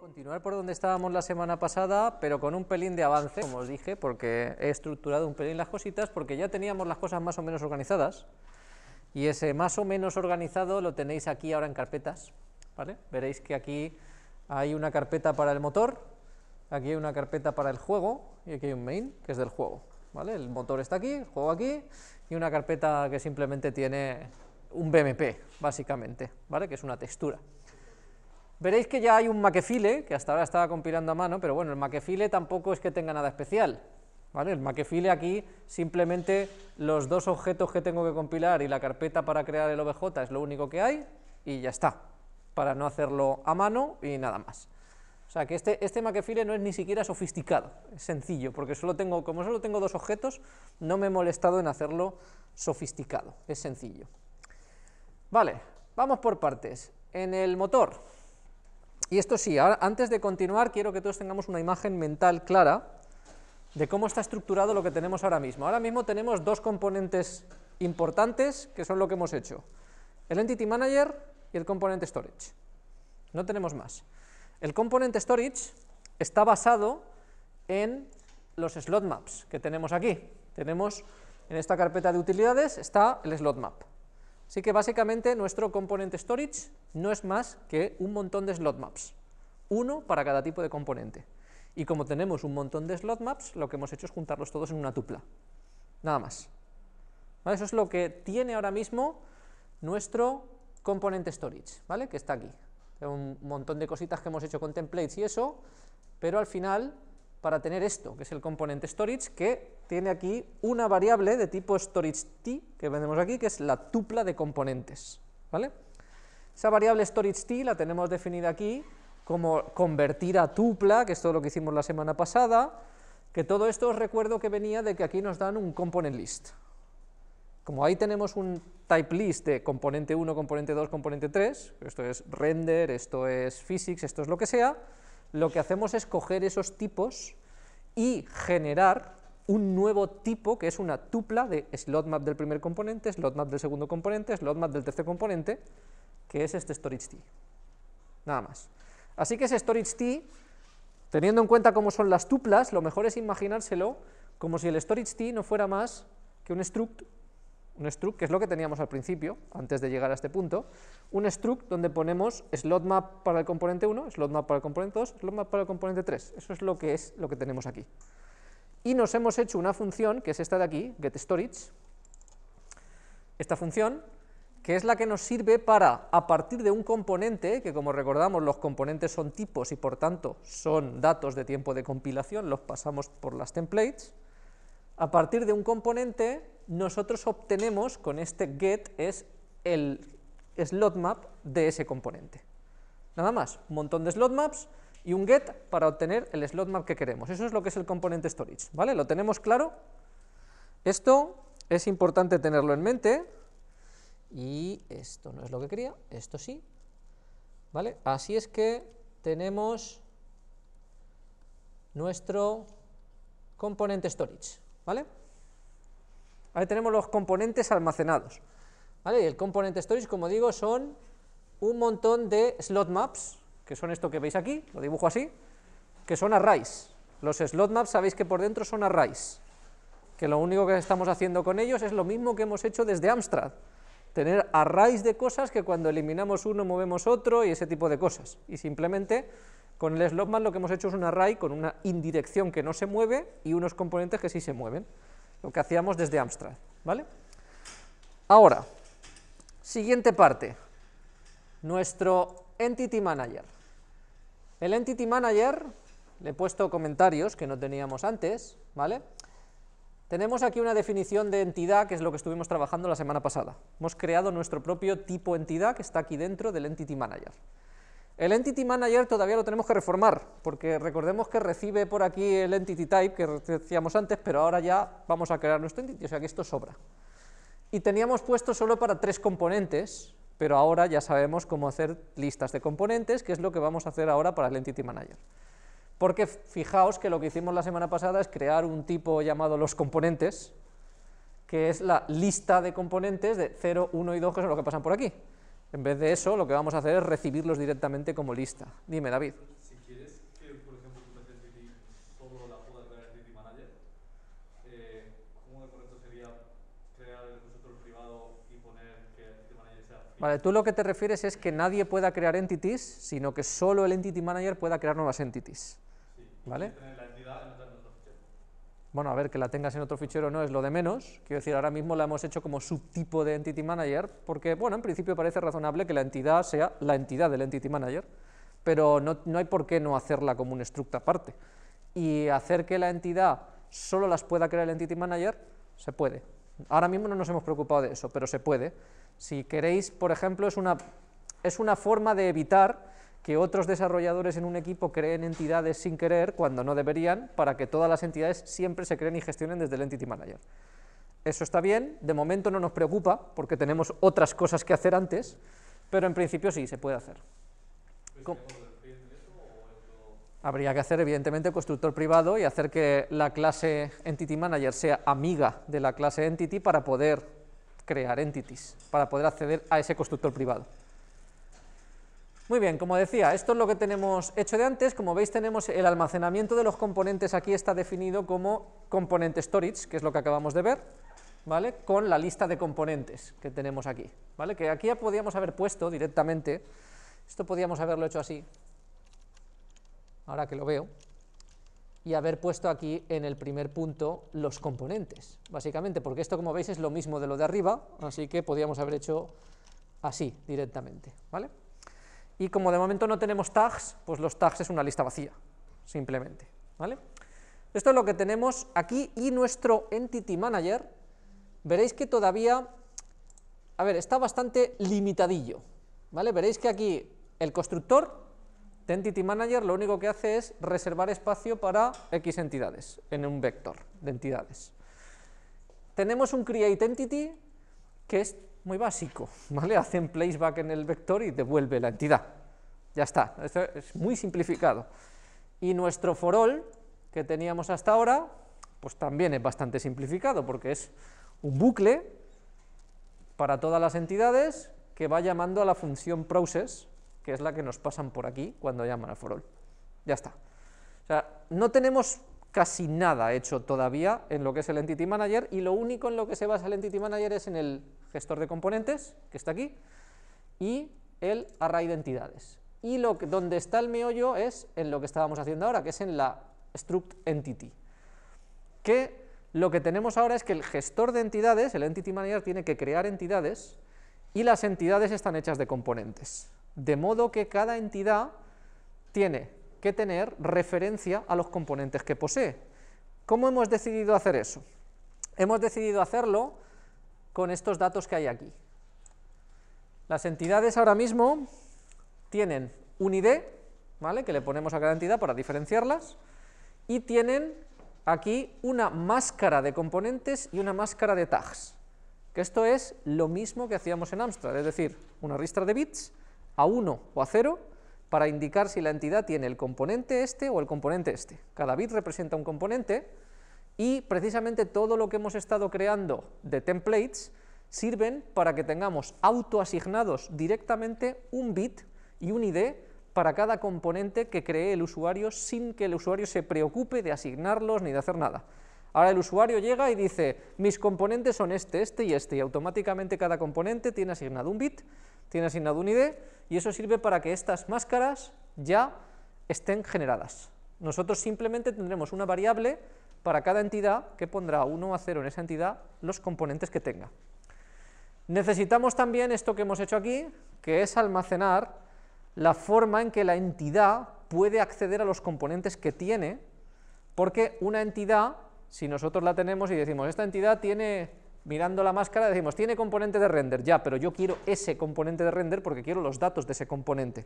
Continuar por donde estábamos la semana pasada, pero con un pelín de avance, como os dije, porque he estructurado un pelín las cositas, porque ya teníamos las cosas más o menos organizadas. Y ese más o menos organizado lo tenéis aquí ahora en carpetas. ¿vale? Veréis que aquí hay una carpeta para el motor, aquí hay una carpeta para el juego y aquí hay un main que es del juego. ¿vale? El motor está aquí, el juego aquí y una carpeta que simplemente tiene un BMP, básicamente, ¿vale? que es una textura. Veréis que ya hay un maquefile, que hasta ahora estaba compilando a mano, pero bueno, el maquefile tampoco es que tenga nada especial. ¿vale? El maquefile aquí, simplemente los dos objetos que tengo que compilar y la carpeta para crear el OBJ es lo único que hay, y ya está, para no hacerlo a mano y nada más. O sea, que este, este no es ni siquiera sofisticado, es sencillo, porque solo tengo, como solo tengo dos objetos, no me he molestado en hacerlo sofisticado, es sencillo. Vale, vamos por partes. En el motor, y esto sí, antes de continuar quiero que todos tengamos una imagen mental clara de cómo está estructurado lo que tenemos ahora mismo. Ahora mismo tenemos dos componentes importantes que son lo que hemos hecho. El Entity Manager y el Component Storage. No tenemos más. El Component Storage está basado en los slot maps que tenemos aquí. Tenemos en esta carpeta de utilidades está el slot map. Así que básicamente nuestro componente storage no es más que un montón de slot maps, uno para cada tipo de componente. Y como tenemos un montón de slot maps, lo que hemos hecho es juntarlos todos en una tupla, nada más. Eso es lo que tiene ahora mismo nuestro componente storage, ¿vale? que está aquí. un montón de cositas que hemos hecho con templates y eso, pero al final para tener esto, que es el componente storage, que tiene aquí una variable de tipo storage t, que vendemos aquí, que es la tupla de componentes. ¿vale? Esa variable storage t la tenemos definida aquí como convertir a tupla, que es todo lo que hicimos la semana pasada, que todo esto os recuerdo que venía de que aquí nos dan un component list. Como ahí tenemos un type list de componente 1, componente 2, componente 3, esto es render, esto es physics, esto es lo que sea, lo que hacemos es coger esos tipos y generar un nuevo tipo que es una tupla de slot map del primer componente, slot map del segundo componente, slot map del tercer componente, que es este storage T. Nada más. Así que ese storage T, teniendo en cuenta cómo son las tuplas, lo mejor es imaginárselo como si el storage T no fuera más que un struct un struct, que es lo que teníamos al principio, antes de llegar a este punto, un struct donde ponemos slot map para el componente 1, slot map para el componente 2, slot map para el componente 3. Eso es lo que, es, lo que tenemos aquí. Y nos hemos hecho una función, que es esta de aquí, getStorage, esta función, que es la que nos sirve para, a partir de un componente, que como recordamos los componentes son tipos y por tanto son datos de tiempo de compilación, los pasamos por las templates, a partir de un componente, nosotros obtenemos con este get es el slot map de ese componente. Nada más, un montón de slot maps y un get para obtener el slot map que queremos. Eso es lo que es el componente storage, ¿vale? ¿Lo tenemos claro? Esto es importante tenerlo en mente y esto no es lo que quería, esto sí, ¿vale? Así es que tenemos nuestro componente storage. ¿vale? Ahí tenemos los componentes almacenados, ¿vale? el componente storage, como digo, son un montón de slot maps, que son esto que veis aquí, lo dibujo así, que son arrays. Los slot maps sabéis que por dentro son arrays, que lo único que estamos haciendo con ellos es lo mismo que hemos hecho desde Amstrad, tener arrays de cosas que cuando eliminamos uno movemos otro y ese tipo de cosas. Y simplemente con el slotman lo que hemos hecho es un array con una indirección que no se mueve y unos componentes que sí se mueven, lo que hacíamos desde Amstrad, ¿vale? Ahora, siguiente parte, nuestro Entity Manager. El Entity Manager, le he puesto comentarios que no teníamos antes, ¿vale? Tenemos aquí una definición de entidad, que es lo que estuvimos trabajando la semana pasada. Hemos creado nuestro propio tipo entidad que está aquí dentro del Entity Manager. El Entity Manager todavía lo tenemos que reformar, porque recordemos que recibe por aquí el Entity Type que decíamos antes, pero ahora ya vamos a crear nuestro Entity, o sea que esto sobra. Y teníamos puesto solo para tres componentes, pero ahora ya sabemos cómo hacer listas de componentes, que es lo que vamos a hacer ahora para el Entity Manager. Porque fijaos que lo que hicimos la semana pasada es crear un tipo llamado los componentes, que es la lista de componentes de 0, 1 y 2, que son los que pasan por aquí. En vez de eso, lo que vamos a hacer es recibirlos directamente como lista. Dime, David. Si quieres que, por ejemplo, tu metes Entity solo la pueda crear Entity Manager, eh, ¿cómo de correcto sería crear el repositorio privado y poner que el Entity Manager sea? Vale, tú lo que te refieres es que nadie pueda crear entities, sino que solo el Entity Manager pueda crear nuevas entities. Sí, ¿Vale? Y bueno, a ver, que la tengas en otro fichero no es lo de menos, quiero decir, ahora mismo la hemos hecho como subtipo de Entity Manager, porque, bueno, en principio parece razonable que la entidad sea la entidad del Entity Manager, pero no, no hay por qué no hacerla como un struct aparte. Y hacer que la entidad solo las pueda crear el Entity Manager, se puede. Ahora mismo no nos hemos preocupado de eso, pero se puede. Si queréis, por ejemplo, es una, es una forma de evitar que otros desarrolladores en un equipo creen entidades sin querer cuando no deberían, para que todas las entidades siempre se creen y gestionen desde el Entity Manager. Eso está bien, de momento no nos preocupa, porque tenemos otras cosas que hacer antes, pero en principio sí, se puede hacer. Habría que hacer, evidentemente, constructor privado y hacer que la clase Entity Manager sea amiga de la clase Entity para poder crear entities, para poder acceder a ese constructor privado. Muy bien, como decía, esto es lo que tenemos hecho de antes. Como veis, tenemos el almacenamiento de los componentes aquí está definido como componente storage, que es lo que acabamos de ver, ¿vale? Con la lista de componentes que tenemos aquí, ¿vale? Que aquí ya podíamos haber puesto directamente, esto podíamos haberlo hecho así, ahora que lo veo, y haber puesto aquí en el primer punto los componentes, básicamente, porque esto, como veis, es lo mismo de lo de arriba, así que podíamos haber hecho así directamente, ¿vale? y como de momento no tenemos tags, pues los tags es una lista vacía, simplemente. ¿vale? Esto es lo que tenemos aquí y nuestro Entity Manager, veréis que todavía, a ver, está bastante limitadillo, ¿vale? Veréis que aquí el constructor de Entity Manager lo único que hace es reservar espacio para X entidades en un vector de entidades. Tenemos un create entity que es muy básico, ¿vale? Hacen placeback en el vector y devuelve la entidad. Ya está, esto es muy simplificado. Y nuestro for que teníamos hasta ahora, pues también es bastante simplificado, porque es un bucle para todas las entidades que va llamando a la función process, que es la que nos pasan por aquí cuando llaman al for Ya está. O sea, no tenemos casi nada hecho todavía en lo que es el Entity Manager y lo único en lo que se basa el Entity Manager es en el gestor de componentes, que está aquí, y el array de entidades. Y lo que, donde está el meollo es en lo que estábamos haciendo ahora, que es en la struct entity. Que lo que tenemos ahora es que el gestor de entidades, el entity manager, tiene que crear entidades y las entidades están hechas de componentes. De modo que cada entidad tiene que tener referencia a los componentes que posee. ¿Cómo hemos decidido hacer eso? Hemos decidido hacerlo con estos datos que hay aquí. Las entidades ahora mismo tienen un ID, ¿vale? que le ponemos a cada entidad para diferenciarlas, y tienen aquí una máscara de componentes y una máscara de tags, que esto es lo mismo que hacíamos en Amstrad, es decir, una ristra de bits a 1 o a 0, para indicar si la entidad tiene el componente este o el componente este. Cada bit representa un componente y precisamente todo lo que hemos estado creando de templates sirven para que tengamos autoasignados directamente un bit y un ID para cada componente que cree el usuario sin que el usuario se preocupe de asignarlos ni de hacer nada. Ahora el usuario llega y dice, mis componentes son este, este y este, y automáticamente cada componente tiene asignado un bit tiene asignado un ID y eso sirve para que estas máscaras ya estén generadas. Nosotros simplemente tendremos una variable para cada entidad que pondrá 1 a 0 en esa entidad los componentes que tenga. Necesitamos también esto que hemos hecho aquí, que es almacenar la forma en que la entidad puede acceder a los componentes que tiene, porque una entidad, si nosotros la tenemos y decimos, esta entidad tiene mirando la máscara decimos, tiene componente de render, ya, pero yo quiero ese componente de render porque quiero los datos de ese componente.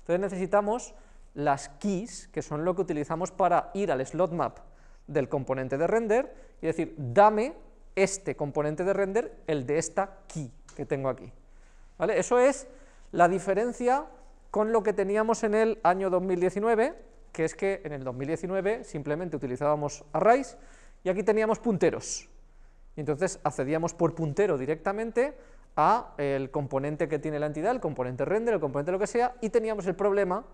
Entonces necesitamos las keys, que son lo que utilizamos para ir al slot map del componente de render y decir, dame este componente de render, el de esta key que tengo aquí. ¿Vale? Eso es la diferencia con lo que teníamos en el año 2019, que es que en el 2019 simplemente utilizábamos arrays y aquí teníamos punteros. Y entonces accedíamos por puntero directamente a el componente que tiene la entidad, el componente render, el componente lo que sea, y teníamos el problema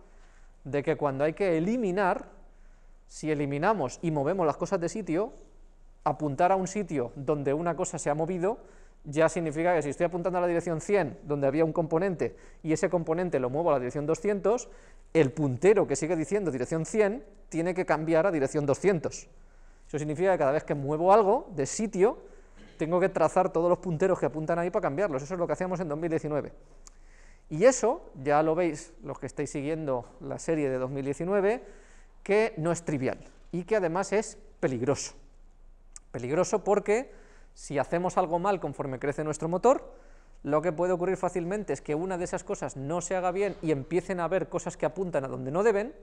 de que cuando hay que eliminar, si eliminamos y movemos las cosas de sitio, apuntar a un sitio donde una cosa se ha movido, ya significa que si estoy apuntando a la dirección 100, donde había un componente, y ese componente lo muevo a la dirección 200, el puntero que sigue diciendo dirección 100 tiene que cambiar a dirección 200. Eso significa que cada vez que muevo algo de sitio, tengo que trazar todos los punteros que apuntan ahí para cambiarlos. Eso es lo que hacíamos en 2019. Y eso, ya lo veis los que estáis siguiendo la serie de 2019, que no es trivial y que además es peligroso. Peligroso porque si hacemos algo mal conforme crece nuestro motor, lo que puede ocurrir fácilmente es que una de esas cosas no se haga bien y empiecen a haber cosas que apuntan a donde no deben,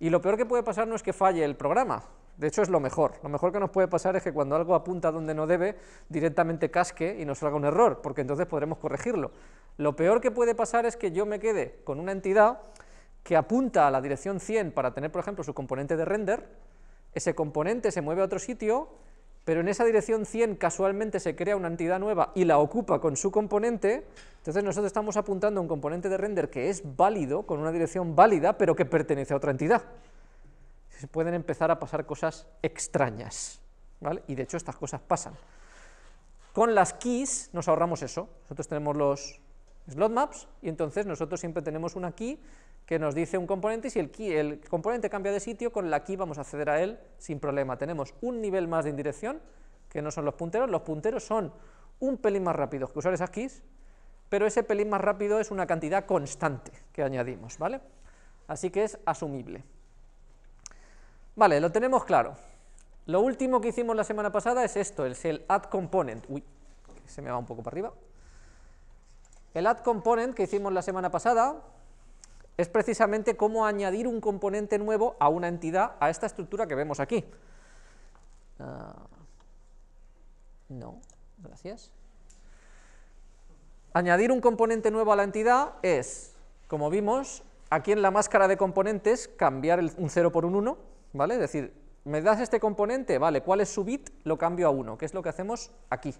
y lo peor que puede pasar no es que falle el programa, de hecho, es lo mejor. Lo mejor que nos puede pasar es que cuando algo apunta donde no debe, directamente casque y nos salga un error, porque entonces podremos corregirlo. Lo peor que puede pasar es que yo me quede con una entidad que apunta a la dirección 100 para tener, por ejemplo, su componente de render, ese componente se mueve a otro sitio, pero en esa dirección 100 casualmente se crea una entidad nueva y la ocupa con su componente, entonces nosotros estamos apuntando a un componente de render que es válido, con una dirección válida, pero que pertenece a otra entidad pueden empezar a pasar cosas extrañas, ¿vale? Y de hecho estas cosas pasan. Con las keys nos ahorramos eso. Nosotros tenemos los slot maps y entonces nosotros siempre tenemos una key que nos dice un componente y si el, el componente cambia de sitio, con la key vamos a acceder a él sin problema. Tenemos un nivel más de indirección, que no son los punteros. Los punteros son un pelín más rápidos que usar esas keys, pero ese pelín más rápido es una cantidad constante que añadimos, ¿vale? Así que es asumible. Vale, lo tenemos claro. Lo último que hicimos la semana pasada es esto, el add component. Uy, se me va un poco para arriba. El add component que hicimos la semana pasada es precisamente cómo añadir un componente nuevo a una entidad, a esta estructura que vemos aquí. Ah, no, gracias. Añadir un componente nuevo a la entidad es, como vimos, aquí en la máscara de componentes, cambiar un 0 por un 1, ¿vale? Es decir, me das este componente, vale, ¿cuál es su bit? Lo cambio a 1, que es lo que hacemos aquí.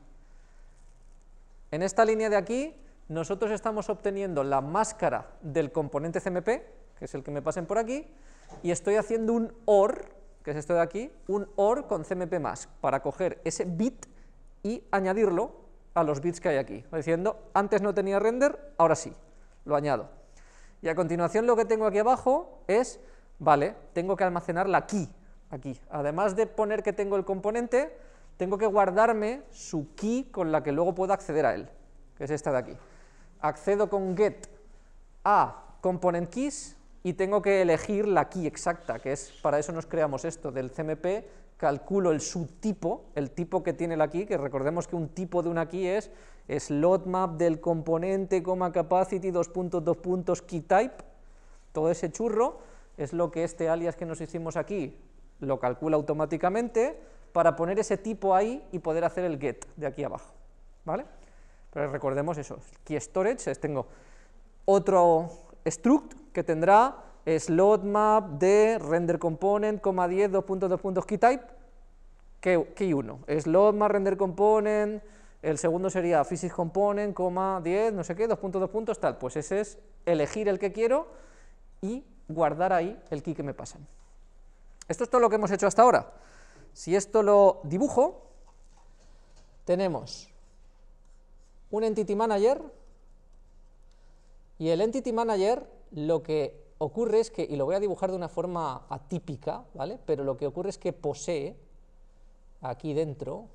En esta línea de aquí, nosotros estamos obteniendo la máscara del componente CMP, que es el que me pasen por aquí, y estoy haciendo un OR, que es esto de aquí, un OR con CMP+, para coger ese bit y añadirlo a los bits que hay aquí. Diciendo, antes no tenía render, ahora sí, lo añado. Y a continuación lo que tengo aquí abajo es Vale, tengo que almacenar la key aquí. Además de poner que tengo el componente, tengo que guardarme su key con la que luego puedo acceder a él, que es esta de aquí. Accedo con get a component keys y tengo que elegir la key exacta, que es para eso nos creamos esto del CMP, calculo el subtipo, el tipo que tiene la key, que recordemos que un tipo de una key es slot map del componente, coma capacity, dos puntos, dos key type, todo ese churro, es lo que este alias que nos hicimos aquí lo calcula automáticamente para poner ese tipo ahí y poder hacer el get de aquí abajo, ¿vale? Pero recordemos eso, key storage, tengo otro struct que tendrá slot map de render component, 10, 2.2. key type, key 1, slot map render component, el segundo sería physics component, 10, no sé qué, dos puntos, tal, pues ese es elegir el que quiero y guardar ahí el key que me pasan. Esto es todo lo que hemos hecho hasta ahora. Si esto lo dibujo, tenemos un Entity Manager y el Entity Manager lo que ocurre es que, y lo voy a dibujar de una forma atípica, ¿vale? Pero lo que ocurre es que posee aquí dentro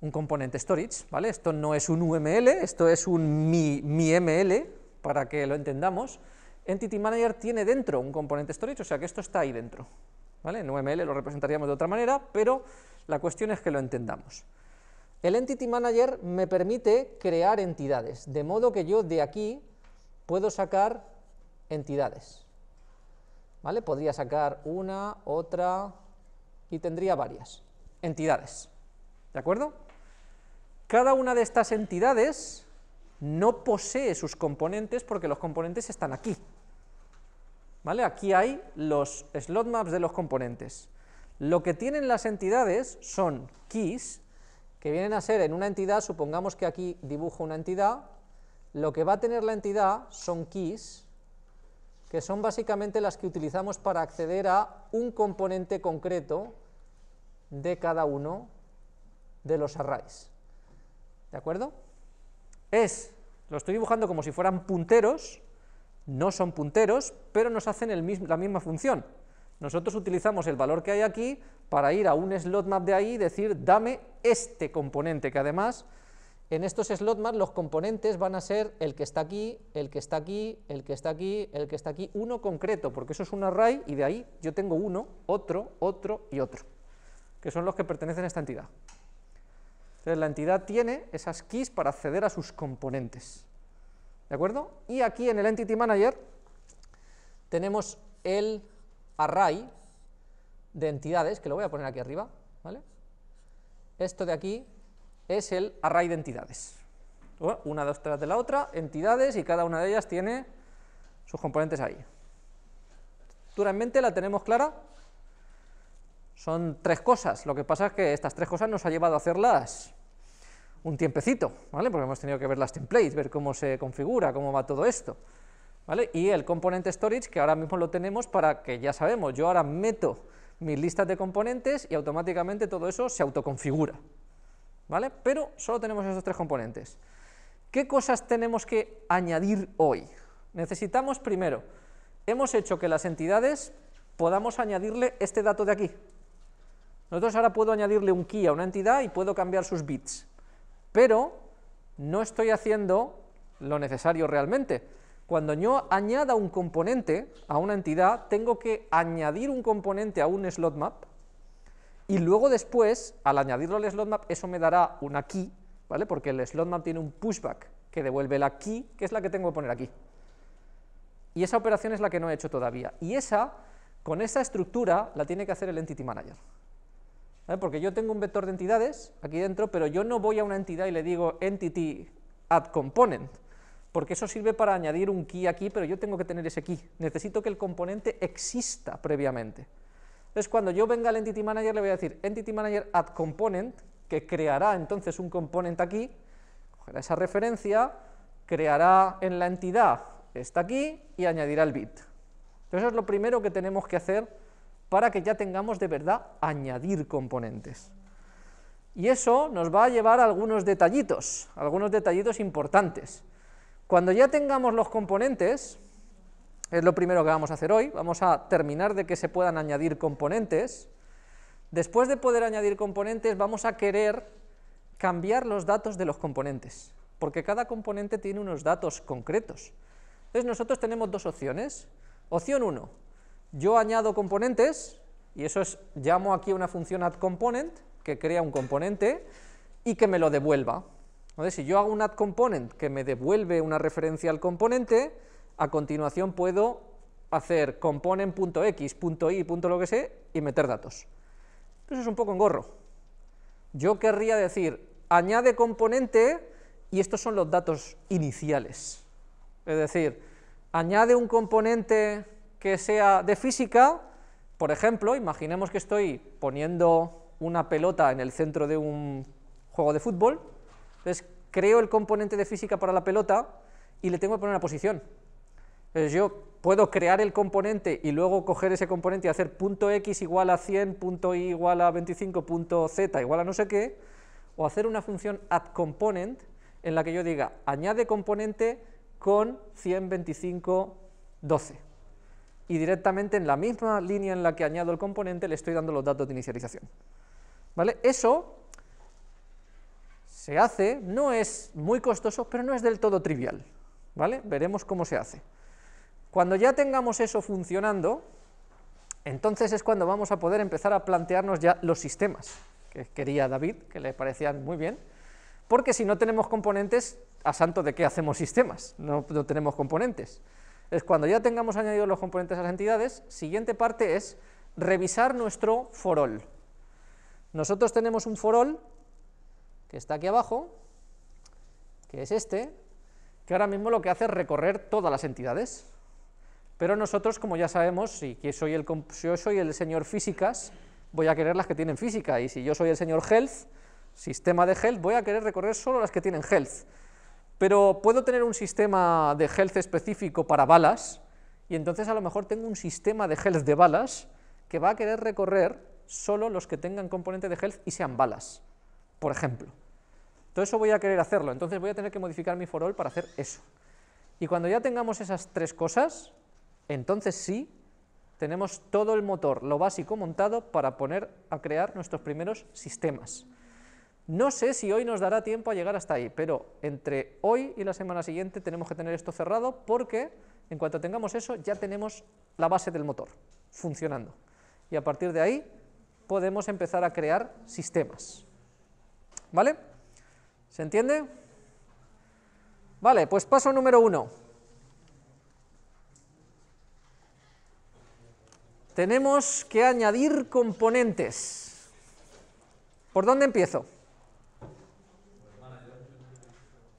un componente storage, ¿vale? Esto no es un UML, esto es un miML mi ML, para que lo entendamos, Entity Manager tiene dentro un componente storage, o sea que esto está ahí dentro. ¿vale? En UML lo representaríamos de otra manera, pero la cuestión es que lo entendamos. El Entity Manager me permite crear entidades, de modo que yo de aquí puedo sacar entidades. ¿Vale? Podría sacar una, otra y tendría varias entidades. ¿De acuerdo? Cada una de estas entidades no posee sus componentes porque los componentes están aquí. Aquí hay los slot maps de los componentes. Lo que tienen las entidades son keys, que vienen a ser en una entidad, supongamos que aquí dibujo una entidad, lo que va a tener la entidad son keys, que son básicamente las que utilizamos para acceder a un componente concreto de cada uno de los arrays. ¿De acuerdo? Es, lo estoy dibujando como si fueran punteros, no son punteros, pero nos hacen la misma función. Nosotros utilizamos el valor que hay aquí para ir a un slot map de ahí y decir, dame este componente, que además en estos slot maps los componentes van a ser el que está aquí, el que está aquí, el que está aquí, el que está aquí, uno concreto, porque eso es un array y de ahí yo tengo uno, otro, otro y otro, que son los que pertenecen a esta entidad. Entonces la entidad tiene esas keys para acceder a sus componentes. ¿De acuerdo? Y aquí en el Entity Manager tenemos el array de entidades, que lo voy a poner aquí arriba, ¿vale? Esto de aquí es el array de entidades. una dos tres de la otra, entidades, y cada una de ellas tiene sus componentes ahí. ¿Tú la tenemos clara? Son tres cosas, lo que pasa es que estas tres cosas nos ha llevado a hacerlas un tiempecito, ¿vale? Porque hemos tenido que ver las templates, ver cómo se configura, cómo va todo esto, ¿vale? Y el componente storage, que ahora mismo lo tenemos para que ya sabemos, yo ahora meto mis listas de componentes y automáticamente todo eso se autoconfigura, ¿vale? Pero solo tenemos esos tres componentes. ¿Qué cosas tenemos que añadir hoy? Necesitamos primero, hemos hecho que las entidades podamos añadirle este dato de aquí. Nosotros ahora puedo añadirle un key a una entidad y puedo cambiar sus bits pero no estoy haciendo lo necesario realmente. Cuando yo añada un componente a una entidad, tengo que añadir un componente a un slot map y luego después, al añadirlo al slot map, eso me dará una key, ¿vale? Porque el slot map tiene un pushback que devuelve la key, que es la que tengo que poner aquí. Y esa operación es la que no he hecho todavía. Y esa, con esa estructura, la tiene que hacer el Entity Manager. ¿Eh? Porque yo tengo un vector de entidades aquí dentro, pero yo no voy a una entidad y le digo entity add component, porque eso sirve para añadir un key aquí, pero yo tengo que tener ese key. Necesito que el componente exista previamente. Entonces, cuando yo venga al entity manager, le voy a decir entity manager add component, que creará entonces un component aquí, cogerá esa referencia, creará en la entidad esta aquí y añadirá el bit. Entonces, eso es lo primero que tenemos que hacer para que ya tengamos de verdad añadir componentes. Y eso nos va a llevar a algunos detallitos, algunos detallitos importantes. Cuando ya tengamos los componentes, es lo primero que vamos a hacer hoy, vamos a terminar de que se puedan añadir componentes. Después de poder añadir componentes, vamos a querer cambiar los datos de los componentes, porque cada componente tiene unos datos concretos. Entonces nosotros tenemos dos opciones. Opción 1, yo añado componentes, y eso es, llamo aquí una función addComponent, que crea un componente, y que me lo devuelva. Si yo hago un addComponent que me devuelve una referencia al componente, a continuación puedo hacer component.x, punto lo que sé, y meter datos. Eso es un poco engorro. Yo querría decir, añade componente y estos son los datos iniciales. Es decir, añade un componente que sea de física, por ejemplo, imaginemos que estoy poniendo una pelota en el centro de un juego de fútbol, entonces creo el componente de física para la pelota y le tengo que poner una posición. Entonces yo puedo crear el componente y luego coger ese componente y hacer punto x igual a 100, punto y igual a 25, punto z igual a no sé qué, o hacer una función add component en la que yo diga añade componente con 125, 12 y directamente en la misma línea en la que añado el componente le estoy dando los datos de inicialización. ¿Vale? Eso se hace, no es muy costoso, pero no es del todo trivial. ¿Vale? Veremos cómo se hace. Cuando ya tengamos eso funcionando, entonces es cuando vamos a poder empezar a plantearnos ya los sistemas, que quería David, que le parecían muy bien, porque si no tenemos componentes, a santo de qué hacemos sistemas, no, no tenemos componentes. Es cuando ya tengamos añadido los componentes a las entidades, siguiente parte es revisar nuestro forol. Nosotros tenemos un forol que está aquí abajo, que es este, que ahora mismo lo que hace es recorrer todas las entidades. Pero nosotros, como ya sabemos, si soy si yo soy el señor físicas, voy a querer las que tienen física, y si yo soy el señor health, sistema de health, voy a querer recorrer solo las que tienen health pero puedo tener un sistema de health específico para balas, y entonces a lo mejor tengo un sistema de health de balas que va a querer recorrer solo los que tengan componente de health y sean balas, por ejemplo. Todo eso voy a querer hacerlo, entonces voy a tener que modificar mi forall para hacer eso. Y cuando ya tengamos esas tres cosas, entonces sí, tenemos todo el motor, lo básico montado para poner a crear nuestros primeros sistemas. No sé si hoy nos dará tiempo a llegar hasta ahí, pero entre hoy y la semana siguiente tenemos que tener esto cerrado porque en cuanto tengamos eso ya tenemos la base del motor funcionando. Y a partir de ahí podemos empezar a crear sistemas. ¿Vale? ¿Se entiende? Vale, pues paso número uno. Tenemos que añadir componentes. ¿Por dónde empiezo?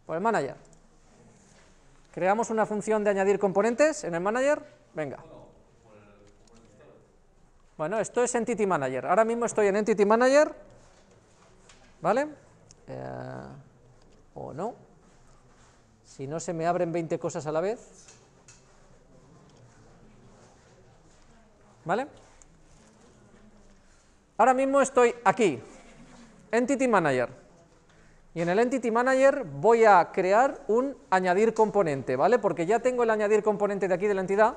Por el manager. ¿Creamos una función de añadir componentes en el manager? Venga. Bueno, esto es Entity Manager. Ahora mismo estoy en Entity Manager. ¿Vale? Eh, o no. Si no se me abren 20 cosas a la vez. ¿Vale? Ahora mismo estoy aquí. Entity Manager y en el Entity Manager voy a crear un añadir componente, ¿vale? Porque ya tengo el añadir componente de aquí de la entidad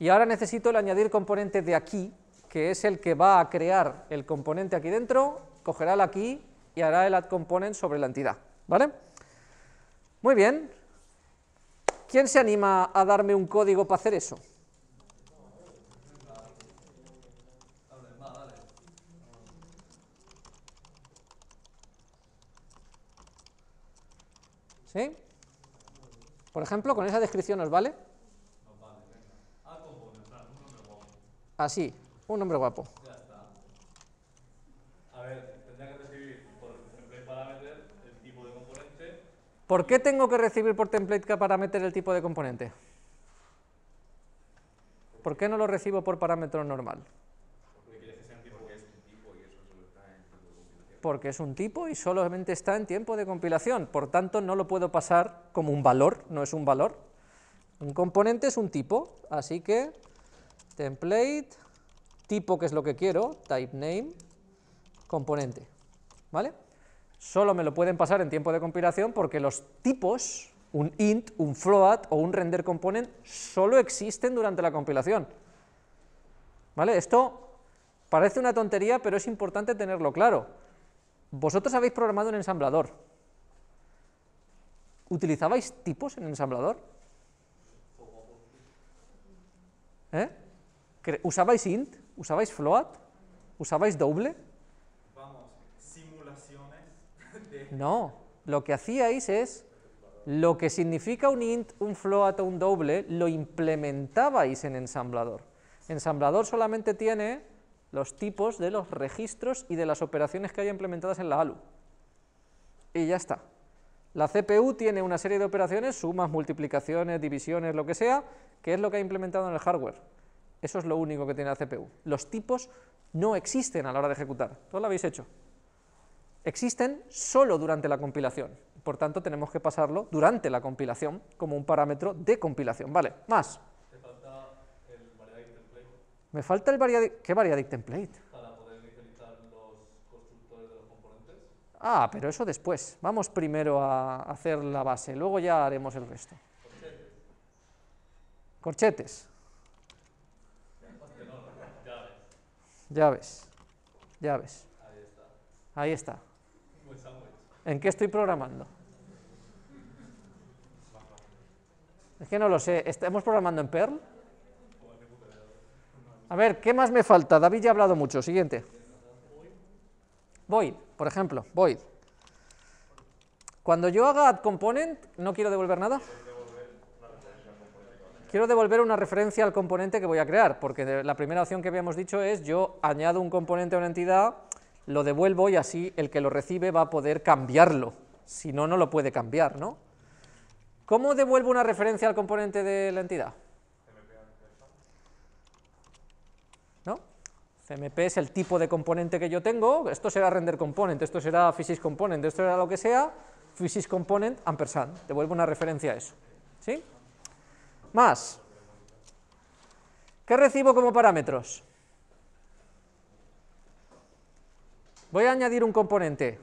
y ahora necesito el añadir componente de aquí, que es el que va a crear el componente aquí dentro, cogerá el aquí y hará el add component sobre la entidad, ¿vale? Muy bien. ¿Quién se anima a darme un código para hacer eso? ¿Sí? Por ejemplo, con esa descripción nos vale. Así, ah, un nombre guapo. Ya está. A ver, tendría que recibir por template parameter el tipo de componente. ¿Por qué tengo que recibir por template parameter el tipo de componente? ¿Por qué no lo recibo por parámetro normal? porque es un tipo y solamente está en tiempo de compilación, por tanto no lo puedo pasar como un valor, no es un valor. Un componente es un tipo, así que template, tipo que es lo que quiero, type name, componente, ¿vale? Solo me lo pueden pasar en tiempo de compilación porque los tipos, un int, un float o un render component, solo existen durante la compilación. ¿Vale? Esto Parece una tontería, pero es importante tenerlo claro. Vosotros habéis programado un ensamblador. ¿Utilizabais tipos en ensamblador? ¿Eh? ¿Usabais int? ¿Usabais float? ¿Usabais doble? Vamos, simulaciones. No, lo que hacíais es lo que significa un int, un float o un doble, lo implementabais en ensamblador. Ensamblador solamente tiene los tipos de los registros y de las operaciones que haya implementadas en la ALU. Y ya está. La CPU tiene una serie de operaciones, sumas, multiplicaciones, divisiones, lo que sea, que es lo que ha implementado en el hardware. Eso es lo único que tiene la CPU. Los tipos no existen a la hora de ejecutar. ¿Todo lo habéis hecho. Existen solo durante la compilación. Por tanto, tenemos que pasarlo durante la compilación como un parámetro de compilación. Vale, más. Me falta el variadic? ¿Qué variadic template? Para poder los constructores de los componentes. Ah, pero eso después. Vamos primero a hacer la base, luego ya haremos el resto. Corchetes. Corchetes. Llaves. Llaves. Ahí está. Ahí está. ¿En qué estoy programando? Es que no lo sé. ¿Estamos programando en Perl? A ver, ¿qué más me falta? David ya ha hablado mucho. Siguiente. Void, por ejemplo, void. Cuando yo haga add component, ¿no quiero devolver nada? Quiero devolver una referencia al componente que voy a crear, porque la primera opción que habíamos dicho es yo añado un componente a una entidad, lo devuelvo y así el que lo recibe va a poder cambiarlo. Si no, no lo puede cambiar, ¿no? ¿Cómo devuelvo una referencia al componente de la entidad? CMP es el tipo de componente que yo tengo, esto será render component, esto será physics component, esto será lo que sea, physics component ampersand, devuelvo una referencia a eso. ¿sí? Más, ¿qué recibo como parámetros? Voy a añadir un componente,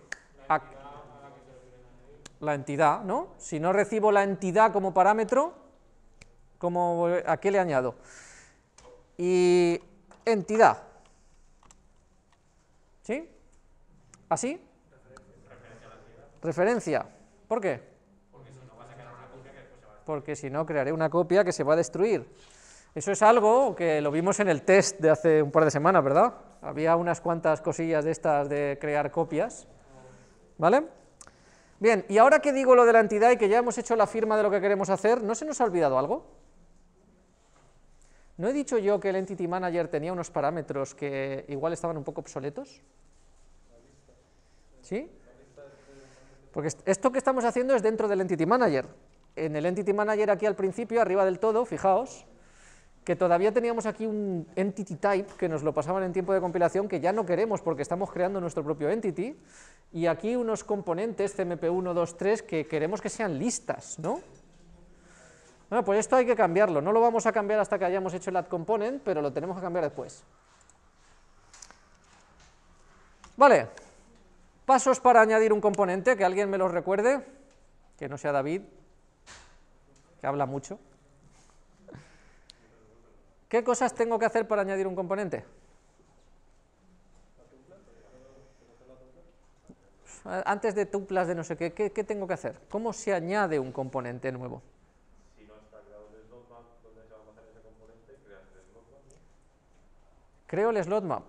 la entidad, ¿no? Si no recibo la entidad como parámetro, ¿a qué le añado? Y entidad, ¿Así? ¿Ah, Referencia. ¿Por qué? Porque si no crearé una copia que se va a destruir. Eso es algo que lo vimos en el test de hace un par de semanas, ¿verdad? Había unas cuantas cosillas de estas de crear copias. ¿Vale? Bien, y ahora que digo lo de la entidad y que ya hemos hecho la firma de lo que queremos hacer, ¿no se nos ha olvidado algo? ¿No he dicho yo que el Entity Manager tenía unos parámetros que igual estaban un poco obsoletos? ¿Sí? Porque esto que estamos haciendo es dentro del Entity Manager. En el Entity Manager aquí al principio, arriba del todo, fijaos, que todavía teníamos aquí un entity type que nos lo pasaban en tiempo de compilación que ya no queremos porque estamos creando nuestro propio entity y aquí unos componentes CMP1, 2, 3 que queremos que sean listas, ¿no? Bueno, pues esto hay que cambiarlo. No lo vamos a cambiar hasta que hayamos hecho el add component, pero lo tenemos que cambiar después. Vale. Pasos para añadir un componente, que alguien me los recuerde, que no sea David, que habla mucho. ¿Qué cosas tengo que hacer para añadir un componente? Antes de tuplas de no sé qué, ¿qué, qué tengo que hacer? ¿Cómo se añade un componente nuevo? Creo el slot map.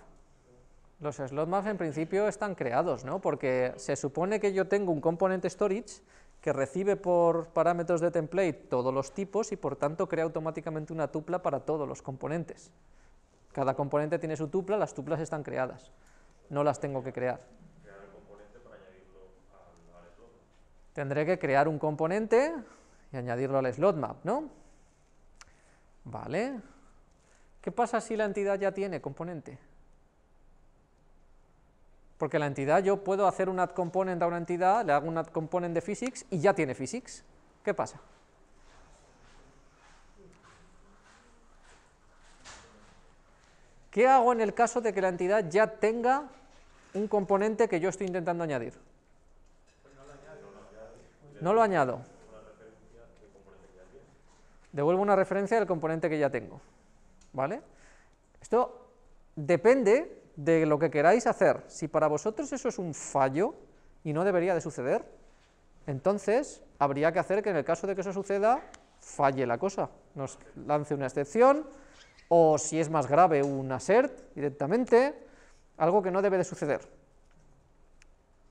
Los slot maps en principio están creados, ¿no? Porque se supone que yo tengo un componente storage que recibe por parámetros de template todos los tipos y por tanto crea automáticamente una tupla para todos los componentes. Cada componente tiene su tupla, las tuplas están creadas, no las tengo que crear. Tendré que crear un componente y añadirlo al slot map, ¿no? Vale. ¿Qué pasa si la entidad ya tiene componente? Porque la entidad, yo puedo hacer un add component a una entidad, le hago un add component de physics y ya tiene physics. ¿Qué pasa? ¿Qué hago en el caso de que la entidad ya tenga un componente que yo estoy intentando añadir? No lo añado. Devuelvo una referencia del componente que ya tengo. ¿Vale? Esto depende de lo que queráis hacer, si para vosotros eso es un fallo y no debería de suceder, entonces habría que hacer que en el caso de que eso suceda, falle la cosa, nos lance una excepción, o si es más grave, un assert directamente, algo que no debe de suceder.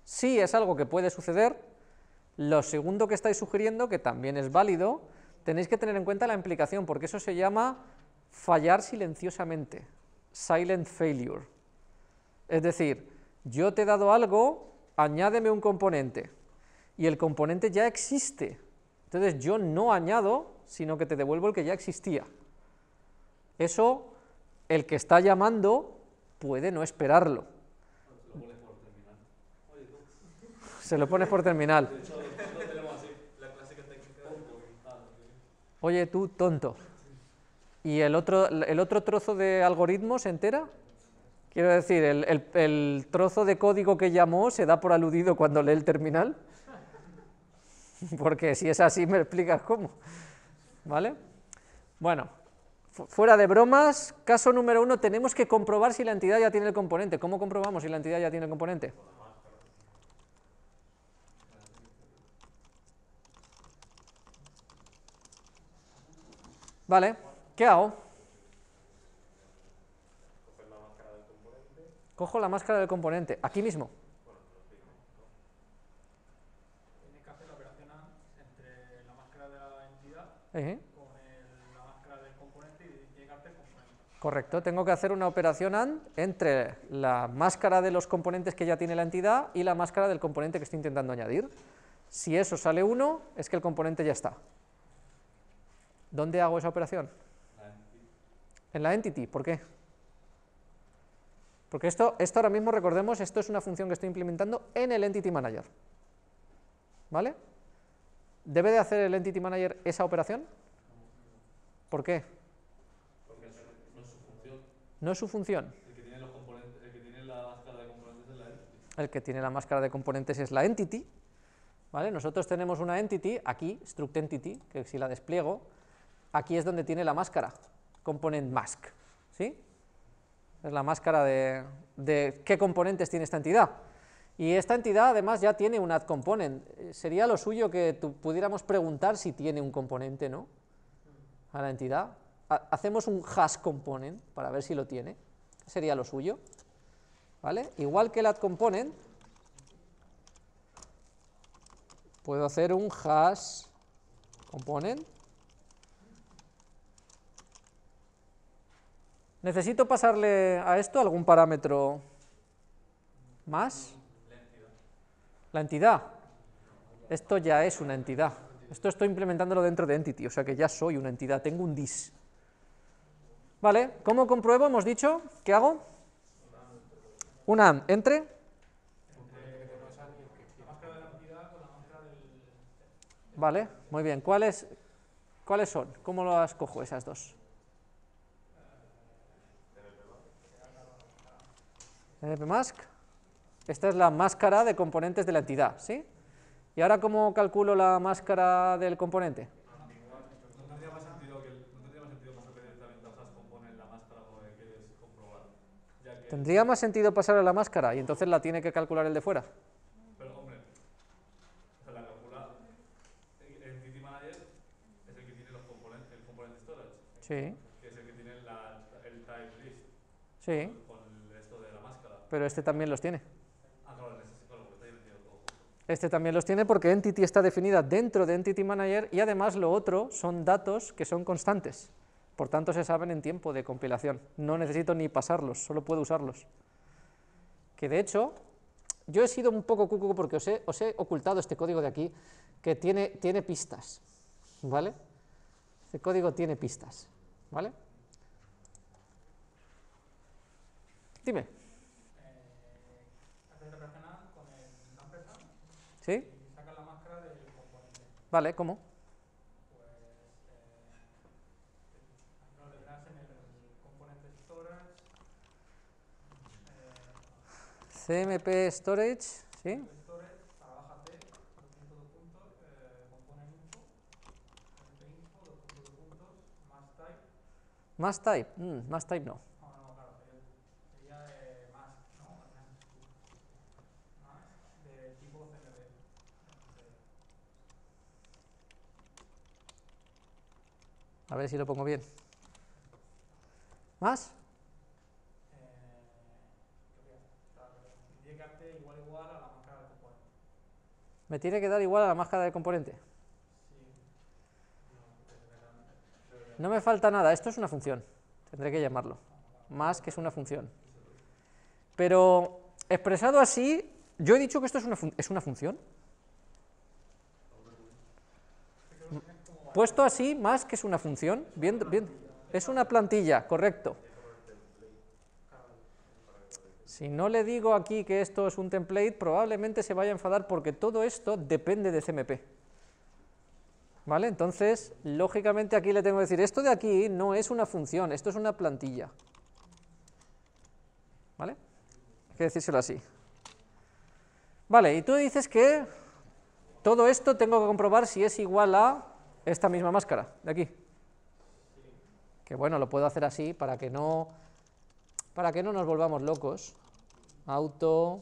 Si es algo que puede suceder, lo segundo que estáis sugiriendo, que también es válido, tenéis que tener en cuenta la implicación, porque eso se llama fallar silenciosamente, silent failure. Es decir, yo te he dado algo, añádeme un componente. Y el componente ya existe. Entonces yo no añado, sino que te devuelvo el que ya existía. Eso, el que está llamando, puede no esperarlo. Se lo pones por terminal. Oye, tú, ah, tonto. ¿Y el otro, el otro trozo de algoritmo se entera? Quiero decir, el, trozo de código que llamó se da por aludido cuando lee el terminal. Porque si es así, me explicas cómo. ¿Vale? Bueno, fuera de bromas, caso número uno, tenemos que comprobar si la entidad ya tiene el componente. ¿Cómo comprobamos si la entidad ya tiene el componente? Vale, ¿qué hago? Cojo la máscara del componente, aquí mismo. Tiene que hacer la operación AND entre la máscara de la entidad con la máscara del componente y llegarte al componente. Correcto, tengo que hacer una operación AND entre la máscara de los componentes que ya tiene la entidad y la máscara del componente que estoy intentando añadir. Si eso sale uno, es que el componente ya está. ¿Dónde hago esa operación? en la entity, ¿por qué? Porque esto, esto ahora mismo, recordemos, esto es una función que estoy implementando en el Entity Manager. ¿Vale? ¿Debe de hacer el Entity Manager esa operación? ¿Por qué? Porque no es su función. No es su función. El que tiene, la máscara de componentes es la entity. El que tiene la máscara de componentes es la entity. ¿Vale? Nosotros tenemos una entity aquí, struct entity, que si la despliego, aquí es donde tiene la máscara, component mask. ¿Sí? es la máscara de, qué componentes tiene esta entidad. Y esta entidad además ya tiene un add component. Sería lo suyo que pudiéramos preguntar si tiene un componente, ¿no? A la entidad. hacemos un hash component para ver si lo tiene. Sería lo suyo. ¿Vale? Igual que el add component, puedo hacer un hash component ¿Necesito pasarle a esto algún parámetro más? La entidad. Esto ya es una entidad. Esto estoy implementándolo dentro de Entity, o sea que ya soy una entidad, tengo un dis. ¿Vale? ¿Cómo compruebo? Hemos dicho, ¿qué hago? Una entre. Vale, muy bien. ¿Cuáles, ¿Cuáles son? ¿Cómo las cojo esas dos? npmask, esta es la máscara de componentes de la entidad, ¿sí? ¿Y ahora cómo calculo la máscara del componente? No Tendría más sentido pasar a la máscara y entonces la tiene que calcular el de fuera. Pero hombre, o sea, la calcula el Entity Manager es el que tiene los componentes, el componente storage. Sí. Que es el que tiene la, el type list. Sí pero este también los tiene. Ah, este, este también los tiene porque Entity está definida dentro de Entity Manager y además lo otro son datos que son constantes. Por tanto, se saben en tiempo de compilación. No necesito ni pasarlos, solo puedo usarlos. Que de hecho, yo he sido un poco cuco porque os he, ocultado este código de aquí que tiene, tiene pistas, ¿vale? Este código tiene pistas, ¿vale? Dime. Sí. saca la máscara del componente vale ¿cómo? pues eh en el componente storage cmp storage sí storage trabajate dos dos puntos componentes info info dos dos puntos más type más type mm más type no A ver si lo pongo bien. ¿Más? Eh, ¿Me tiene que dar igual a la máscara del componente? No me falta nada, esto es una función, tendré que llamarlo, más que es una función. Pero expresado así, yo he dicho que esto es una, ¿es una función. Puesto así, más que es una función, bien, es una plantilla, correcto. Si no le digo aquí que esto es un template, probablemente se vaya a enfadar porque todo esto depende de CMP. ¿Vale? Entonces, lógicamente aquí le tengo que decir, esto de aquí no es una función, esto es una plantilla. ¿Vale? Hay que decírselo así. Vale, y tú dices que todo esto tengo que comprobar si es igual a esta misma máscara de aquí. Que bueno, lo puedo hacer así para que no, para que no nos volvamos locos. Auto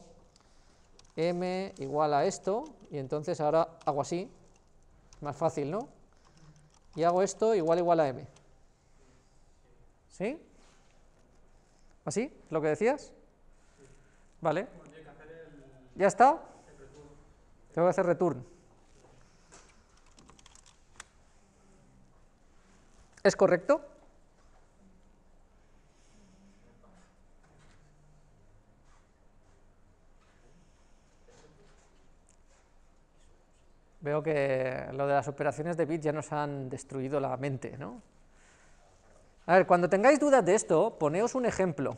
m igual a esto, y entonces ahora hago así, más fácil, ¿no? Y hago esto igual igual a m. ¿Sí? ¿Así? ¿Lo que decías? Vale. ¿Ya está? Tengo que hacer return. ¿Es correcto? Veo que lo de las operaciones de bits ya nos han destruido la mente, ¿no? A ver, cuando tengáis dudas de esto, poneos un ejemplo.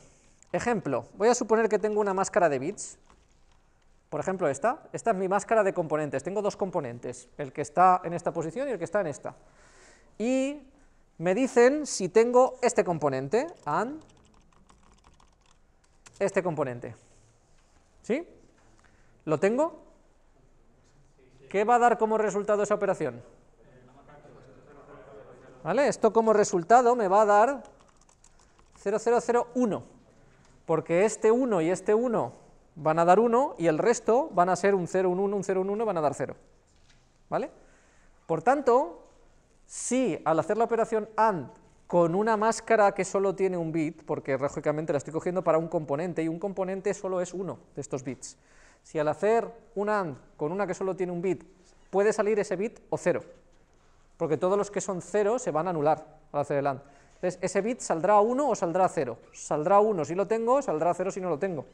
Ejemplo, voy a suponer que tengo una máscara de bits. Por ejemplo, esta. Esta es mi máscara de componentes. Tengo dos componentes, el que está en esta posición y el que está en esta. Y me dicen si tengo este componente, and este componente. ¿Sí? ¿Lo tengo? ¿Qué va a dar como resultado esa operación? ¿Vale? Esto como resultado me va a dar 0001, porque este 1 y este 1 van a dar 1 y el resto van a ser un 0, un 1, 0, 1, van a dar 0. ¿Vale? Por tanto, si al hacer la operación AND con una máscara que solo tiene un bit, porque lógicamente la estoy cogiendo para un componente, y un componente solo es uno de estos bits. Si al hacer un AND con una que solo tiene un bit, puede salir ese bit o cero, porque todos los que son cero se van a anular al hacer el AND. Entonces, ese bit saldrá a 1 o saldrá a 0. Saldrá a 1 si lo tengo, saldrá a 0 si no lo tengo.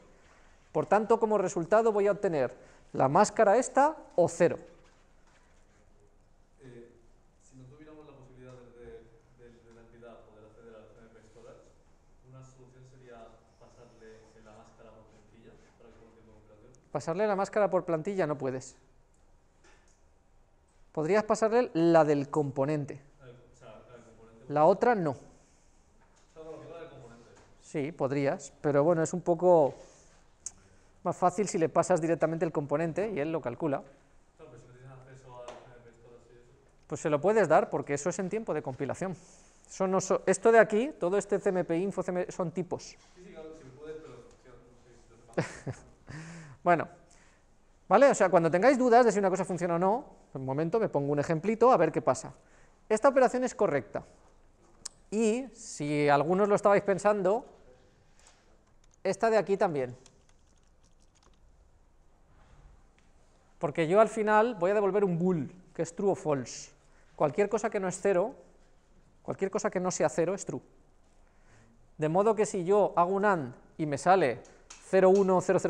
Por tanto, como resultado voy a obtener la máscara esta o cero. pasarle la máscara por plantilla Pasarle la máscara por plantilla no puedes. Podrías pasarle la del componente. Ah, la otra no. Sí, podrías, pero bueno, es un poco más fácil si le pasas directamente el componente y él lo calcula. Pues se lo puedes dar porque eso es en tiempo de compilación esto de aquí, todo este CMP info, son tipos. bueno, ¿vale? O sea, cuando tengáis dudas de si una cosa funciona o no, en un momento me pongo un ejemplito a ver qué pasa. Esta operación es correcta. Y si algunos lo estabais pensando, esta de aquí también. Porque yo al final voy a devolver un bool, que es true o false. Cualquier cosa que no es cero, Cualquier cosa que no sea cero es true. De modo que si yo hago un AND y me sale 0,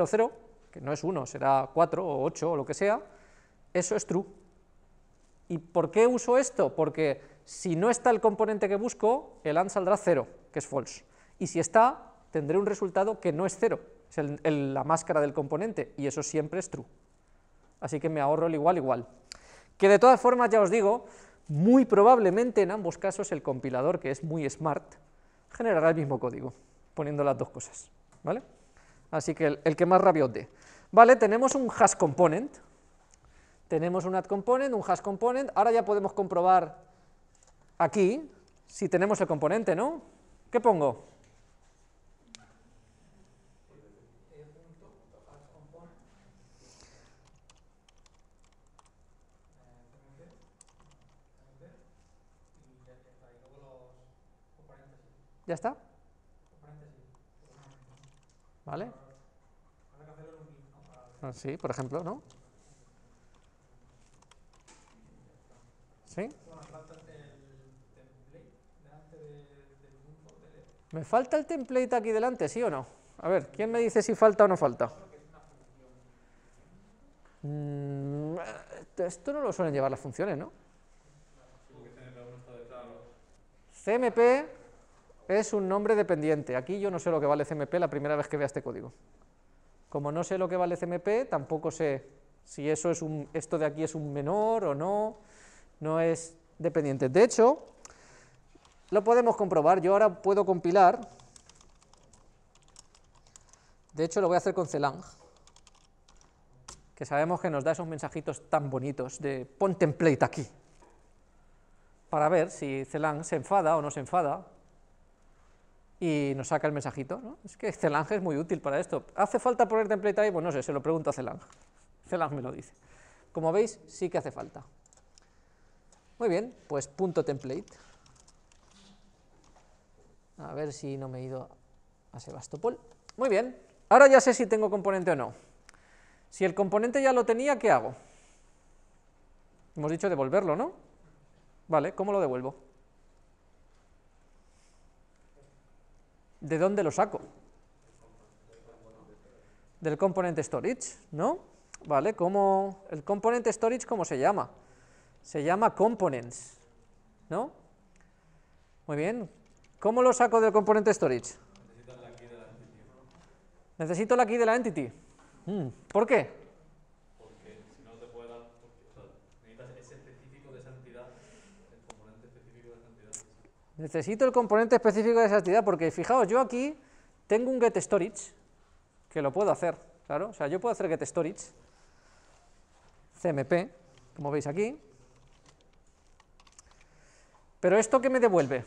0, que no es 1, será 4 o 8 o lo que sea, eso es true. ¿Y por qué uso esto? Porque si no está el componente que busco, el AND saldrá 0, que es false. Y si está, tendré un resultado que no es 0, es la máscara del componente, y eso siempre es true. Así que me ahorro el igual igual. Que de todas formas, ya os digo, muy probablemente en ambos casos el compilador, que es muy smart, generará el mismo código, poniendo las dos cosas. ¿vale? Así que el, que más rabia dé. Vale, tenemos un hash component, tenemos un add component, un hash component, ahora ya podemos comprobar aquí si tenemos el componente, ¿no? ¿Qué pongo? ¿Ya está? ¿Vale? Ah, sí, por ejemplo, ¿no? ¿Sí? ¿Me falta el template aquí delante, sí o no? A ver, ¿quién me dice si falta o no falta? Mm, esto no lo suelen llevar las funciones, ¿no? CMP es un nombre dependiente. Aquí yo no sé lo que vale CMP la primera vez que vea este código. Como no sé lo que vale CMP, tampoco sé si eso es un, esto de aquí es un menor o no, no es dependiente. De hecho, lo podemos comprobar. Yo ahora puedo compilar, de hecho lo voy a hacer con Celang, que sabemos que nos da esos mensajitos tan bonitos de pon template aquí, para ver si Celang se enfada o no se enfada, y nos saca el mensajito. ¿no? Es que Celang es muy útil para esto. ¿Hace falta poner template ahí? Bueno, pues no sé, se lo pregunto a Celang. Celang me lo dice. Como veis, sí que hace falta. Muy bien, pues punto template. A ver si no me he ido a Sebastopol. Muy bien, ahora ya sé si tengo componente o no. Si el componente ya lo tenía, ¿qué hago? Hemos dicho devolverlo, ¿no? Vale, ¿cómo lo devuelvo? ¿de dónde lo saco? Del componente storage, ¿no? ¿Vale? ¿Cómo, ¿El componente storage cómo se llama? Se llama components, ¿no? Muy bien. ¿Cómo lo saco del componente storage? Necesito la key de la entity. Mm, ¿Por qué? Porque si no te dar... o sea, necesitas ese específico de esa entidad Necesito el componente específico de esa actividad, porque fijaos, yo aquí tengo un getStorage que lo puedo hacer, claro, o sea, yo puedo hacer getStorage cmp, como veis aquí, pero esto que me devuelve,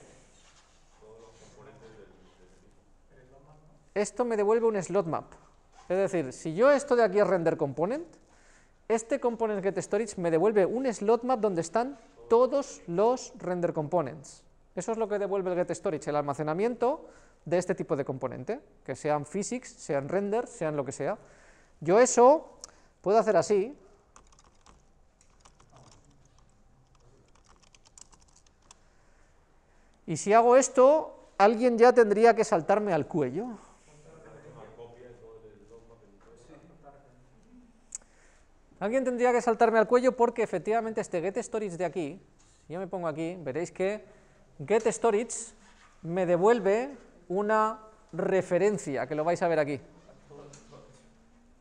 esto me devuelve un slot map, es decir, si yo esto de aquí es render component, este component getStorage me devuelve un slot map donde están todos los render components. Eso es lo que devuelve el GetStorage, el almacenamiento de este tipo de componente, que sean physics, sean render, sean lo que sea. Yo eso puedo hacer así, y si hago esto, alguien ya tendría que saltarme al cuello. Alguien tendría que saltarme al cuello porque efectivamente este getStorage de aquí, si yo me pongo aquí, veréis que getStorage me devuelve una referencia, que lo vais a ver aquí.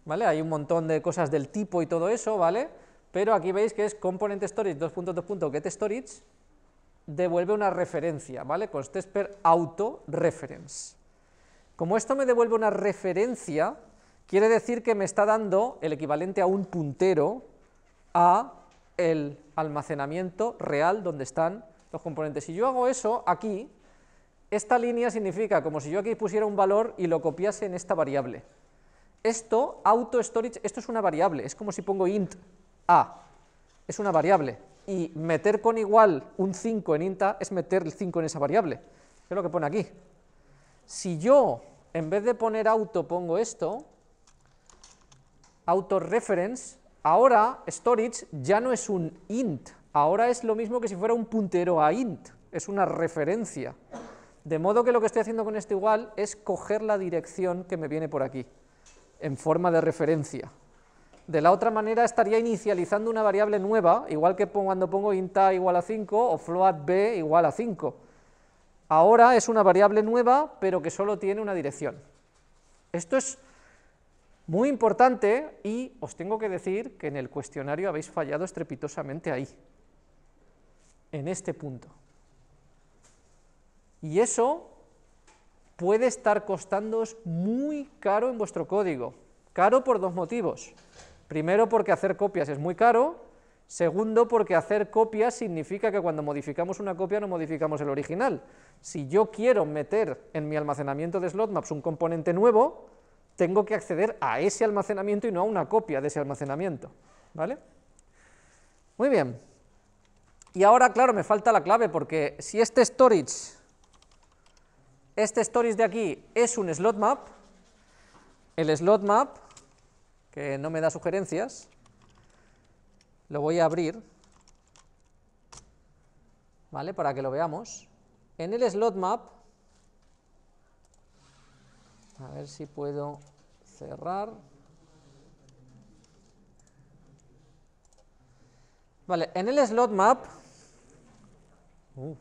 ¿Vale? Hay un montón de cosas del tipo y todo eso, ¿vale? Pero aquí veis que es componentStorage 2.2.getStorage devuelve una referencia, ¿vale? Con per auto reference. Como esto me devuelve una referencia, quiere decir que me está dando el equivalente a un puntero a el almacenamiento real donde están los componentes. Si yo hago eso aquí, esta línea significa como si yo aquí pusiera un valor y lo copiase en esta variable. Esto, auto storage, esto es una variable, es como si pongo int a, es una variable, y meter con igual un 5 en int a es meter el 5 en esa variable, es lo que pone aquí. Si yo, en vez de poner auto, pongo esto, auto reference, ahora storage ya no es un int, Ahora es lo mismo que si fuera un puntero a int, es una referencia. De modo que lo que estoy haciendo con este igual es coger la dirección que me viene por aquí, en forma de referencia. De la otra manera estaría inicializando una variable nueva, igual que cuando pongo int a igual a 5 o float b igual a 5. Ahora es una variable nueva, pero que solo tiene una dirección. Esto es muy importante y os tengo que decir que en el cuestionario habéis fallado estrepitosamente ahí en este punto. Y eso puede estar costándoos muy caro en vuestro código. Caro por dos motivos. Primero, porque hacer copias es muy caro. Segundo, porque hacer copias significa que cuando modificamos una copia no modificamos el original. Si yo quiero meter en mi almacenamiento de slotmaps un componente nuevo, tengo que acceder a ese almacenamiento y no a una copia de ese almacenamiento. ¿Vale? Muy bien. Y ahora, claro, me falta la clave, porque si este storage, este storage de aquí es un slot map, el slot map, que no me da sugerencias, lo voy a abrir, ¿vale? Para que lo veamos. En el slot map, a ver si puedo cerrar. Vale, en el slot map Uh.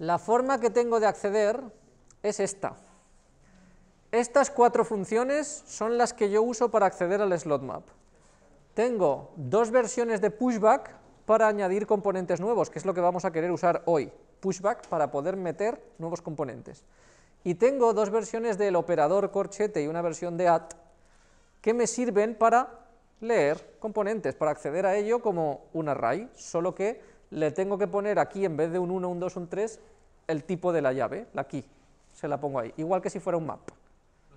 La forma que tengo de acceder es esta. Estas cuatro funciones son las que yo uso para acceder al slot map. Tengo dos versiones de pushback para añadir componentes nuevos, que es lo que vamos a querer usar hoy. Pushback para poder meter nuevos componentes. Y tengo dos versiones del operador corchete y una versión de add que me sirven para leer componentes, para acceder a ello como un array, solo que le tengo que poner aquí, en vez de un 1, un 2, un 3, el tipo de la llave, la key. Se la pongo ahí, igual que si fuera un map. ¿Lo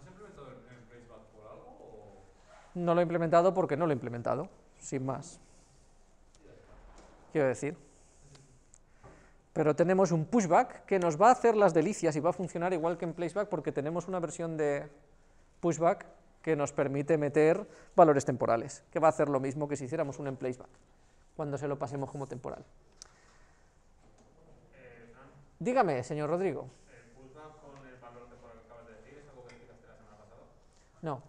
has implementado en, por algo? No lo he implementado porque no lo he implementado, sin más. Quiero decir. Pero tenemos un pushback que nos va a hacer las delicias y va a funcionar igual que en placeback porque tenemos una versión de pushback que nos permite meter valores temporales, que va a hacer lo mismo que si hiciéramos un en placeback, cuando se lo pasemos como temporal. Dígame, señor Rodrigo. No.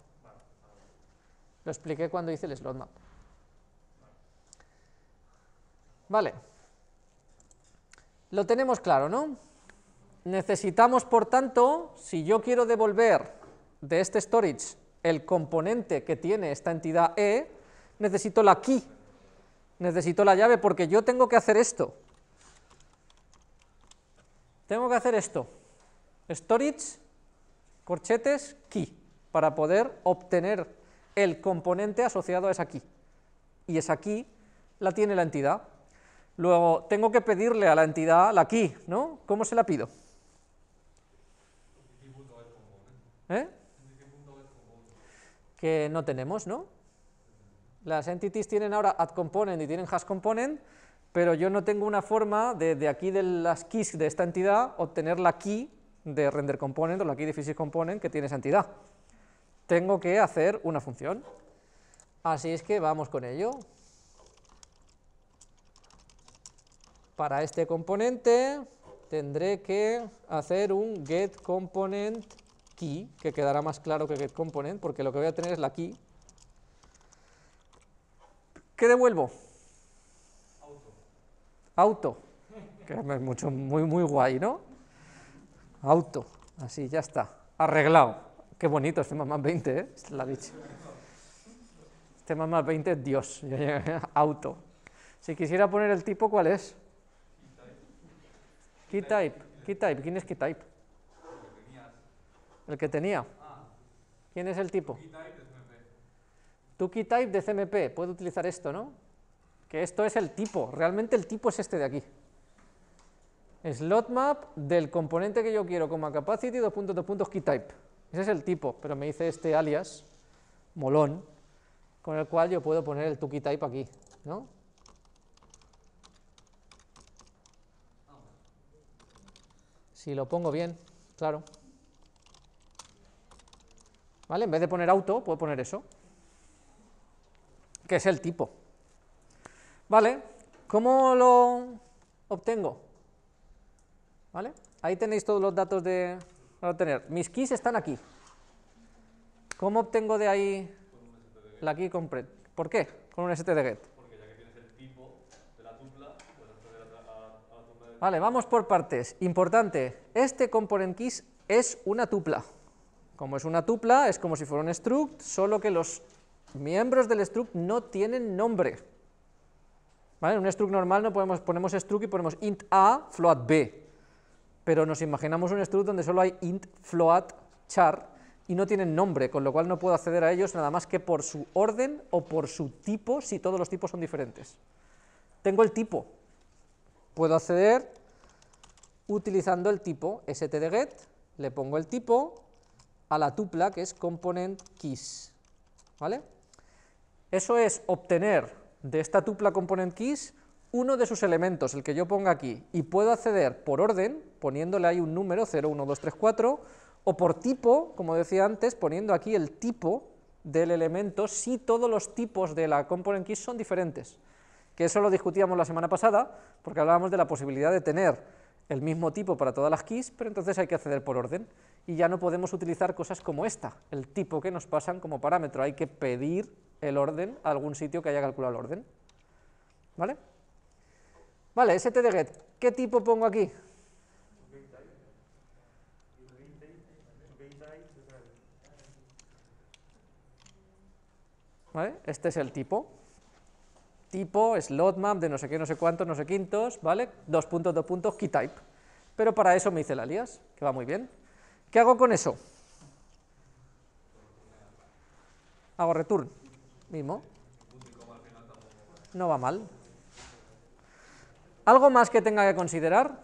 Lo expliqué cuando hice el slot map. Vale. Lo tenemos claro, ¿no? Necesitamos, por tanto, si yo quiero devolver de este storage el componente que tiene esta entidad E, necesito la key, necesito la llave, porque yo tengo que hacer esto tengo que hacer esto, storage, corchetes, key, para poder obtener el componente asociado a esa key. Y esa key la tiene la entidad. Luego, tengo que pedirle a la entidad la key, ¿no? ¿Cómo se la pido? ¿Eh? Que no tenemos, ¿no? Las entities tienen ahora add component y tienen hash component, pero yo no tengo una forma de, aquí de las keys de esta entidad obtener la key de render component o la key de physics component que tiene esa entidad. Tengo que hacer una función. Así es que vamos con ello. Para este componente tendré que hacer un get component key, que quedará más claro que get component, porque lo que voy a tener es la key. ¿Qué devuelvo? auto, que es mucho, muy, muy guay, ¿no? Auto, así, ya está, arreglado. Qué bonito este más 20, ¿eh? Este, este más 20 Dios, auto. Si quisiera poner el tipo, ¿cuál es? Key type. type. ¿Quién es key type? El que tenía. ¿Quién es el tipo? Tu key type de CMP. Puedo utilizar esto, ¿no? que esto es el tipo, realmente el tipo es este de aquí. Slot map del componente que yo quiero, coma capacity, dos puntos, puntos, key type. Ese es el tipo, pero me dice este alias, molón, con el cual yo puedo poner el to type aquí, ¿no? Si lo pongo bien, claro. ¿Vale? En vez de poner auto, puedo poner eso, que es el tipo. ¿Vale? ¿Cómo lo obtengo? ¿Vale? Ahí tenéis todos los datos de para obtener. Mis keys están aquí. ¿Cómo obtengo de ahí la key compret? ¿Por qué? Con un stdget. Porque ya que tienes el tipo de la tupla, la Vale, vamos por partes. Importante, este component keys es una tupla. Como es una tupla, es como si fuera un struct, solo que los miembros del struct no tienen nombre. En un struct normal no podemos, ponemos struct y ponemos int a, float b. Pero nos imaginamos un struct donde solo hay int, float, char y no tienen nombre, con lo cual no puedo acceder a ellos nada más que por su orden o por su tipo, si todos los tipos son diferentes. Tengo el tipo. Puedo acceder utilizando el tipo stdget, le pongo el tipo a la tupla que es component keys. ¿Vale? Eso es obtener de esta tupla component keys uno de sus elementos, el que yo ponga aquí, y puedo acceder por orden, poniéndole ahí un número, 0, 1, 2, 3, 4, o por tipo, como decía antes, poniendo aquí el tipo del elemento, si todos los tipos de la component keys son diferentes. Que eso lo discutíamos la semana pasada, porque hablábamos de la posibilidad de tener el mismo tipo para todas las keys, pero entonces hay que acceder por orden, y ya no podemos utilizar cosas como esta, el tipo que nos pasan como parámetro, hay que pedir el orden a algún sitio que haya calculado el orden. ¿Vale? Vale, ST de get. ¿Qué tipo pongo aquí? ¿Vale? Este es el tipo. Tipo, slot map de no sé qué, no sé cuántos, no sé quintos, ¿vale? Dos puntos, dos puntos, key type. Pero para eso me hice el alias, que va muy bien. ¿Qué hago con eso? Hago return. Mismo. No va mal. ¿Algo más que tenga que considerar?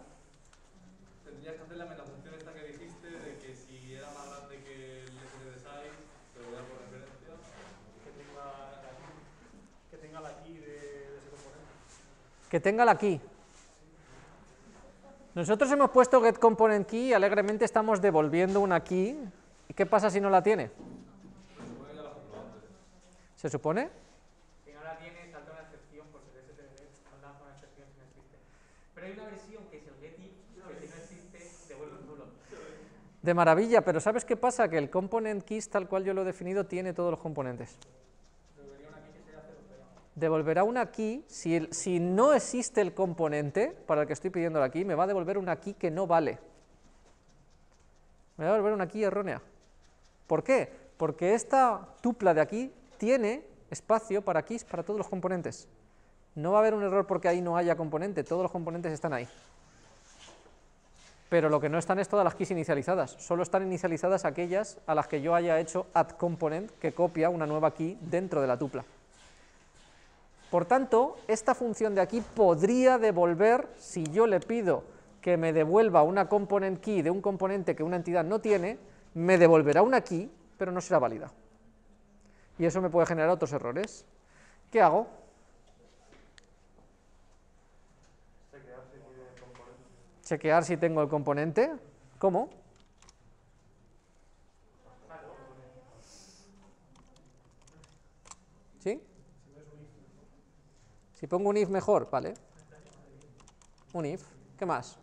Tendrías que hacer la metafunción esta que dijiste, de que si era más grande que el SD de se te voy a por referencia, que tenga la, que tenga la key de, ese componente. Que tenga la key. Nosotros hemos puesto getComponentKey y alegremente estamos devolviendo una key. ¿Y ¿Qué pasa si no la tiene? ¿Se supone? Que ahora tiene, tanto una excepción porque el STD tanto una excepción si no existe. Pero hay una versión que es el Getty, que si no existe, devuelve un nulo. De maravilla, pero ¿sabes qué pasa? Que el component keys, tal cual yo lo he definido, tiene todos los componentes. Devolverá una key, si, el, si no existe el componente para el que estoy pidiendo la key, me va a devolver una key que no vale. Me va a devolver una key errónea. ¿Por qué? Porque esta tupla de aquí tiene espacio para keys para todos los componentes. No va a haber un error porque ahí no haya componente, todos los componentes están ahí. Pero lo que no están es todas las keys inicializadas, solo están inicializadas aquellas a las que yo haya hecho add component que copia una nueva key dentro de la tupla. Por tanto, esta función de aquí podría devolver, si yo le pido que me devuelva una component key de un componente que una entidad no tiene, me devolverá una key, pero no será válida y eso me puede generar otros errores. ¿Qué hago? Chequear si, tengo el componente. ¿Cómo? ¿Sí? Si pongo un if mejor, vale. Un if. ¿Qué más?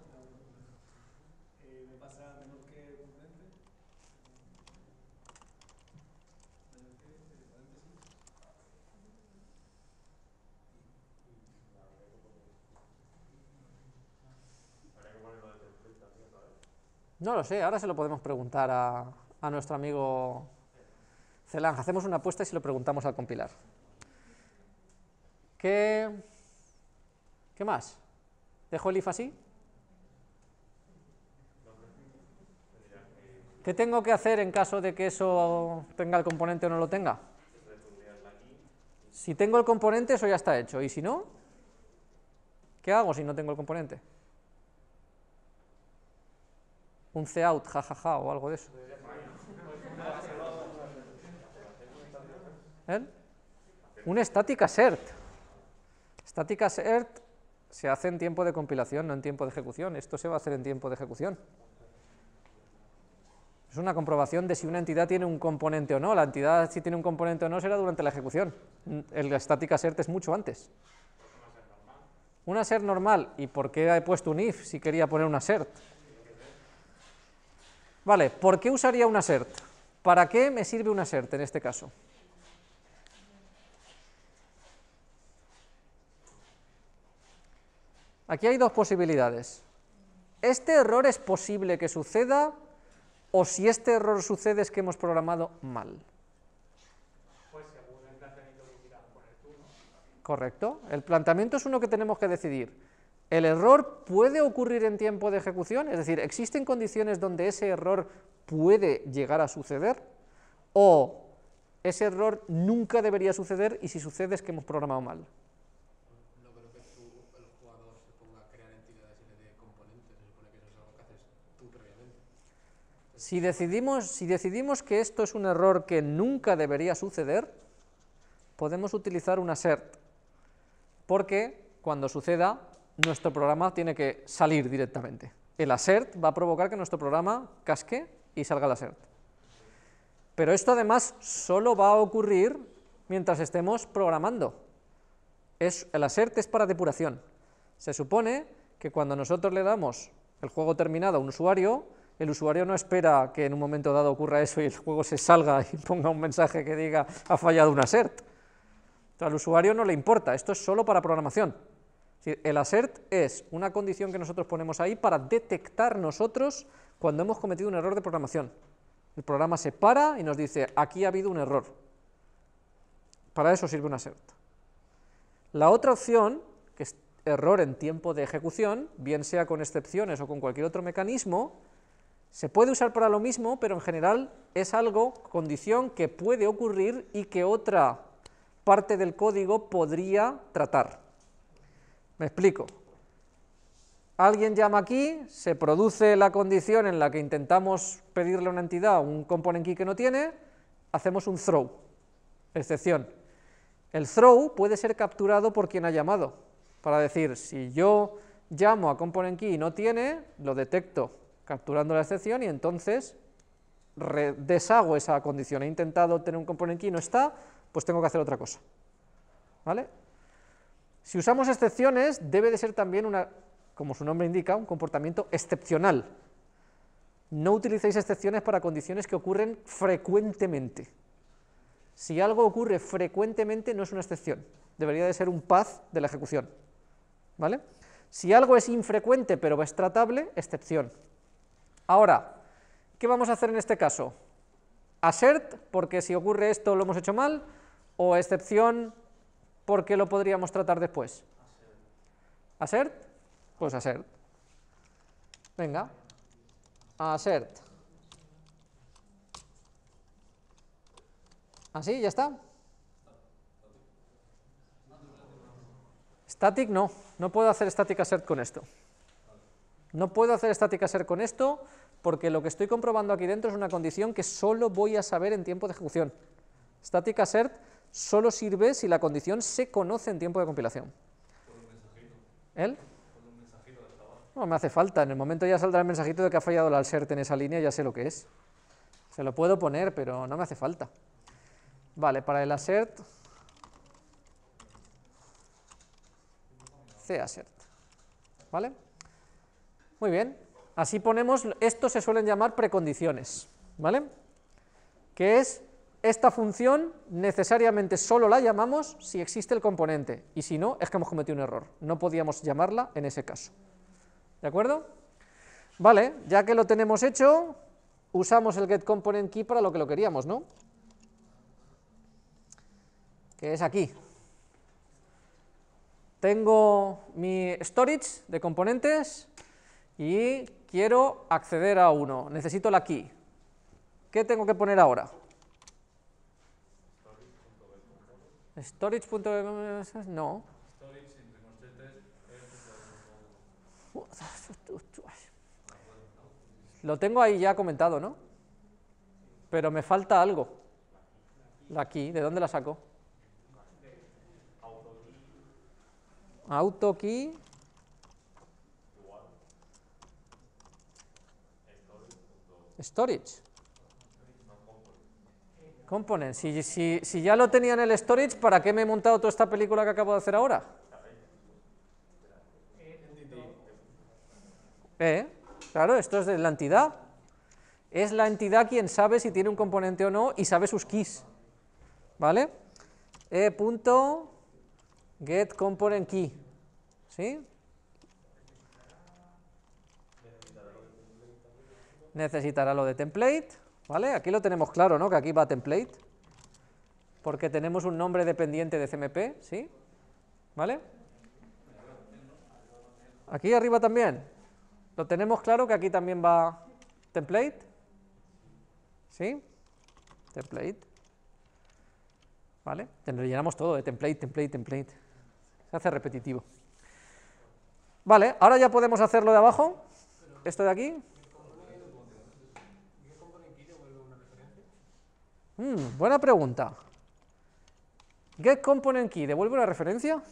No lo sé, ahora se lo podemos preguntar a, nuestro amigo Celange. Hacemos una apuesta y se lo preguntamos al compilar. ¿Qué, qué más? ¿Dejo el if así? ¿Qué tengo que hacer en caso de que eso tenga el componente o no lo tenga? Si tengo el componente, eso ya está hecho. ¿Y si no? ¿Qué hago si no tengo el componente? un C out, jajaja, o algo de eso. ¿Eh? Un static assert. Static assert se hace en tiempo de compilación, no en tiempo de ejecución. Esto se va a hacer en tiempo de ejecución. Es una comprobación de si una entidad tiene un componente o no. La entidad, si tiene un componente o no, será durante la ejecución. El estática assert es mucho antes. Un assert normal. ¿Y por qué he puesto un if si quería poner un assert? Vale, ¿por qué usaría un assert? ¿Para qué me sirve un assert en este caso? Aquí hay dos posibilidades. ¿Este error es posible que suceda o si este error sucede es que hemos programado mal? Correcto. El planteamiento es uno que tenemos que decidir. El error puede ocurrir en tiempo de ejecución, es decir, ¿existen condiciones donde ese error puede llegar a suceder? ¿O ese error nunca debería suceder y si sucede es que hemos programado mal? Si decidimos, si decidimos que esto es un error que nunca debería suceder, podemos utilizar un assert, porque cuando suceda nuestro programa tiene que salir directamente. El assert va a provocar que nuestro programa casque y salga el assert. Pero esto además solo va a ocurrir mientras estemos programando. el assert es para depuración. Se supone que cuando nosotros le damos el juego terminado a un usuario, el usuario no espera que en un momento dado ocurra eso y el juego se salga y ponga un mensaje que diga ha fallado un assert. al usuario no le importa, esto es solo para programación. El assert es una condición que nosotros ponemos ahí para detectar nosotros cuando hemos cometido un error de programación. El programa se para y nos dice, aquí ha habido un error. Para eso sirve un assert. La otra opción, que es error en tiempo de ejecución, bien sea con excepciones o con cualquier otro mecanismo, se puede usar para lo mismo, pero en general es algo, condición que puede ocurrir y que otra parte del código podría tratar. Me explico. Alguien llama aquí, se produce la condición en la que intentamos pedirle a una entidad un component key que no tiene, hacemos un throw, excepción. El throw puede ser capturado por quien ha llamado, para decir, si yo llamo a component key y no tiene, lo detecto capturando la excepción y entonces deshago esa condición. He intentado tener un component key y no está, pues tengo que hacer otra cosa. ¿Vale? Si usamos excepciones, debe de ser también una, como su nombre indica, un comportamiento excepcional. No utilicéis excepciones para condiciones que ocurren frecuentemente. Si algo ocurre frecuentemente, no es una excepción. Debería de ser un path de la ejecución. ¿Vale? Si algo es infrecuente pero es tratable, excepción. Ahora, ¿qué vamos a hacer en este caso? Assert, porque si ocurre esto lo hemos hecho mal, o excepción qué lo podríamos tratar después. ¿Assert? Pues assert. Venga. Assert. ¿Así? ¿Ya está? Static no, no puedo hacer static assert con esto. No puedo hacer static assert con esto porque lo que estoy comprobando aquí dentro es una condición que solo voy a saber en tiempo de ejecución. Static assert solo sirve si la condición se conoce en tiempo de compilación. No me hace falta, en el momento ya saldrá el mensajito de que ha fallado la assert en esa línea, ya sé lo que es. Se lo puedo poner, pero no me hace falta. Vale, para el assert, C assert, ¿vale? Muy bien, así ponemos, esto se suelen llamar precondiciones, ¿vale? Que es esta función necesariamente solo la llamamos si existe el componente, y si no, es que hemos cometido un error, no podíamos llamarla en ese caso. ¿De acuerdo? Vale, ya que lo tenemos hecho, usamos el getComponentKey para lo que lo queríamos, ¿no? Que es aquí. Tengo mi storage de componentes y quiero acceder a uno, necesito la key. ¿Qué tengo que poner ahora? Storage. No. Lo tengo ahí ya comentado, ¿no? Pero me falta algo. La key, ¿de dónde la saco? Auto key. Storage. Component. Si, si, si, ya lo tenía en el storage, ¿para qué me he montado toda esta película que acabo de hacer ahora? ¿Eh? Claro, esto es de la entidad. Es la entidad quien sabe si tiene un componente o no y sabe sus keys. ¿Vale? E punto get component key. ¿Sí? Necesitará lo de template. ¿Vale? Aquí lo tenemos claro, ¿no? Que aquí va template, porque tenemos un nombre dependiente de CMP, ¿sí? ¿Vale? Aquí arriba también. Lo tenemos claro que aquí también va template, ¿sí? Template. ¿Vale? Te rellenamos todo de ¿eh? template, template, template. Se hace repetitivo. Vale, ahora ya podemos hacerlo de abajo, esto de aquí. Mm, buena pregunta. Get component key, ¿devuelve la referencia?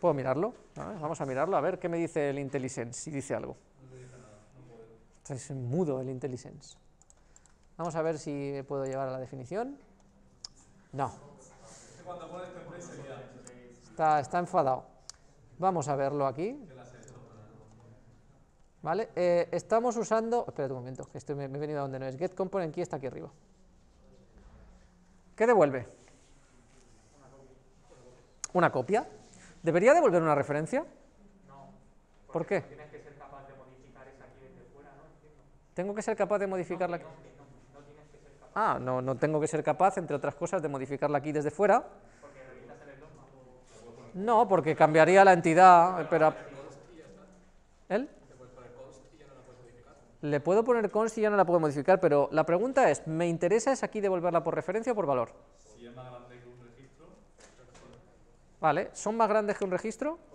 ¿Puedo mirarlo? vamos a mirarlo, a ver qué me dice el IntelliSense, si dice algo. Es mudo el IntelliSense. Vamos a ver si puedo llevar a la definición. No. Está, está enfadado. Vamos a verlo aquí. ¿Vale? Eh, estamos usando, espera un momento, que estoy, me, he venido a donde no es, get component key está aquí arriba. ¿Qué devuelve? Una copia. ¿Debería devolver una referencia? No. ¿Por qué? Tienes que ser capaz de modificar esa aquí desde fuera, ¿no? Tengo que ser capaz de modificarla. No, Ah, no, no tengo que ser capaz, entre otras cosas, de modificarla aquí desde fuera. No, porque cambiaría la entidad. ¿El? Le puedo poner const y ya no la puedo modificar, pero la pregunta es, ¿me interesa es aquí devolverla por referencia o por valor? Vale, ¿son más grandes que un registro?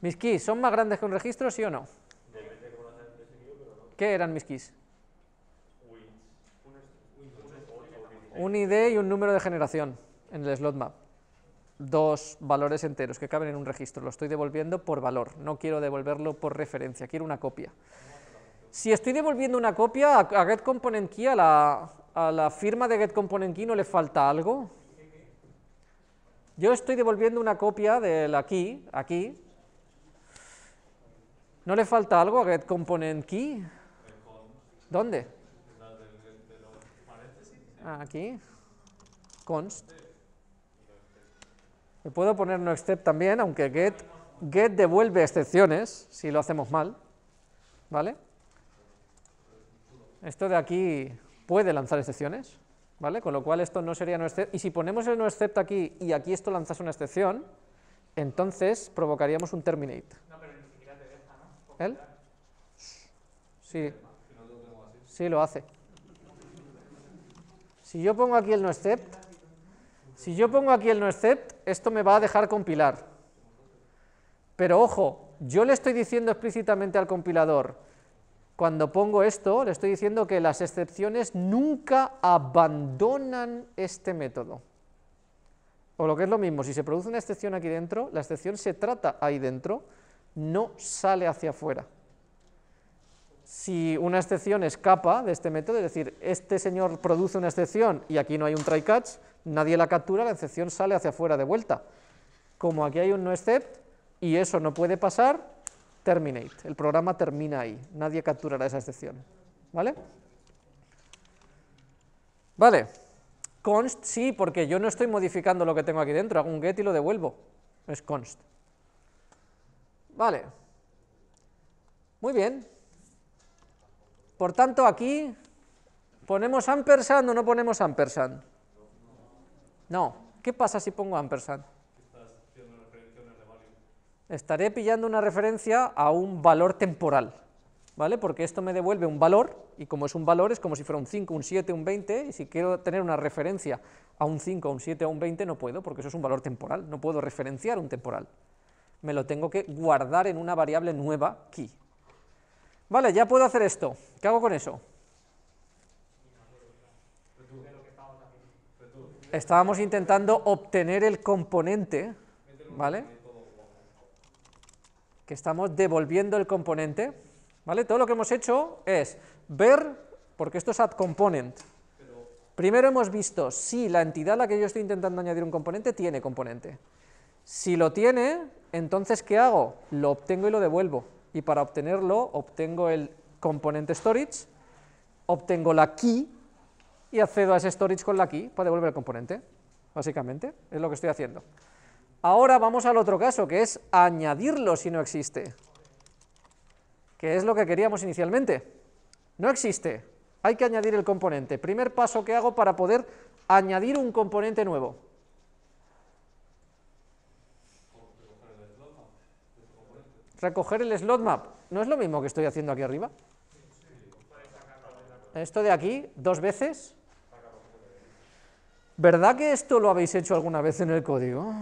¿Mis keys son más grandes que un registro, sí o no? ¿Qué eran mis keys? Un ID y un número de generación en el slot map dos valores enteros que caben en un registro, lo estoy devolviendo por valor, no quiero devolverlo por referencia, quiero una copia. Si estoy devolviendo una copia, a getComponentKey, a la, a la firma de getComponentKey no le falta algo. Yo estoy devolviendo una copia de la key, aquí. ¿No le falta algo a getComponentKey? ¿Dónde? Ah, aquí. Const me puedo poner no except también, aunque get, get devuelve excepciones si lo hacemos mal. ¿Vale? Esto de aquí puede lanzar excepciones, ¿vale? Con lo cual esto no sería no except. Y si ponemos el no except aquí y aquí esto lanzase una excepción, entonces provocaríamos un terminate. No, pero ni siquiera te deja, ¿no? ¿El? Sí. Sí, lo hace. Si yo pongo aquí el no except, si yo pongo aquí el no except, esto me va a dejar compilar. Pero ojo, yo le estoy diciendo explícitamente al compilador, cuando pongo esto, le estoy diciendo que las excepciones nunca abandonan este método. O lo que es lo mismo, si se produce una excepción aquí dentro, la excepción se trata ahí dentro, no sale hacia afuera. Si una excepción escapa de este método, es decir, este señor produce una excepción y aquí no hay un try catch, nadie la captura, la excepción sale hacia afuera de vuelta. Como aquí hay un no except y eso no puede pasar, terminate. El programa termina ahí. Nadie capturará esa excepción. ¿Vale? Vale. Const sí, porque yo no estoy modificando lo que tengo aquí dentro. Hago un get y lo devuelvo. Es const. Vale. Muy bien. Por tanto, aquí ponemos ampersand o no ponemos ampersand. No, ¿qué pasa si pongo ampersand? Estaré pillando una referencia a un valor temporal, ¿vale? Porque esto me devuelve un valor, y como es un valor, es como si fuera un 5, un 7, un 20, y si quiero tener una referencia a un 5, a un 7, a un 20, no puedo, porque eso es un valor temporal, no puedo referenciar un temporal. Me lo tengo que guardar en una variable nueva, key. Vale, ya puedo hacer esto. ¿Qué hago con eso? estábamos intentando obtener el componente, ¿vale? Que estamos devolviendo el componente, ¿vale? Todo lo que hemos hecho es ver, porque esto es add component. Primero hemos visto si la entidad a la que yo estoy intentando añadir un componente tiene componente. Si lo tiene, entonces ¿qué hago? Lo obtengo y lo devuelvo. Y para obtenerlo, obtengo el componente storage, obtengo la key, y accedo a ese storage con la key para devolver el componente. Básicamente, es lo que estoy haciendo. Ahora vamos al otro caso, que es añadirlo si no existe. Que es lo que queríamos inicialmente. No existe. Hay que añadir el componente. Primer paso que hago para poder añadir un componente nuevo. Recoger el slot map. ¿No es lo mismo que estoy haciendo aquí arriba? Esto de aquí, dos veces, ¿Verdad que esto lo habéis hecho alguna vez en el código?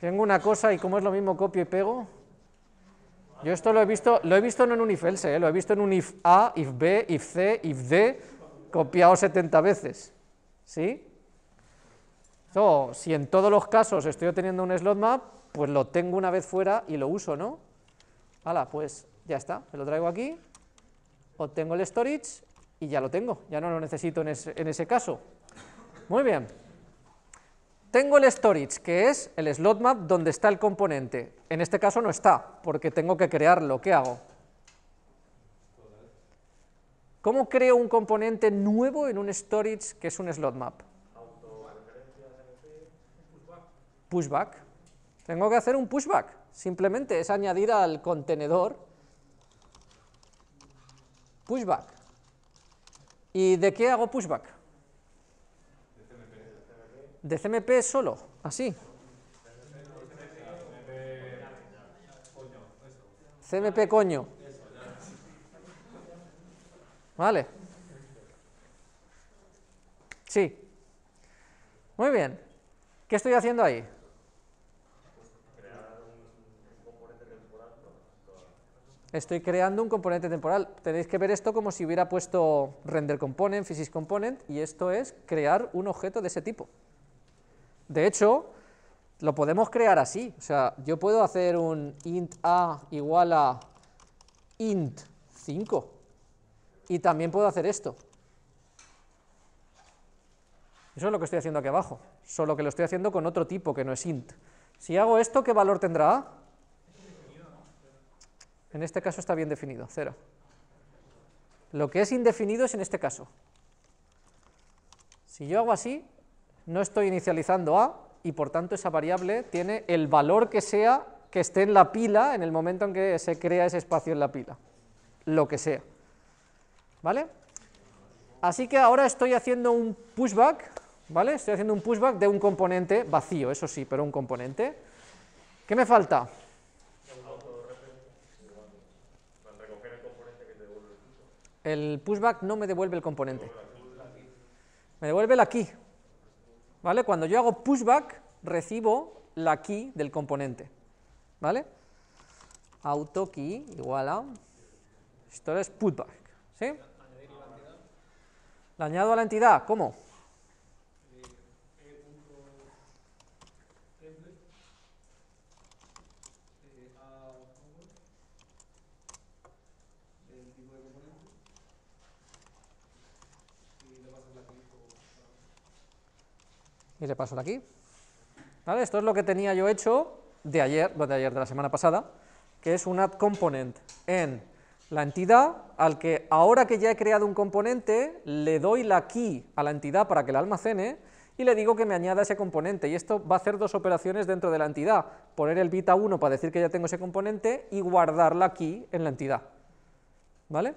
Tengo una cosa y como es lo mismo copio y pego. Yo esto lo he visto, lo he visto no en un if else, ¿eh? lo he visto en un if A, if B, if C, if D, copiado 70 veces. ¿Sí? si en todos los casos estoy teniendo un slot map, pues lo tengo una vez fuera y lo uso, ¿no? Hala, pues ya está, me lo traigo aquí, obtengo el storage y ya lo tengo, ya no lo necesito en ese caso. Muy bien. Tengo el storage, que es el slot map donde está el componente. En este caso no está, porque tengo que crearlo. ¿Qué hago? ¿Cómo creo un componente nuevo en un storage que es un slot map? Pushback. Tengo que hacer un pushback. Simplemente es añadir al contenedor pushback. ¿Y de qué hago pushback? de CMP solo, así. CMP coño. ¿Vale? Sí. Muy bien. ¿Qué estoy haciendo ahí? Estoy creando un componente temporal. Tenéis que ver esto como si hubiera puesto render component, physics component, y esto es crear un objeto de ese tipo. De hecho, lo podemos crear así. O sea, yo puedo hacer un int a igual a int 5. Y también puedo hacer esto. Eso es lo que estoy haciendo aquí abajo, solo que lo estoy haciendo con otro tipo que no es int. Si hago esto, ¿qué valor tendrá a? En este caso está bien definido, 0. Lo que es indefinido es en este caso. Si yo hago así, no estoy inicializando A y por tanto esa variable tiene el valor que sea que esté en la pila en el momento en que se crea ese espacio en la pila, lo que sea. ¿Vale? Así que ahora estoy haciendo un pushback, ¿vale? Estoy haciendo un pushback de un componente vacío, eso sí, pero un componente. ¿Qué me falta? El pushback no me devuelve el componente. Me devuelve el aquí. ¿vale? Cuando yo hago pushback, recibo la key del componente, ¿vale? Auto key igual a... Esto es pushback. ¿sí? añado a la entidad, ¿cómo? y le paso de aquí. ¿Vale? Esto es lo que tenía yo hecho de ayer, de ayer, de la semana pasada, que es un add component en la entidad al que ahora que ya he creado un componente, le doy la key a la entidad para que la almacene y le digo que me añada ese componente. Y esto va a hacer dos operaciones dentro de la entidad, poner el bit a 1 para decir que ya tengo ese componente y guardar la key en la entidad. ¿Vale?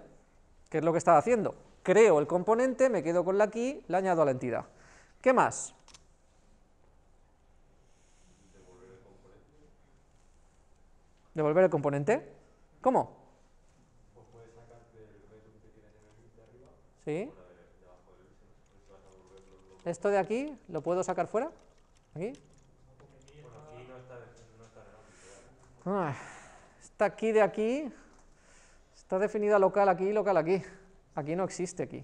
¿Qué es lo que estaba haciendo? Creo el componente, me quedo con la key, la añado a la entidad. ¿Qué más? ¿Devolver el componente? ¿Cómo? Sí. ¿Esto de aquí lo puedo sacar fuera? ¿Aquí? Ah, está aquí de aquí. Está definida local aquí local aquí. Aquí no existe aquí.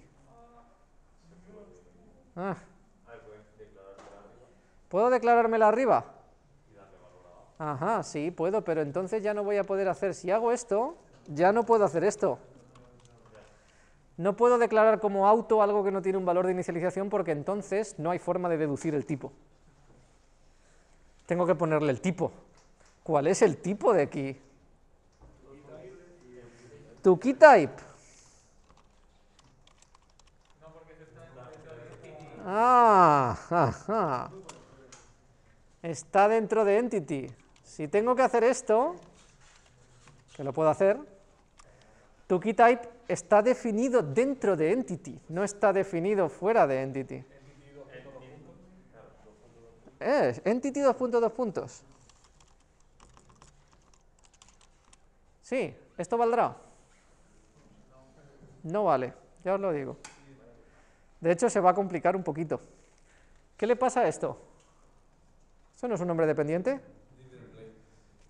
Ah. ¿Puedo declarármela arriba? Ajá, sí, puedo, pero entonces ya no voy a poder hacer, si hago esto, ya no puedo hacer esto. No puedo declarar como auto algo que no tiene un valor de inicialización porque entonces no hay forma de deducir el tipo. Tengo que ponerle el tipo. ¿Cuál es el tipo de aquí? Tu key type. Ah, Está dentro de entity si tengo que hacer esto, que lo puedo hacer, tu key type está definido dentro de entity, no está definido fuera de entity. Es entity 2.2 puntos. Sí, ¿esto valdrá? No vale, ya os lo digo. De hecho, se va a complicar un poquito. ¿Qué le pasa a esto? ¿Eso no es un nombre dependiente?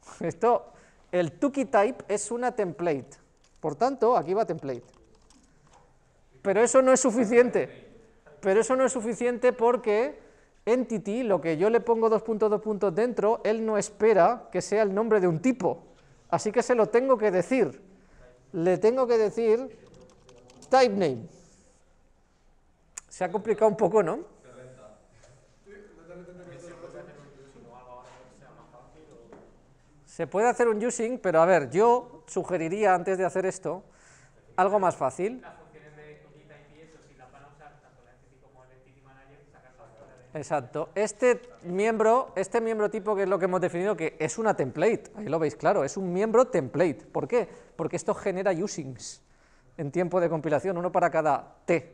Esto, el Tuki type es una template. Por tanto, aquí va template. Pero eso no es suficiente. Pero eso no es suficiente porque entity, lo que yo le pongo dos puntos, dos puntos dentro, él no espera que sea el nombre de un tipo. Así que se lo tengo que decir. Le tengo que decir type name. Se ha complicado un poco, ¿no? Se puede hacer un using, pero a ver, yo sugeriría antes de hacer esto algo más fácil. Exacto. Este miembro, este miembro tipo que es lo que hemos definido que es una template, ahí lo veis claro, es un miembro template. ¿Por qué? Porque esto genera usings en tiempo de compilación, uno para cada t.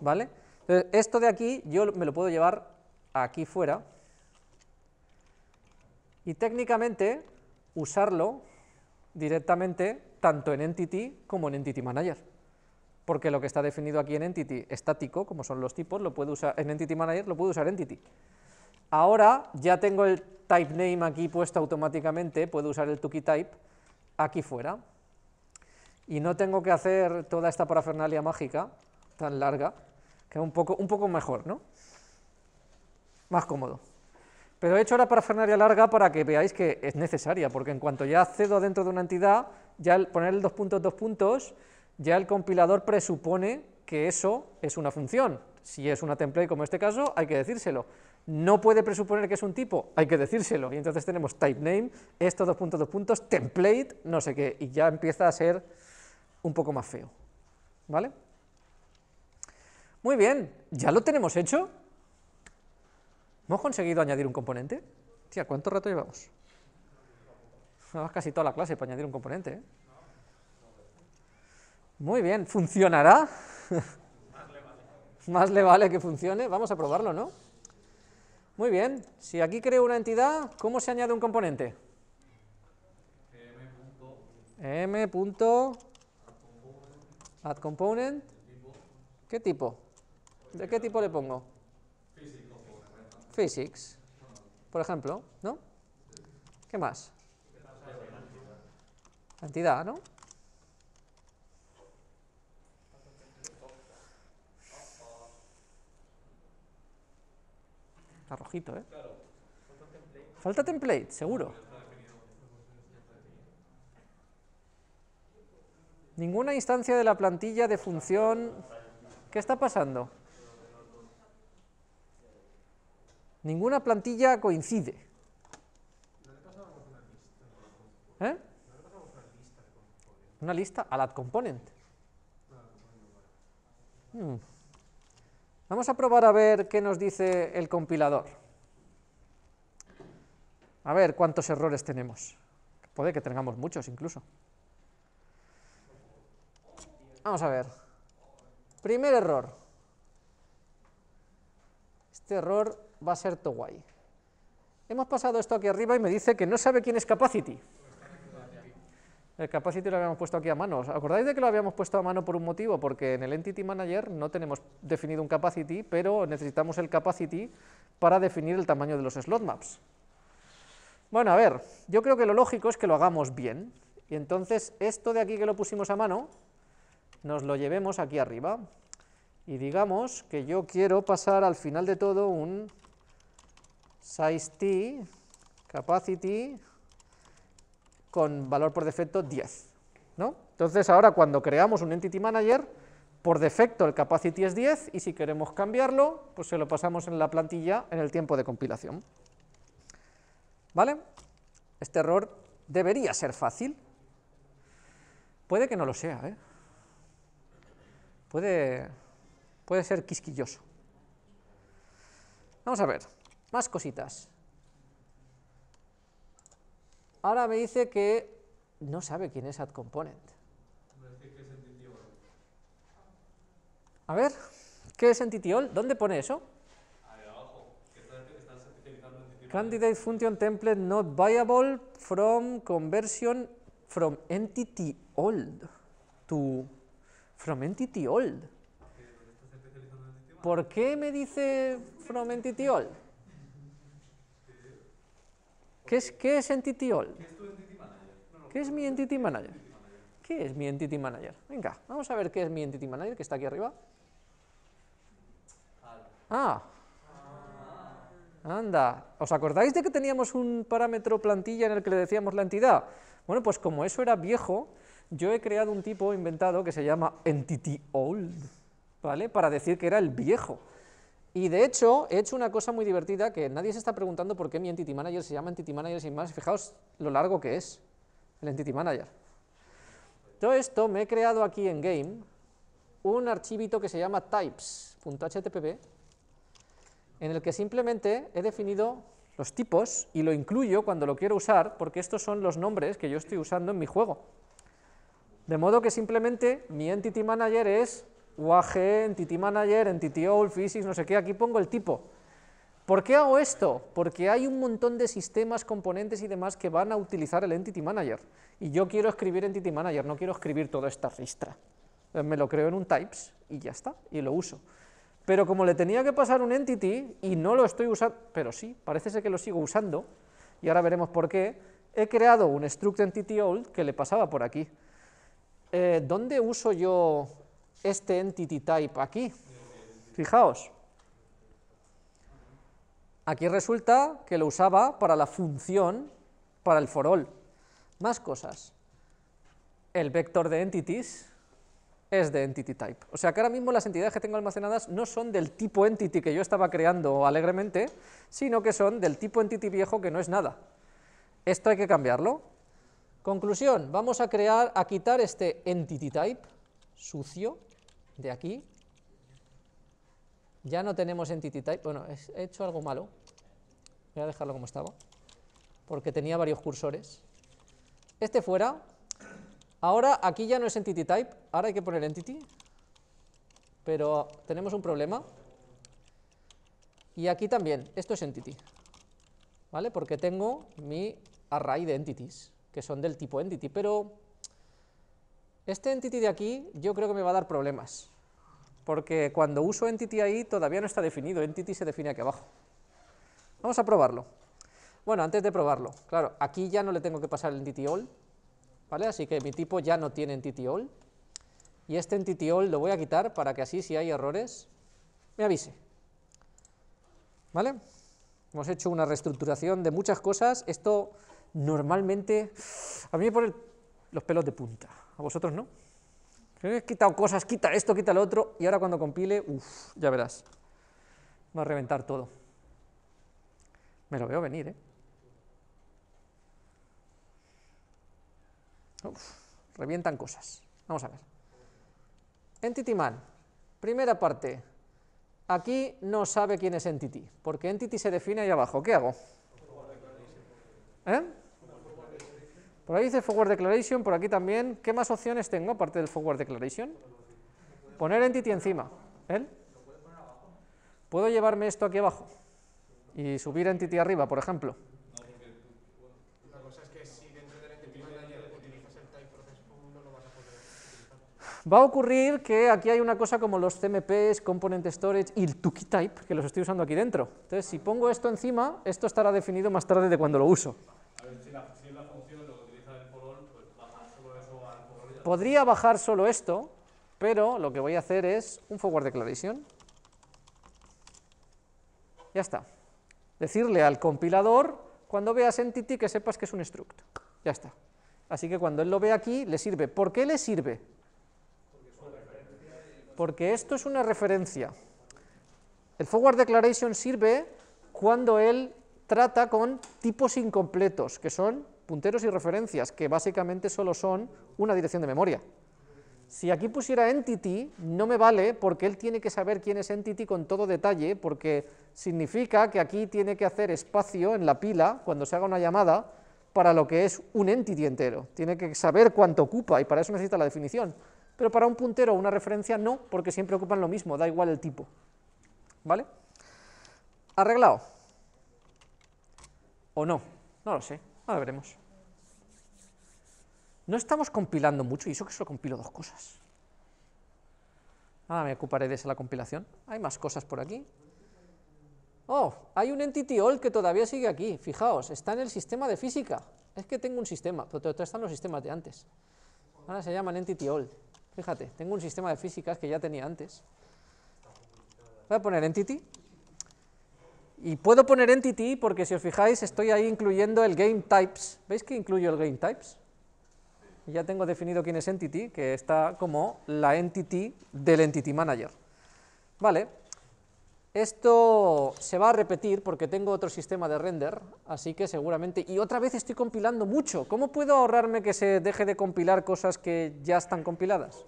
¿Vale? Entonces, esto de aquí yo me lo puedo llevar aquí fuera y técnicamente usarlo directamente tanto en Entity como en Entity Manager. Porque lo que está definido aquí en Entity estático, como son los tipos, lo puedo usar en Entity Manager lo puedo usar Entity. Ahora ya tengo el type name aquí puesto automáticamente, puedo usar el type aquí fuera. Y no tengo que hacer toda esta parafernalia mágica tan larga, que es un poco, un poco mejor, ¿no? Más cómodo. Pero he hecho ahora parafernalia larga para que veáis que es necesaria, porque en cuanto ya cedo dentro de una entidad, ya al poner el 2.2, puntos, ya el compilador presupone que eso es una función. Si es una template, como este caso, hay que decírselo. No puede presuponer que es un tipo, hay que decírselo. Y entonces tenemos type name, estos dos puntos, dos puntos, template, no sé qué, y ya empieza a ser un poco más feo. ¿Vale? Muy bien, ya lo tenemos hecho. ¿Hemos conseguido añadir un componente? Tía, ¿cuánto rato llevamos? Llevamos casi toda la clase para añadir un componente. ¿eh? Muy bien, ¿funcionará? Más le, vale. que funcione. Vamos a probarlo, ¿no? Muy bien, si aquí creo una entidad, ¿cómo se añade un componente? M. Punto component. ¿Qué tipo? ¿De qué tipo le pongo? physics, por ejemplo, ¿no? ¿Qué más? Entidad, ¿no? Está rojito, ¿eh? Falta template, seguro. Ninguna instancia de la plantilla de función... ¿Qué está pasando? Ninguna plantilla coincide. ¿Eh? Una lista al add component. Hmm. Vamos a probar a ver qué nos dice el compilador. A ver cuántos errores tenemos. Puede que tengamos muchos incluso. Vamos a ver. Primer error. Este error va a ser guay. Hemos pasado esto aquí arriba y me dice que no sabe quién es Capacity. El Capacity lo habíamos puesto aquí a mano. ¿Os acordáis de que lo habíamos puesto a mano por un motivo? Porque en el Entity Manager no tenemos definido un Capacity, pero necesitamos el Capacity para definir el tamaño de los slot maps. Bueno, a ver, yo creo que lo lógico es que lo hagamos bien. Y entonces esto de aquí que lo pusimos a mano, nos lo llevemos aquí arriba. Y digamos que yo quiero pasar al final de todo un size t, capacity, con valor por defecto 10. ¿no? Entonces ahora cuando creamos un entity manager, por defecto el capacity es 10 y si queremos cambiarlo, pues se lo pasamos en la plantilla en el tiempo de compilación. ¿Vale? Este error debería ser fácil. Puede que no lo sea, ¿eh? Puede, puede ser quisquilloso. Vamos a ver. Más cositas. Ahora me dice que no sabe quién es component A ver, ¿qué es old? ¿Dónde pone eso? Candidate function template not viable from conversion from entity old to from entity old. ¿Por qué me dice from entity old? ¿Qué es, qué ¿Qué es mi Entity Manager? ¿Qué es mi Entity Manager? Venga, vamos a ver qué es mi Entity Manager, que está aquí arriba. Ah. Anda. ¿Os acordáis de que teníamos un parámetro plantilla en el que le decíamos la entidad? Bueno, pues como eso era viejo, yo he creado un tipo inventado que se llama Entity Old, ¿vale? Para decir que era el viejo. Y de hecho, he hecho una cosa muy divertida que nadie se está preguntando por qué mi Entity Manager se llama Entity Manager sin más. Fijaos lo largo que es el Entity Manager. Todo esto me he creado aquí en Game un archivito que se llama types.htp en el que simplemente he definido los tipos y lo incluyo cuando lo quiero usar porque estos son los nombres que yo estoy usando en mi juego. De modo que simplemente mi Entity Manager es UAG, Entity Manager, Entity Old Physics, no sé qué, aquí pongo el tipo. ¿Por qué hago esto? Porque hay un montón de sistemas, componentes y demás que van a utilizar el Entity Manager. Y yo quiero escribir Entity Manager, no quiero escribir toda esta ristra. Eh, me lo creo en un types y ya está, y lo uso. Pero como le tenía que pasar un entity y no lo estoy usando, pero sí, parece ser que lo sigo usando, y ahora veremos por qué, he creado un struct entity old que le pasaba por aquí. Eh, ¿Dónde uso yo este entity type aquí. Fijaos. Aquí resulta que lo usaba para la función, para el for all. Más cosas. El vector de entities es de entity type. O sea que ahora mismo las entidades que tengo almacenadas no son del tipo entity que yo estaba creando alegremente, sino que son del tipo entity viejo que no es nada. Esto hay que cambiarlo. Conclusión, vamos a crear, a quitar este entity type sucio, de aquí, ya no tenemos entity type, bueno, he hecho algo malo, voy a dejarlo como estaba, porque tenía varios cursores. Este fuera, ahora aquí ya no es entity type, ahora hay que poner entity, pero tenemos un problema, y aquí también, esto es entity, ¿vale? Porque tengo mi array de entities, que son del tipo entity, pero este entity de aquí yo creo que me va a dar problemas, porque cuando uso entity ahí todavía no está definido, entity se define aquí abajo. Vamos a probarlo. Bueno, antes de probarlo, claro, aquí ya no le tengo que pasar el entity all, ¿vale? Así que mi tipo ya no tiene entity all, y este entity all lo voy a quitar para que así si hay errores me avise. ¿Vale? Hemos hecho una reestructuración de muchas cosas, esto normalmente a mí me pone los pelos de punta. ¿A vosotros no? He quitado cosas, quita esto, quita lo otro, y ahora cuando compile, uff, ya verás. Va a reventar todo. Me lo veo venir, ¿eh? revientan cosas. Vamos a ver. Entity Man. Primera parte. Aquí no sabe quién es Entity, porque Entity se define ahí abajo. ¿Qué hago? ¿Eh? Por ahí dice Forward Declaration, por aquí también. ¿Qué más opciones tengo aparte del Forward Declaration? Poner Entity encima. ¿El? ¿eh? ¿Puedo llevarme esto aquí abajo? Y subir Entity arriba, por ejemplo. va a ocurrir que aquí hay una cosa como los CMPs, Component Storage y el type, que los estoy usando aquí dentro. Entonces, si pongo esto encima, esto estará definido más tarde de cuando lo uso. A ver si Podría bajar solo esto, pero lo que voy a hacer es un forward declaration. Ya está. Decirle al compilador, cuando veas entity, que sepas que es un struct. Ya está. Así que cuando él lo ve aquí, le sirve. ¿Por qué le sirve? Porque esto es una referencia. El forward declaration sirve cuando él trata con tipos incompletos, que son punteros y referencias, que básicamente solo son una dirección de memoria. Si aquí pusiera entity, no me vale porque él tiene que saber quién es entity con todo detalle, porque significa que aquí tiene que hacer espacio en la pila cuando se haga una llamada para lo que es un entity entero. Tiene que saber cuánto ocupa y para eso necesita la definición. Pero para un puntero o una referencia no, porque siempre ocupan lo mismo, da igual el tipo. ¿Vale? Arreglado. ¿O no? No lo sé, ahora veremos. No estamos compilando mucho, y eso que solo compilo dos cosas. Ahora me ocuparé de esa la compilación. Hay más cosas por aquí. Oh, hay un entity old que todavía sigue aquí. Fijaos, está en el sistema de física. Es que tengo un sistema, pero están los sistemas de antes. Ahora se llaman entity old. Fíjate, tengo un sistema de físicas que ya tenía antes. Voy a poner entity. Y puedo poner entity porque si os fijáis estoy ahí incluyendo el game types. ¿Veis que incluyo el game types? ya tengo definido quién es Entity, que está como la Entity del Entity Manager. Vale, esto se va a repetir porque tengo otro sistema de render, así que seguramente... Y otra vez estoy compilando mucho. ¿Cómo puedo ahorrarme que se deje de compilar cosas que ya están compiladas?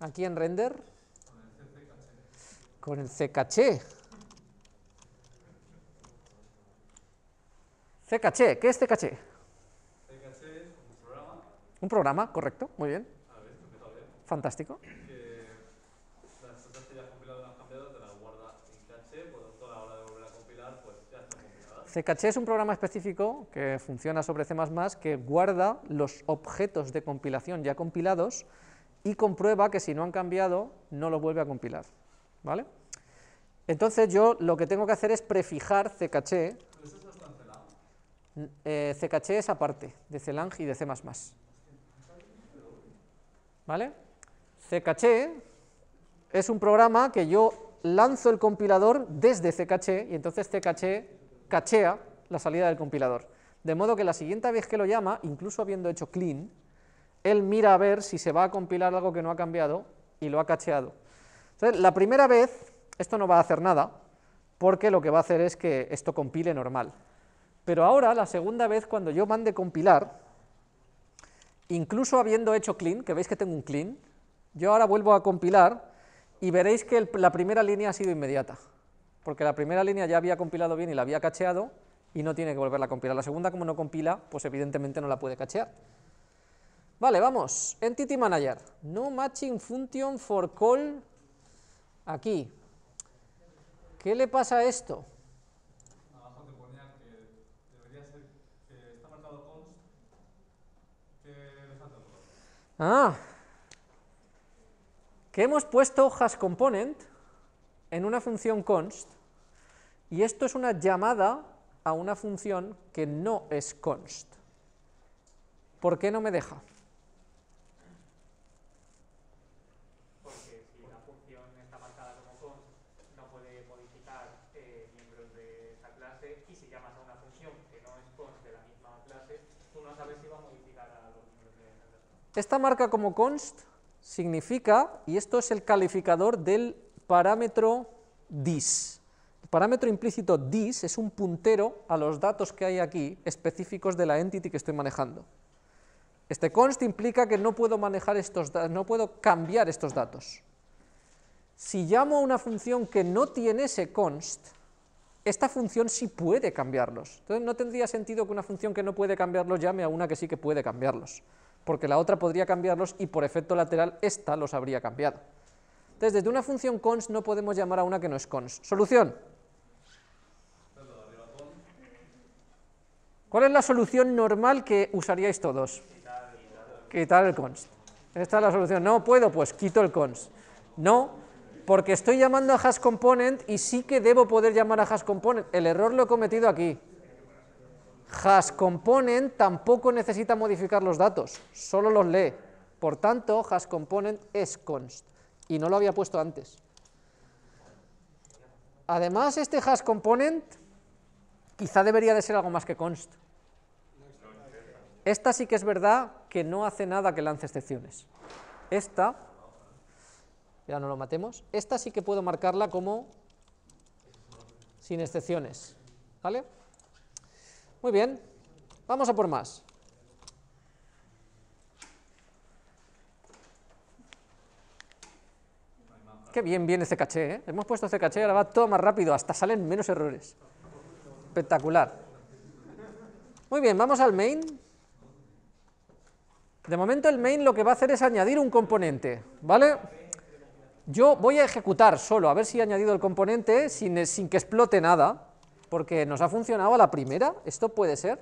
Aquí en render. Con el ccache. Ccache, ¿qué es ccache? Un programa, correcto, muy bien. Ah, Fantástico. CCache pues, pues, es un programa específico que funciona sobre C++ que guarda los objetos de compilación ya compilados y comprueba que si no han cambiado, no los vuelve a compilar. ¿Vale? Entonces yo lo que tengo que hacer es prefijar CCache. ¿Eso eh, CCache es aparte de Celang y de C++. ¿Vale? Ccache es un programa que yo lanzo el compilador desde Ccache y entonces Ccache cachea la salida del compilador. De modo que la siguiente vez que lo llama, incluso habiendo hecho clean, él mira a ver si se va a compilar algo que no ha cambiado y lo ha cacheado. Entonces, la primera vez esto no va a hacer nada, porque lo que va a hacer es que esto compile normal. Pero ahora, la segunda vez, cuando yo mande compilar, incluso habiendo hecho clean, que veis que tengo un clean, yo ahora vuelvo a compilar y veréis que la primera línea ha sido inmediata, porque la primera línea ya había compilado bien y la había cacheado y no tiene que volverla a compilar. La segunda, como no compila, pues evidentemente no la puede cachear. Vale, vamos, Entity Manager, no matching function for call aquí. ¿Qué le pasa a esto? Ah, que hemos puesto hojas component en una función const, y esto es una llamada a una función que no es const. ¿Por qué no me deja? Esta marca como const significa, y esto es el calificador del parámetro dis. El parámetro implícito dis es un puntero a los datos que hay aquí específicos de la entity que estoy manejando. Este const implica que no puedo manejar estos no puedo cambiar estos datos. Si llamo a una función que no tiene ese const, esta función sí puede cambiarlos. Entonces no tendría sentido que una función que no puede cambiarlos llame a una que sí que puede cambiarlos porque la otra podría cambiarlos y por efecto lateral esta los habría cambiado. Entonces, desde una función cons no podemos llamar a una que no es cons. Solución. ¿Cuál es la solución normal que usaríais todos? Quitar el, const. Esta es la solución. No puedo, pues quito el const. No, porque estoy llamando a hash component y sí que debo poder llamar a hash El error lo he cometido aquí. HasComponent tampoco necesita modificar los datos, solo los lee. Por tanto, HasComponent es const, y no lo había puesto antes. Además, este HasComponent quizá debería de ser algo más que const. Esta sí que es verdad que no hace nada que lance excepciones. Esta, ya no lo matemos, esta sí que puedo marcarla como sin excepciones, ¿vale? Muy bien, vamos a por más. Qué bien viene este caché, ¿eh? Hemos puesto este caché y ahora va todo más rápido, hasta salen menos errores. Espectacular. Muy bien, vamos al main. De momento el main lo que va a hacer es añadir un componente, ¿vale? Yo voy a ejecutar solo, a ver si he añadido el componente sin, sin que explote nada. Porque nos ha funcionado la primera. ¿Esto puede ser?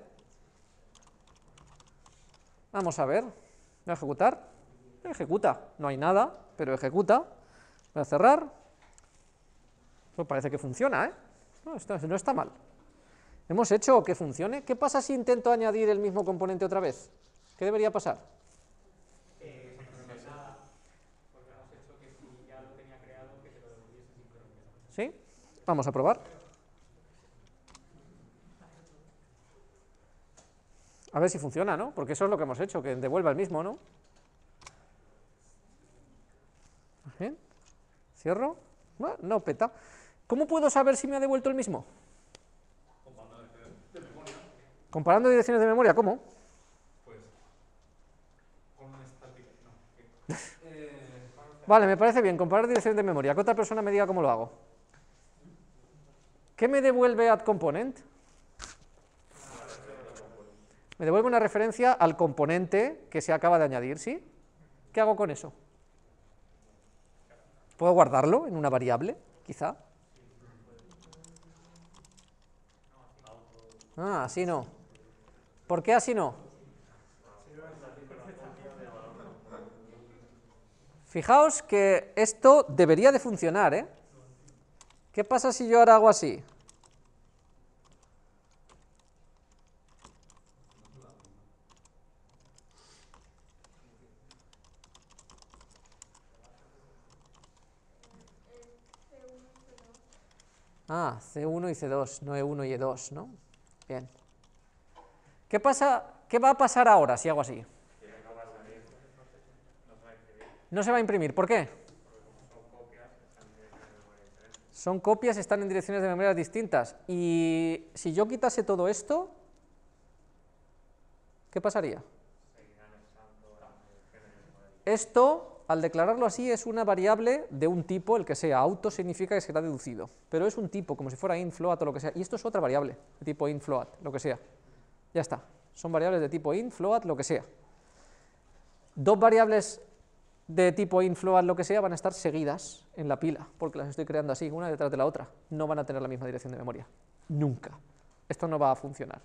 Vamos a ver. Voy a ejecutar. Ejecuta. No hay nada, pero ejecuta. Voy a cerrar. Pues parece que funciona, ¿eh? No, no está mal. Hemos hecho que funcione. ¿Qué pasa si intento añadir el mismo componente otra vez? ¿Qué debería pasar? ¿Sí? Vamos a probar. A ver si funciona, ¿no? Porque eso es lo que hemos hecho, que devuelva el mismo, ¿no? ¿Cierro? No, peta. ¿Cómo puedo saber si me ha devuelto el mismo? Comparando direcciones de memoria. ¿cómo? Pues, eh, vale, me parece bien, comparar direcciones de memoria. Que otra persona me diga cómo lo hago. ¿Qué me devuelve add component? Me devuelvo una referencia al componente que se acaba de añadir, ¿sí? ¿Qué hago con eso? ¿Puedo guardarlo en una variable, quizá? Ah, así no. ¿Por qué así no? Fijaos que esto debería de funcionar, ¿eh? ¿Qué pasa si yo ahora hago así? Ah, C1 y C2, no E1 y E2, ¿no? Bien. ¿Qué, pasa, ¿Qué va a pasar ahora si hago así? No se va a imprimir, ¿por qué? Son copias, están en direcciones de memoria distintas. Y si yo quitase todo esto, ¿qué pasaría? Eh, esto al declararlo así, es una variable de un tipo, el que sea auto significa que será deducido, pero es un tipo, como si fuera float o lo que sea, y esto es otra variable, de tipo float, lo que sea. Ya está, son variables de tipo float, lo que sea. Dos variables de tipo float, lo que sea, van a estar seguidas en la pila, porque las estoy creando así, una detrás de la otra, no van a tener la misma dirección de memoria, nunca. Esto no va a funcionar.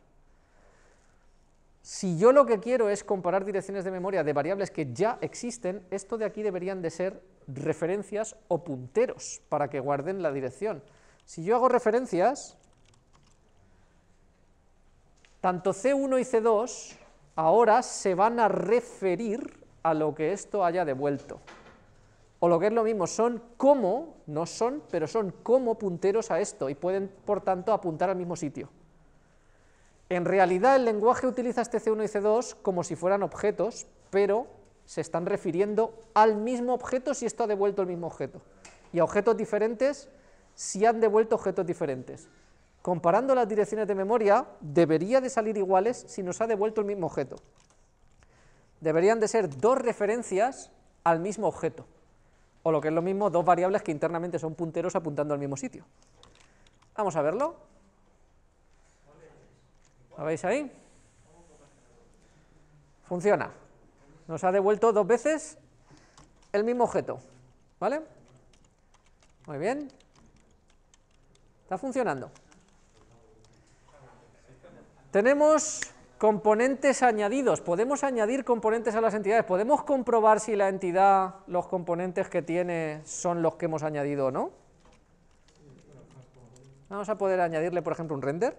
Si yo lo que quiero es comparar direcciones de memoria de variables que ya existen, esto de aquí deberían de ser referencias o punteros para que guarden la dirección. Si yo hago referencias, tanto C1 y C2 ahora se van a referir a lo que esto haya devuelto. O lo que es lo mismo, son como, no son, pero son como punteros a esto y pueden, por tanto, apuntar al mismo sitio. En realidad el lenguaje utiliza este C1 y C2 como si fueran objetos, pero se están refiriendo al mismo objeto si esto ha devuelto el mismo objeto, y a objetos diferentes si han devuelto objetos diferentes. Comparando las direcciones de memoria, debería de salir iguales si nos ha devuelto el mismo objeto. Deberían de ser dos referencias al mismo objeto, o lo que es lo mismo, dos variables que internamente son punteros apuntando al mismo sitio. Vamos a verlo. ¿Lo veis ahí? Funciona. Nos ha devuelto dos veces el mismo objeto, ¿vale? Muy bien. Está funcionando. Tenemos componentes añadidos. Podemos añadir componentes a las entidades. Podemos comprobar si la entidad, los componentes que tiene, son los que hemos añadido o no. Vamos a poder añadirle, por ejemplo, un render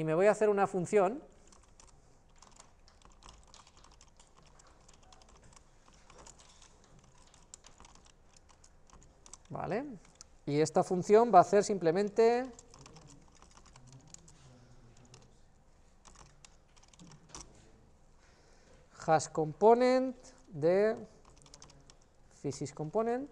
y me voy a hacer una función ¿vale? Y esta función va a hacer simplemente hash component de physics component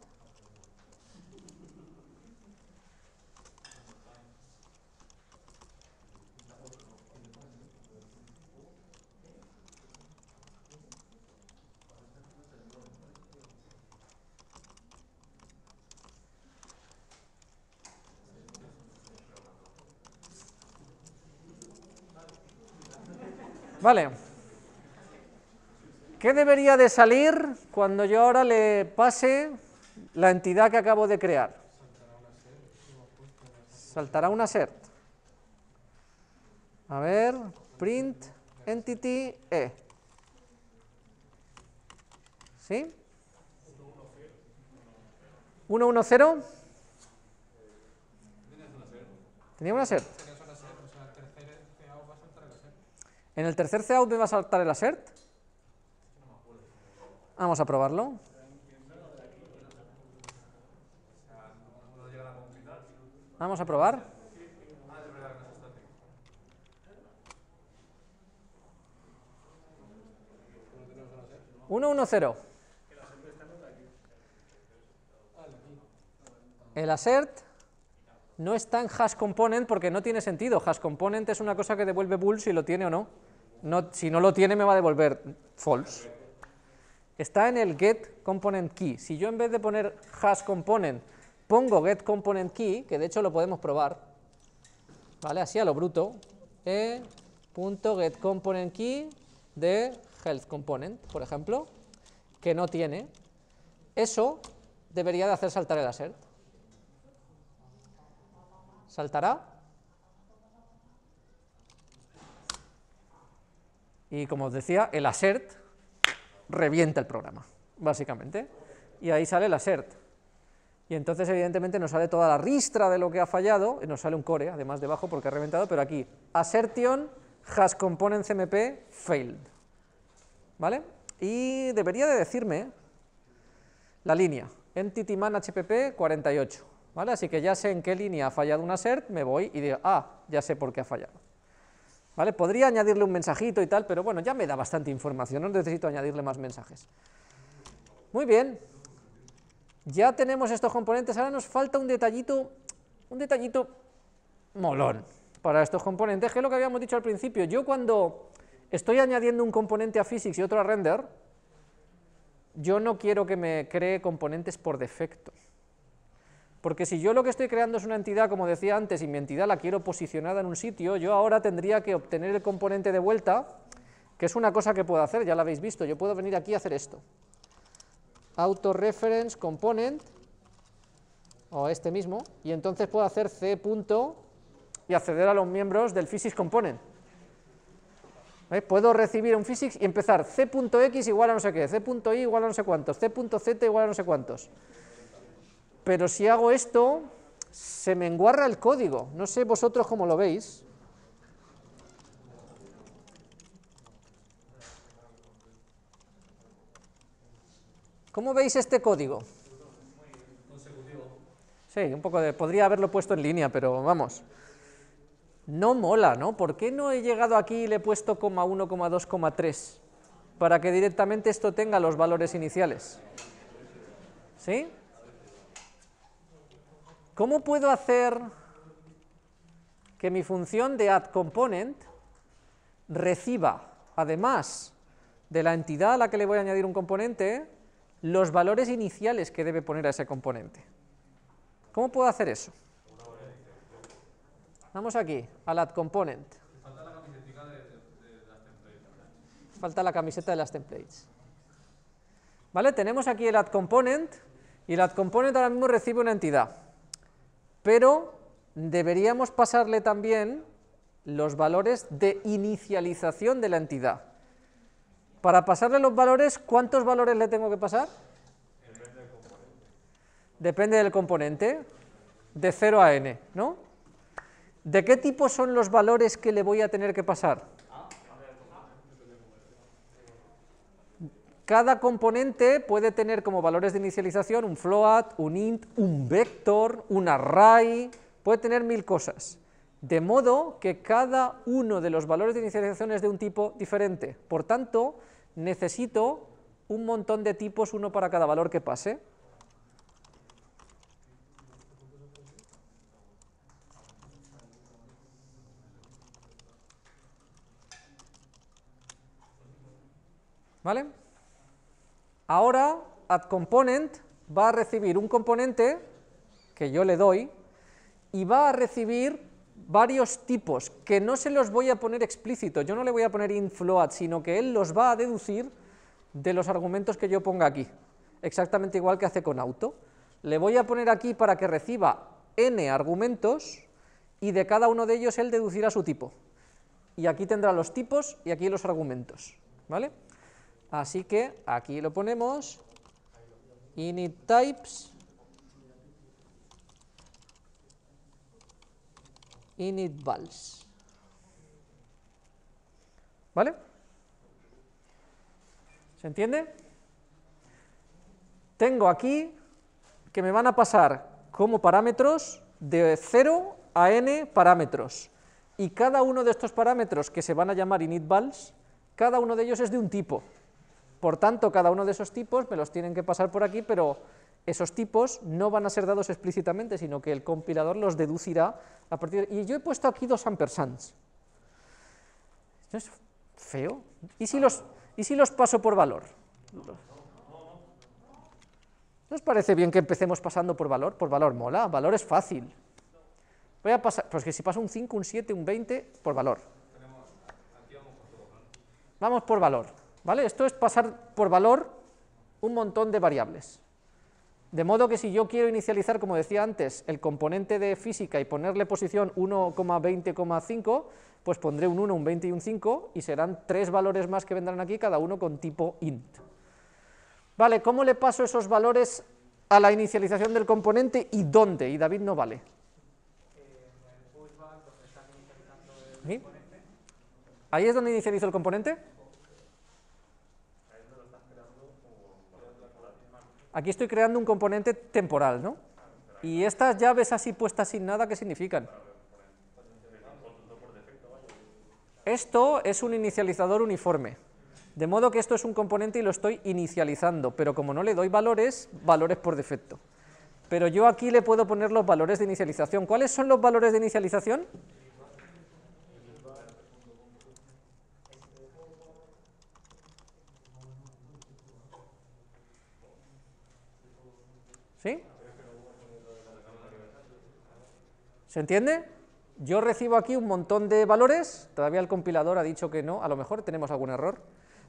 Vale. ¿Qué debería de salir cuando yo ahora le pase la entidad que acabo de crear? Saltará un assert. A ver, print entity e. ¿Sí? 110. ¿Tenía un assert. ¿En el tercer cout me va a saltar el assert? Vamos a probarlo. Vamos a probar. 1, uno, cero. El assert no está en hash component porque no tiene sentido. Hash component es una cosa que devuelve bool si lo tiene o no si no lo tiene me va a devolver false. Está en el get component key. Si yo en vez de poner hash component pongo get component key, que de hecho lo podemos probar, ¿vale? Así a lo bruto, e punto .get de health component, por ejemplo, que no tiene, eso debería de hacer saltar el assert. ¿Saltará? Y como os decía, el assert revienta el programa, básicamente. Y ahí sale el assert. Y entonces, evidentemente, nos sale toda la ristra de lo que ha fallado, y nos sale un core, además, debajo, porque ha reventado, pero aquí, assertion has component cmp failed. ¿Vale? Y debería de decirme la línea, entity man 48. ¿Vale? Así que ya sé en qué línea ha fallado un assert, me voy y digo, ah, ya sé por qué ha fallado. Podría añadirle un mensajito y tal, pero bueno, ya me da bastante información, no necesito añadirle más mensajes. Muy bien, ya tenemos estos componentes, ahora nos falta un detallito, un detallito molón para estos componentes, que es lo que habíamos dicho al principio. Yo cuando estoy añadiendo un componente a physics y otro a render, yo no quiero que me cree componentes por defecto. Porque si yo lo que estoy creando es una entidad, como decía antes, y mi entidad la quiero posicionada en un sitio, yo ahora tendría que obtener el componente de vuelta, que es una cosa que puedo hacer, ya la habéis visto, yo puedo venir aquí a hacer esto. Autoreference component, o este mismo, y entonces puedo hacer c. Punto y acceder a los miembros del physics component. Puedo recibir un physics y empezar c.x igual a no sé qué, c.y igual a no sé cuántos, c.z igual a no sé cuántos. Pero si hago esto, se me enguarra el código. No sé vosotros cómo lo veis. ¿Cómo veis este código? Sí, un poco de... Podría haberlo puesto en línea, pero vamos. No mola, ¿no? ¿Por qué no he llegado aquí y le he puesto 1, 2, 3? Para que directamente esto tenga los valores iniciales. ¿Sí? ¿Cómo puedo hacer que mi función de addComponent reciba, además de la entidad a la que le voy a añadir un componente, los valores iniciales que debe poner a ese componente? ¿Cómo puedo hacer eso? Vamos aquí, al add component. Falta la camiseta de, las templates. Falta la camiseta de las templates. ¿Vale? Tenemos aquí el add component y el add ahora mismo recibe una entidad pero deberíamos pasarle también los valores de inicialización de la entidad. Para pasarle los valores, ¿cuántos valores le tengo que pasar? Depende del componente. de 0 a n, ¿no? ¿De qué tipo son los valores que le voy a tener que pasar? Cada componente puede tener como valores de inicialización un float, un int, un vector, un array, puede tener mil cosas. De modo que cada uno de los valores de inicialización es de un tipo diferente. Por tanto, necesito un montón de tipos, uno para cada valor que pase. ¿Vale? Ahora, component va a recibir un componente que yo le doy y va a recibir varios tipos que no se los voy a poner explícitos, yo no le voy a poner float sino que él los va a deducir de los argumentos que yo ponga aquí, exactamente igual que hace con auto. Le voy a poner aquí para que reciba n argumentos y de cada uno de ellos él deducirá su tipo. Y aquí tendrá los tipos y aquí los argumentos, ¿vale? Así que aquí lo ponemos, init types, init vals. ¿Vale? ¿Se entiende? Tengo aquí que me van a pasar como parámetros de 0 a n parámetros. Y cada uno de estos parámetros que se van a llamar init vals, cada uno de ellos es de un tipo. Por tanto, cada uno de esos tipos me los tienen que pasar por aquí, pero esos tipos no van a ser dados explícitamente, sino que el compilador los deducirá a partir de... Y yo he puesto aquí dos ampersands. ¿No es feo? ¿Y si los, y si los paso por valor? ¿Nos parece bien que empecemos pasando por valor? Por valor mola, valor es fácil. Voy a pasar, pues que si paso un 5, un 7, un 20, por valor. Vamos por valor. ¿Vale? Esto es pasar por valor un montón de variables. De modo que si yo quiero inicializar, como decía antes, el componente de física y ponerle posición 1,20,5, pues pondré un 1, un 20 y un 5, y serán tres valores más que vendrán aquí, cada uno con tipo int. Vale, ¿cómo le paso esos valores a la inicialización del componente y dónde? Y David no vale. Eh, componente? ¿Ahí es donde inicializo el componente? Aquí estoy creando un componente temporal, ¿no? Y estas llaves así puestas sin nada, ¿qué significan? Esto es un inicializador uniforme. De modo que esto es un componente y lo estoy inicializando, pero como no le doy valores, valores por defecto. Pero yo aquí le puedo poner los valores de inicialización. ¿Cuáles son los valores de inicialización? ¿Se entiende? Yo recibo aquí un montón de valores, todavía el compilador ha dicho que no, a lo mejor tenemos algún error.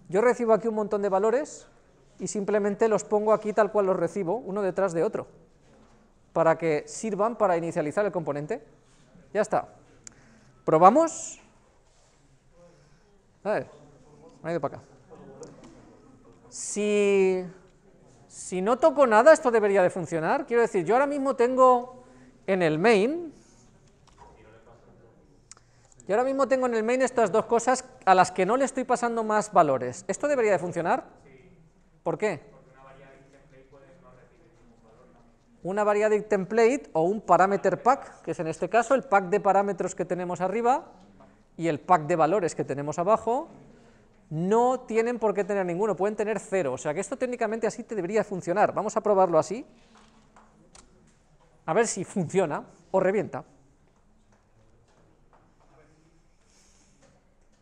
Yo recibo aquí un montón de valores y simplemente los pongo aquí tal cual los recibo, uno detrás de otro, para que sirvan para inicializar el componente. Ya está. ¿Probamos? A ver, me ido para acá. Si si no toco nada, esto debería de funcionar. Quiero decir, yo ahora mismo tengo en el main, yo ahora mismo tengo en el main estas dos cosas a las que no le estoy pasando más valores. ¿Esto debería de funcionar? ¿Por qué? Una variable template o un parameter pack, que es en este caso el pack de parámetros que tenemos arriba y el pack de valores que tenemos abajo, no tienen por qué tener ninguno, pueden tener cero. O sea que esto técnicamente así te debería funcionar. Vamos a probarlo así, a ver si funciona o revienta.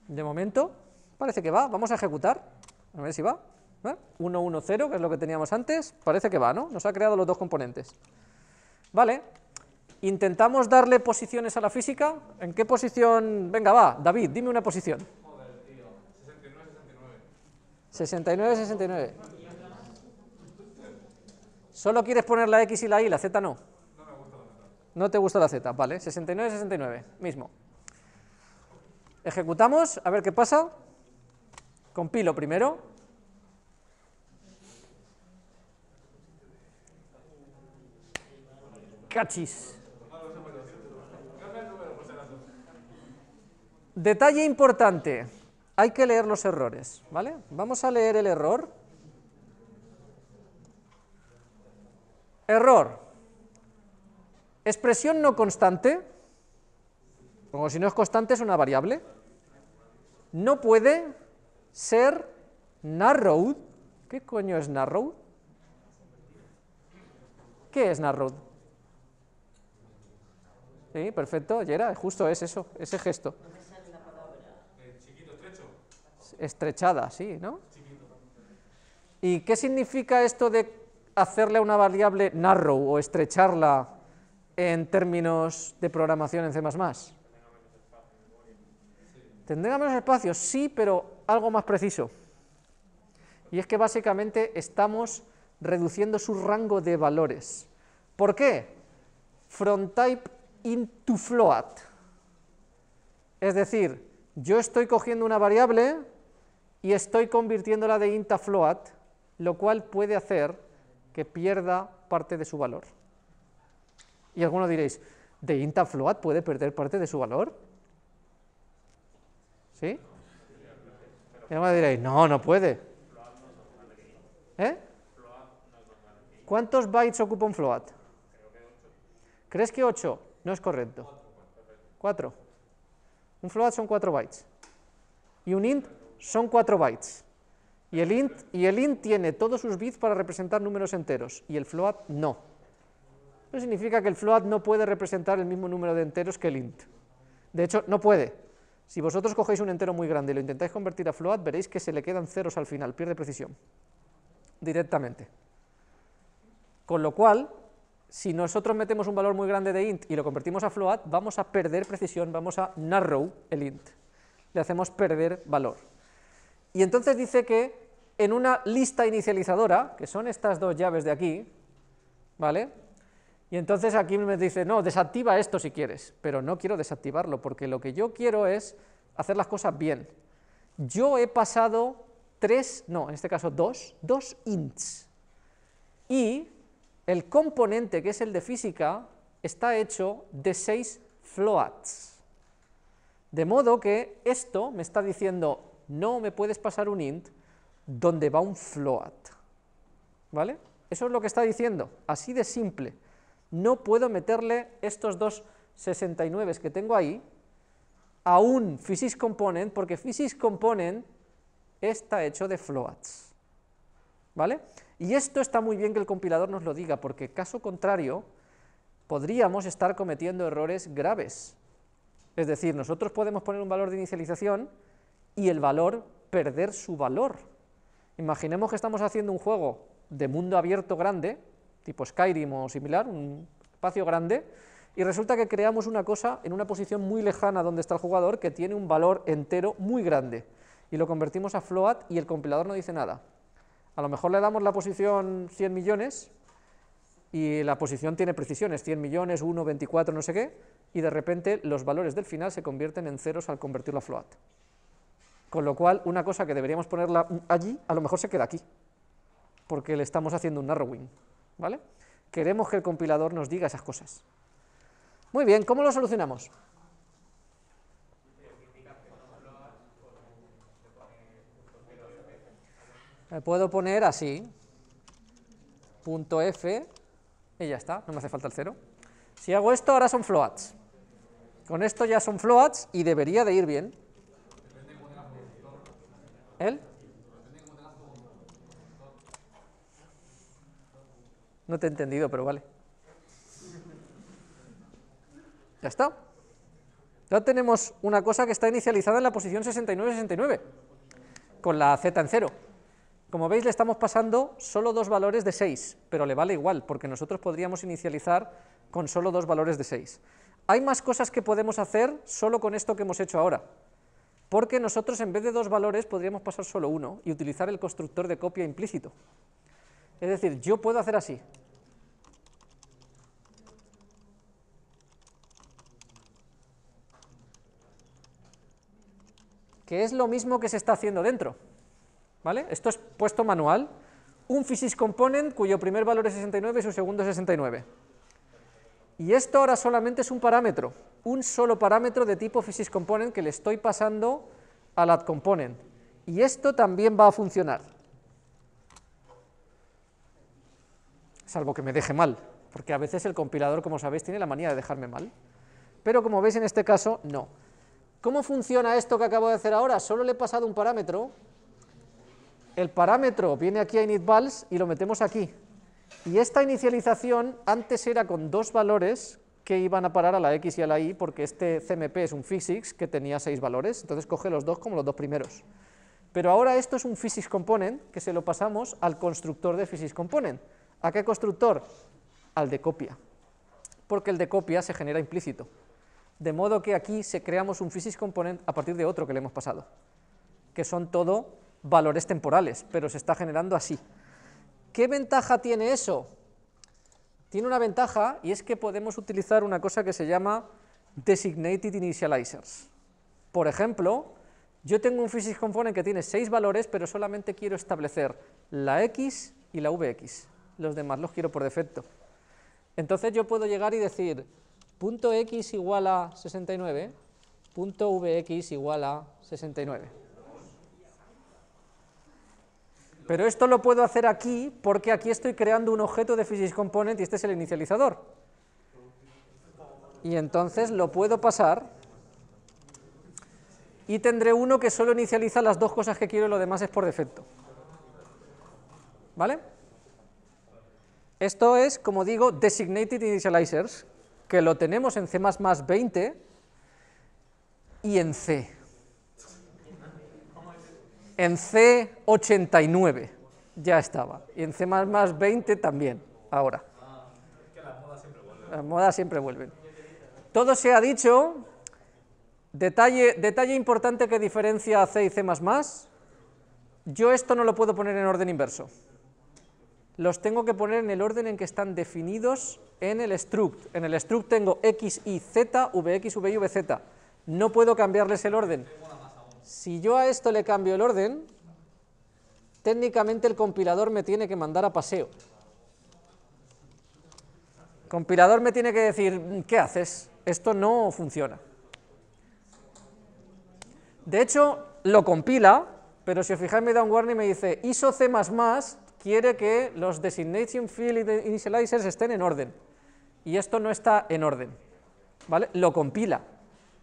De momento, parece que va, vamos a ejecutar, a ver si va. 1, 1, 0, que es lo que teníamos antes, parece que va, ¿no? Nos ha creado los dos componentes. Vale, intentamos darle posiciones a la física. ¿En qué posición? Venga, va, David, dime una posición. 69, 69. ¿Solo quieres poner la X y la Y, la Z no? No te gusta la Z, vale. 69, 69, mismo. Ejecutamos, a ver qué pasa. Compilo primero. Cachis. Detalle importante hay que leer los errores, ¿vale? Vamos a leer el error. Error. Expresión no constante. Como si no es constante, es una variable. No puede ser narrowed. ¿Qué coño es narrowed? ¿Qué es narrowed? Sí, perfecto, Yera, justo es eso, ese gesto estrechada, sí, ¿no? ¿Y qué significa esto de hacerle una variable narrow o estrecharla en términos de programación en C++? ¿Tendrá menos espacio? Sí, pero algo más preciso. Y es que básicamente estamos reduciendo su rango de valores. ¿Por qué? From type into float. Es decir, yo estoy cogiendo una variable y estoy convirtiéndola de int a float, lo cual puede hacer que pierda parte de su valor. Y algunos diréis, ¿de int a float puede perder parte de su valor? ¿Sí? Y algunos diréis, no, no puede. ¿Eh? ¿Cuántos bytes ocupa un float? ¿Crees que 8? No es correcto. 4. Un float son 4 bytes. Y un int son 4 bytes. Y el, int, y el int tiene todos sus bits para representar números enteros, y el float no. Eso significa que el float no puede representar el mismo número de enteros que el int. De hecho, no puede. Si vosotros cogéis un entero muy grande y lo intentáis convertir a float, veréis que se le quedan ceros al final, pierde precisión. Directamente. Con lo cual, si nosotros metemos un valor muy grande de int y lo convertimos a float, vamos a perder precisión, vamos a narrow el int. Le hacemos perder valor. Y entonces dice que en una lista inicializadora, que son estas dos llaves de aquí, ¿vale? Y entonces aquí me dice, no, desactiva esto si quieres, pero no quiero desactivarlo, porque lo que yo quiero es hacer las cosas bien. Yo he pasado tres, no, en este caso dos, dos ints. Y el componente, que es el de física, está hecho de seis floats. De modo que esto me está diciendo, no me puedes pasar un int donde va un float. ¿Vale? Eso es lo que está diciendo, así de simple. No puedo meterle estos dos 69 que tengo ahí a un physics component, porque physics component está hecho de floats. ¿Vale? Y esto está muy bien que el compilador nos lo diga, porque caso contrario, podríamos estar cometiendo errores graves. Es decir, nosotros podemos poner un valor de inicialización y el valor perder su valor. Imaginemos que estamos haciendo un juego de mundo abierto grande, tipo Skyrim o similar, un espacio grande, y resulta que creamos una cosa en una posición muy lejana donde está el jugador que tiene un valor entero muy grande, y lo convertimos a float y el compilador no dice nada. A lo mejor le damos la posición 100 millones, y la posición tiene precisiones, 100 millones, 1, 24, no sé qué, y de repente los valores del final se convierten en ceros al convertirlo a float. Con lo cual, una cosa que deberíamos ponerla allí, a lo mejor se queda aquí, porque le estamos haciendo un narrowing. ¿vale? Queremos que el compilador nos diga esas cosas. Muy bien, ¿cómo lo solucionamos? Me puedo poner así, punto F, y ya está, no me hace falta el cero. Si hago esto, ahora son floats. Con esto ya son floats y debería de ir bien. El. No te he entendido, pero vale. Ya está. Ya tenemos una cosa que está inicializada en la posición 69 con la z en cero Como veis, le estamos pasando solo dos valores de 6, pero le vale igual, porque nosotros podríamos inicializar con solo dos valores de 6. Hay más cosas que podemos hacer solo con esto que hemos hecho ahora porque nosotros en vez de dos valores podríamos pasar solo uno y utilizar el constructor de copia implícito. Es decir, yo puedo hacer así. Que es lo mismo que se está haciendo dentro. ¿Vale? Esto es puesto manual. Un physics component cuyo primer valor es 69 y su segundo es 69. Y esto ahora solamente es un parámetro, un solo parámetro de tipo PhysicsComponent que le estoy pasando al AddComponent. Y esto también va a funcionar. Salvo que me deje mal, porque a veces el compilador, como sabéis, tiene la manía de dejarme mal. Pero como veis en este caso, no. ¿Cómo funciona esto que acabo de hacer ahora? Solo le he pasado un parámetro. El parámetro viene aquí a initVals y lo metemos aquí. Y esta inicialización antes era con dos valores que iban a parar a la X y a la Y, porque este CMP es un physics que tenía seis valores, entonces coge los dos como los dos primeros. Pero ahora esto es un physics component que se lo pasamos al constructor de physics component. ¿A qué constructor? Al de copia, porque el de copia se genera implícito. De modo que aquí se creamos un physics component a partir de otro que le hemos pasado, que son todo valores temporales, pero se está generando así. ¿Qué ventaja tiene eso? Tiene una ventaja y es que podemos utilizar una cosa que se llama designated initializers. Por ejemplo, yo tengo un physics component que tiene seis valores, pero solamente quiero establecer la x y la vx. Los demás los quiero por defecto. Entonces yo puedo llegar y decir, punto x igual a 69, punto vx igual a 69. Pero esto lo puedo hacer aquí porque aquí estoy creando un objeto de physics component y este es el inicializador. Y entonces lo puedo pasar y tendré uno que solo inicializa las dos cosas que quiero y lo demás es por defecto. ¿Vale? Esto es, como digo, designated initializers, que lo tenemos en C++ 20 y en C en C 89 ya estaba, y en C++ 20 también, ahora. las modas siempre vuelven. Todo se ha dicho, detalle, detalle importante que diferencia C y C++, yo esto no lo puedo poner en orden inverso. Los tengo que poner en el orden en que están definidos en el struct. En el struct tengo x, y, z, vx, v, y, vz. No puedo cambiarles el orden. Si yo a esto le cambio el orden, técnicamente el compilador me tiene que mandar a paseo. El compilador me tiene que decir, ¿qué haces? Esto no funciona. De hecho, lo compila, pero si os fijáis me da un warning y me dice ISO C++ quiere que los designation field initializers estén en orden. Y esto no está en orden. ¿Vale? Lo compila,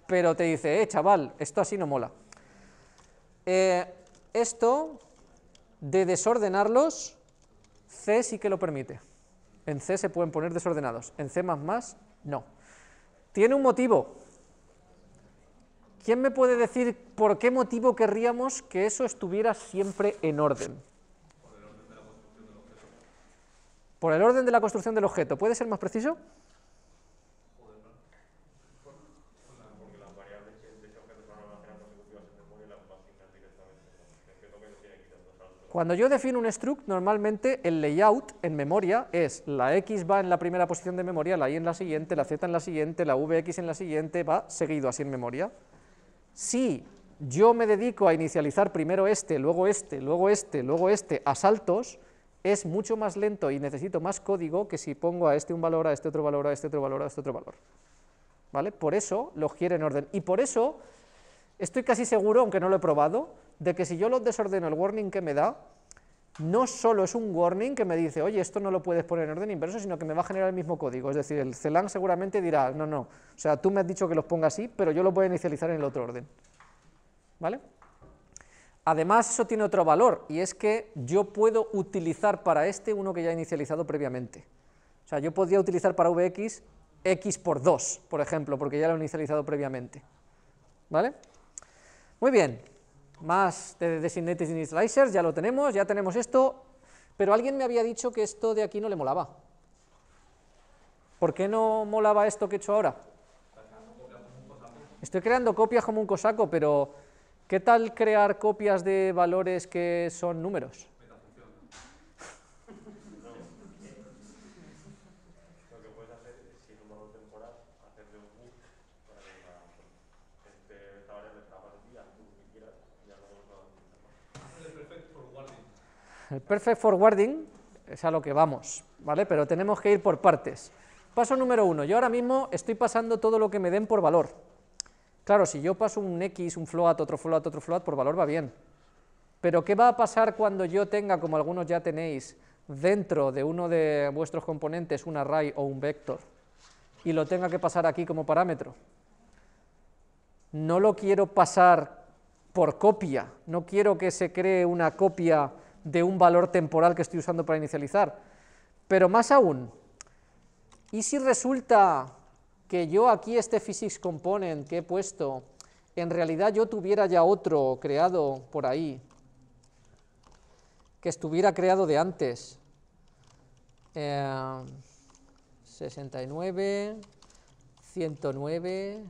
pero te dice, eh, chaval, esto así no mola. Eh, esto de desordenarlos, C sí que lo permite. En C se pueden poner desordenados, en C++ no. Tiene un motivo. ¿Quién me puede decir por qué motivo querríamos que eso estuviera siempre en orden? Por el orden de la construcción del objeto. ¿Puede ser más preciso? Cuando yo defino un struct, normalmente el layout en memoria es la x va en la primera posición de memoria, la y en la siguiente, la z en la siguiente, la vx en la siguiente, va seguido así en memoria. Si yo me dedico a inicializar primero este, luego este, luego este, luego este, a saltos, es mucho más lento y necesito más código que si pongo a este un valor, a este otro valor, a este otro valor, a este otro valor. ¿Vale? Por eso los quiero en orden. Y por eso Estoy casi seguro, aunque no lo he probado, de que si yo los desordeno el warning que me da, no solo es un warning que me dice, oye, esto no lo puedes poner en orden inverso, sino que me va a generar el mismo código. Es decir, el CELAN seguramente dirá, no, no, o sea, tú me has dicho que los ponga así, pero yo lo voy a inicializar en el otro orden. ¿Vale? Además, eso tiene otro valor, y es que yo puedo utilizar para este uno que ya he inicializado previamente. O sea, yo podría utilizar para VX x por 2, por ejemplo, porque ya lo he inicializado previamente. ¿Vale? Muy bien, más de designated initializers, ya lo tenemos, ya tenemos esto, pero alguien me había dicho que esto de aquí no le molaba. ¿Por qué no molaba esto que he hecho ahora? Estoy creando copias como un cosaco, pero ¿qué tal crear copias de valores que son números? El perfect forwarding es a lo que vamos, ¿vale? Pero tenemos que ir por partes. Paso número uno, yo ahora mismo estoy pasando todo lo que me den por valor. Claro, si yo paso un X, un float, otro float, otro float, por valor va bien. Pero ¿qué va a pasar cuando yo tenga, como algunos ya tenéis, dentro de uno de vuestros componentes un array o un vector y lo tenga que pasar aquí como parámetro? No lo quiero pasar por copia, no quiero que se cree una copia de un valor temporal que estoy usando para inicializar. Pero más aún, ¿y si resulta que yo aquí este physics component que he puesto, en realidad yo tuviera ya otro creado por ahí, que estuviera creado de antes? 69, 109,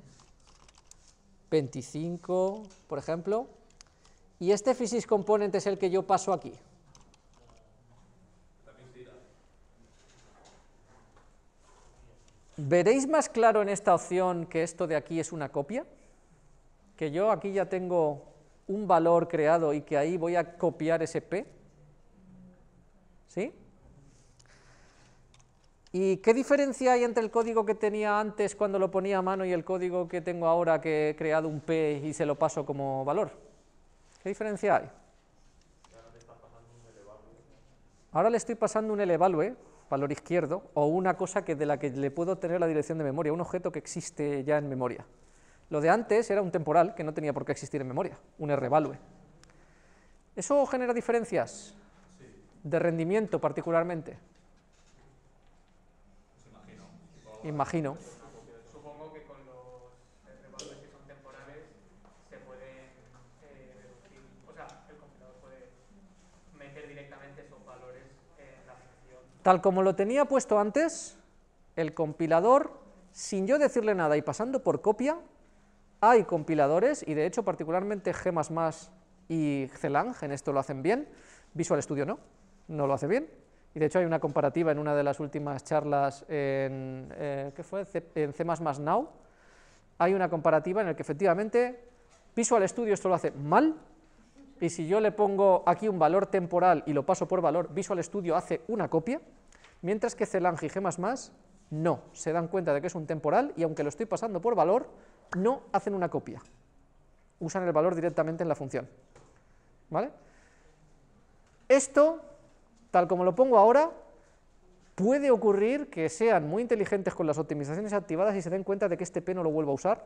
25, por ejemplo. Y este physics component es el que yo paso aquí. ¿Veréis más claro en esta opción que esto de aquí es una copia? Que yo aquí ya tengo un valor creado y que ahí voy a copiar ese P. ¿Sí? ¿Y qué diferencia hay entre el código que tenía antes cuando lo ponía a mano y el código que tengo ahora que he creado un P y se lo paso como valor? ¿Qué diferencia hay? Ahora le estoy pasando un L-evalue, valor izquierdo, o una cosa que de la que le puedo tener la dirección de memoria, un objeto que existe ya en memoria. Lo de antes era un temporal que no tenía por qué existir en memoria, un R-value. ¿Eso genera diferencias? De rendimiento particularmente. Pues imagino. imagino. Tal como lo tenía puesto antes, el compilador, sin yo decirle nada y pasando por copia, hay compiladores, y de hecho particularmente G++ y Celang, en esto lo hacen bien, Visual Studio no, no lo hace bien, y de hecho hay una comparativa en una de las últimas charlas en, eh, fue? en C++ Now, hay una comparativa en la que efectivamente Visual Studio esto lo hace mal, y si yo le pongo aquí un valor temporal y lo paso por valor, Visual Studio hace una copia, mientras que Celange y G++ no, se dan cuenta de que es un temporal y aunque lo estoy pasando por valor, no hacen una copia. Usan el valor directamente en la función. ¿Vale? Esto, tal como lo pongo ahora, puede ocurrir que sean muy inteligentes con las optimizaciones activadas y se den cuenta de que este P no lo vuelva a usar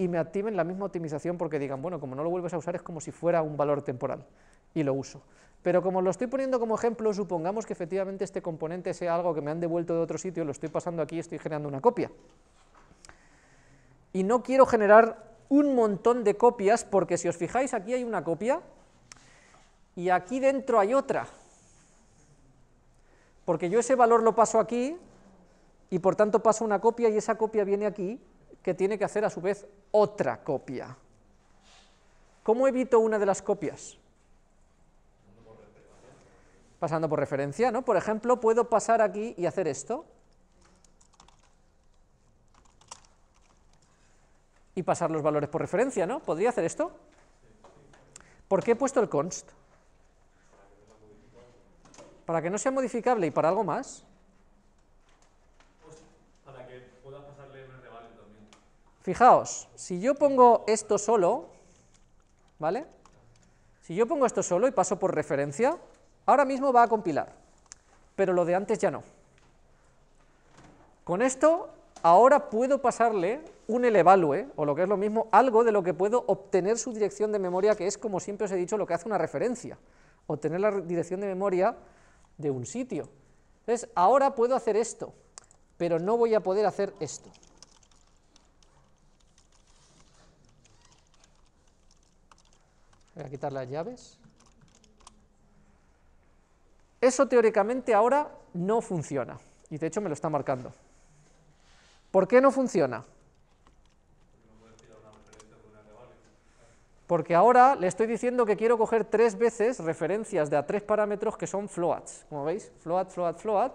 y me activen la misma optimización porque digan, bueno, como no lo vuelves a usar es como si fuera un valor temporal y lo uso. Pero como lo estoy poniendo como ejemplo, supongamos que efectivamente este componente sea algo que me han devuelto de otro sitio, lo estoy pasando aquí y estoy generando una copia. Y no quiero generar un montón de copias porque si os fijáis aquí hay una copia y aquí dentro hay otra. Porque yo ese valor lo paso aquí y por tanto paso una copia y esa copia viene aquí que tiene que hacer a su vez otra copia. ¿Cómo evito una de las copias? Pasando por referencia, ¿no? Por ejemplo, puedo pasar aquí y hacer esto. Y pasar los valores por referencia, ¿no? ¿Podría hacer esto? ¿Por qué he puesto el const? Para que no sea modificable y para algo más. Fijaos, si yo pongo esto solo, ¿vale? Si yo pongo esto solo y paso por referencia, ahora mismo va a compilar, pero lo de antes ya no. Con esto, ahora puedo pasarle un elevalue, o lo que es lo mismo, algo de lo que puedo obtener su dirección de memoria, que es, como siempre os he dicho, lo que hace una referencia, obtener la dirección de memoria de un sitio. Entonces, ahora puedo hacer esto, pero no voy a poder hacer esto. Voy a quitar las llaves. Eso teóricamente ahora no funciona. Y de hecho me lo está marcando. ¿Por qué no funciona? Porque ahora le estoy diciendo que quiero coger tres veces referencias de a tres parámetros que son floats. Como veis, float, float, float.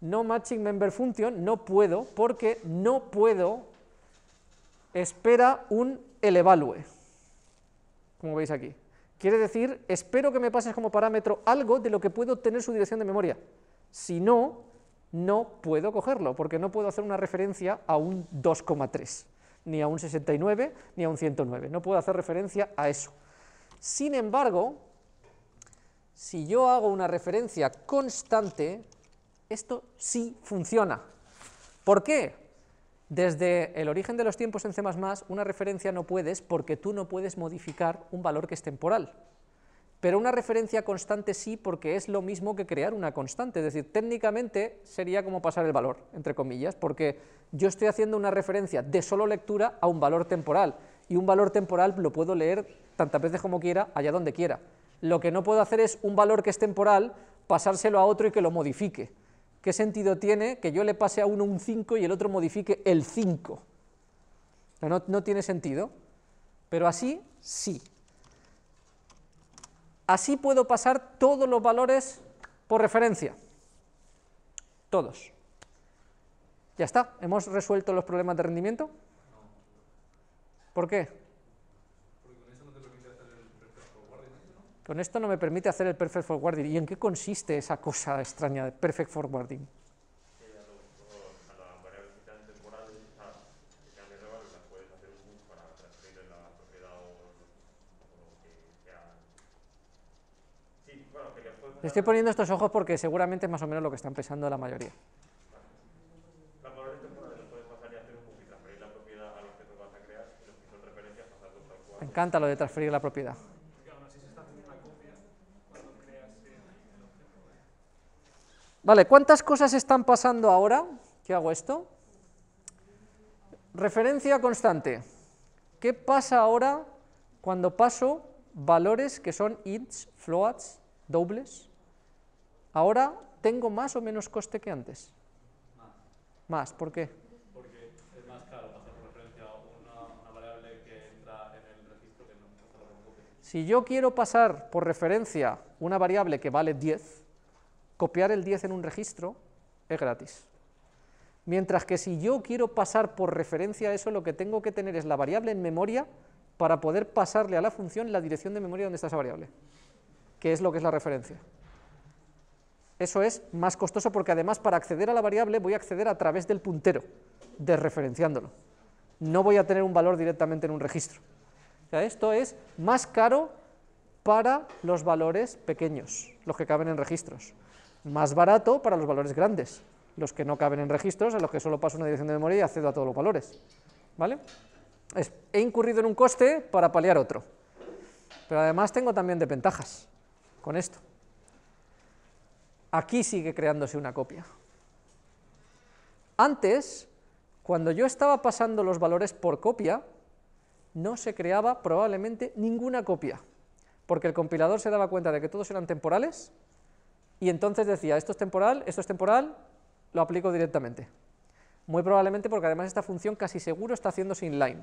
No matching member function, no puedo, porque no puedo, espera un el como veis aquí. Quiere decir, espero que me pases como parámetro algo de lo que puedo tener su dirección de memoria. Si no, no puedo cogerlo, porque no puedo hacer una referencia a un 2,3, ni a un 69, ni a un 109. No puedo hacer referencia a eso. Sin embargo, si yo hago una referencia constante, esto sí funciona. ¿Por qué? Desde el origen de los tiempos en C++, una referencia no puedes porque tú no puedes modificar un valor que es temporal. Pero una referencia constante sí porque es lo mismo que crear una constante. Es decir, técnicamente sería como pasar el valor, entre comillas, porque yo estoy haciendo una referencia de solo lectura a un valor temporal. Y un valor temporal lo puedo leer tantas veces como quiera, allá donde quiera. Lo que no puedo hacer es un valor que es temporal, pasárselo a otro y que lo modifique. ¿Qué sentido tiene que yo le pase a uno un 5 y el otro modifique el 5? No, no, tiene sentido. Pero así, sí. Así puedo pasar todos los valores por referencia. Todos. Ya está. ¿Hemos resuelto los problemas de rendimiento? ¿Por qué? con esto no me permite hacer el perfect forwarding. ¿Y en qué consiste esa cosa extraña de perfect forwarding? Estoy poniendo estos ojos porque seguramente es más o menos lo que están pensando la mayoría. Me encanta lo de transferir la propiedad. Vale, ¿cuántas cosas están pasando ahora? ¿Qué hago esto? Referencia constante. ¿Qué pasa ahora cuando paso valores que son ints, floats, dobles? Ahora tengo más o menos coste que antes. Más. ¿por qué? Porque es más caro pasar por referencia una, variable que entra en el registro que no. Si yo quiero pasar por referencia una variable que vale 10, copiar el 10 en un registro es gratis. Mientras que si yo quiero pasar por referencia a eso, lo que tengo que tener es la variable en memoria para poder pasarle a la función la dirección de memoria donde está esa variable, que es lo que es la referencia. Eso es más costoso porque además para acceder a la variable voy a acceder a través del puntero, desreferenciándolo. No voy a tener un valor directamente en un registro. esto es más caro para los valores pequeños, los que caben en registros más barato para los valores grandes, los que no caben en registros, a los que solo paso una dirección de memoria y accedo a todos los valores. ¿vale? he incurrido en un coste para paliar otro. Pero además tengo también desventajas con esto. Aquí sigue creándose una copia. Antes, cuando yo estaba pasando los valores por copia, no se creaba probablemente ninguna copia, porque el compilador se daba cuenta de que todos eran temporales y entonces decía, esto es temporal, esto es temporal, lo aplico directamente. Muy probablemente porque además esta función casi seguro está haciéndose inline,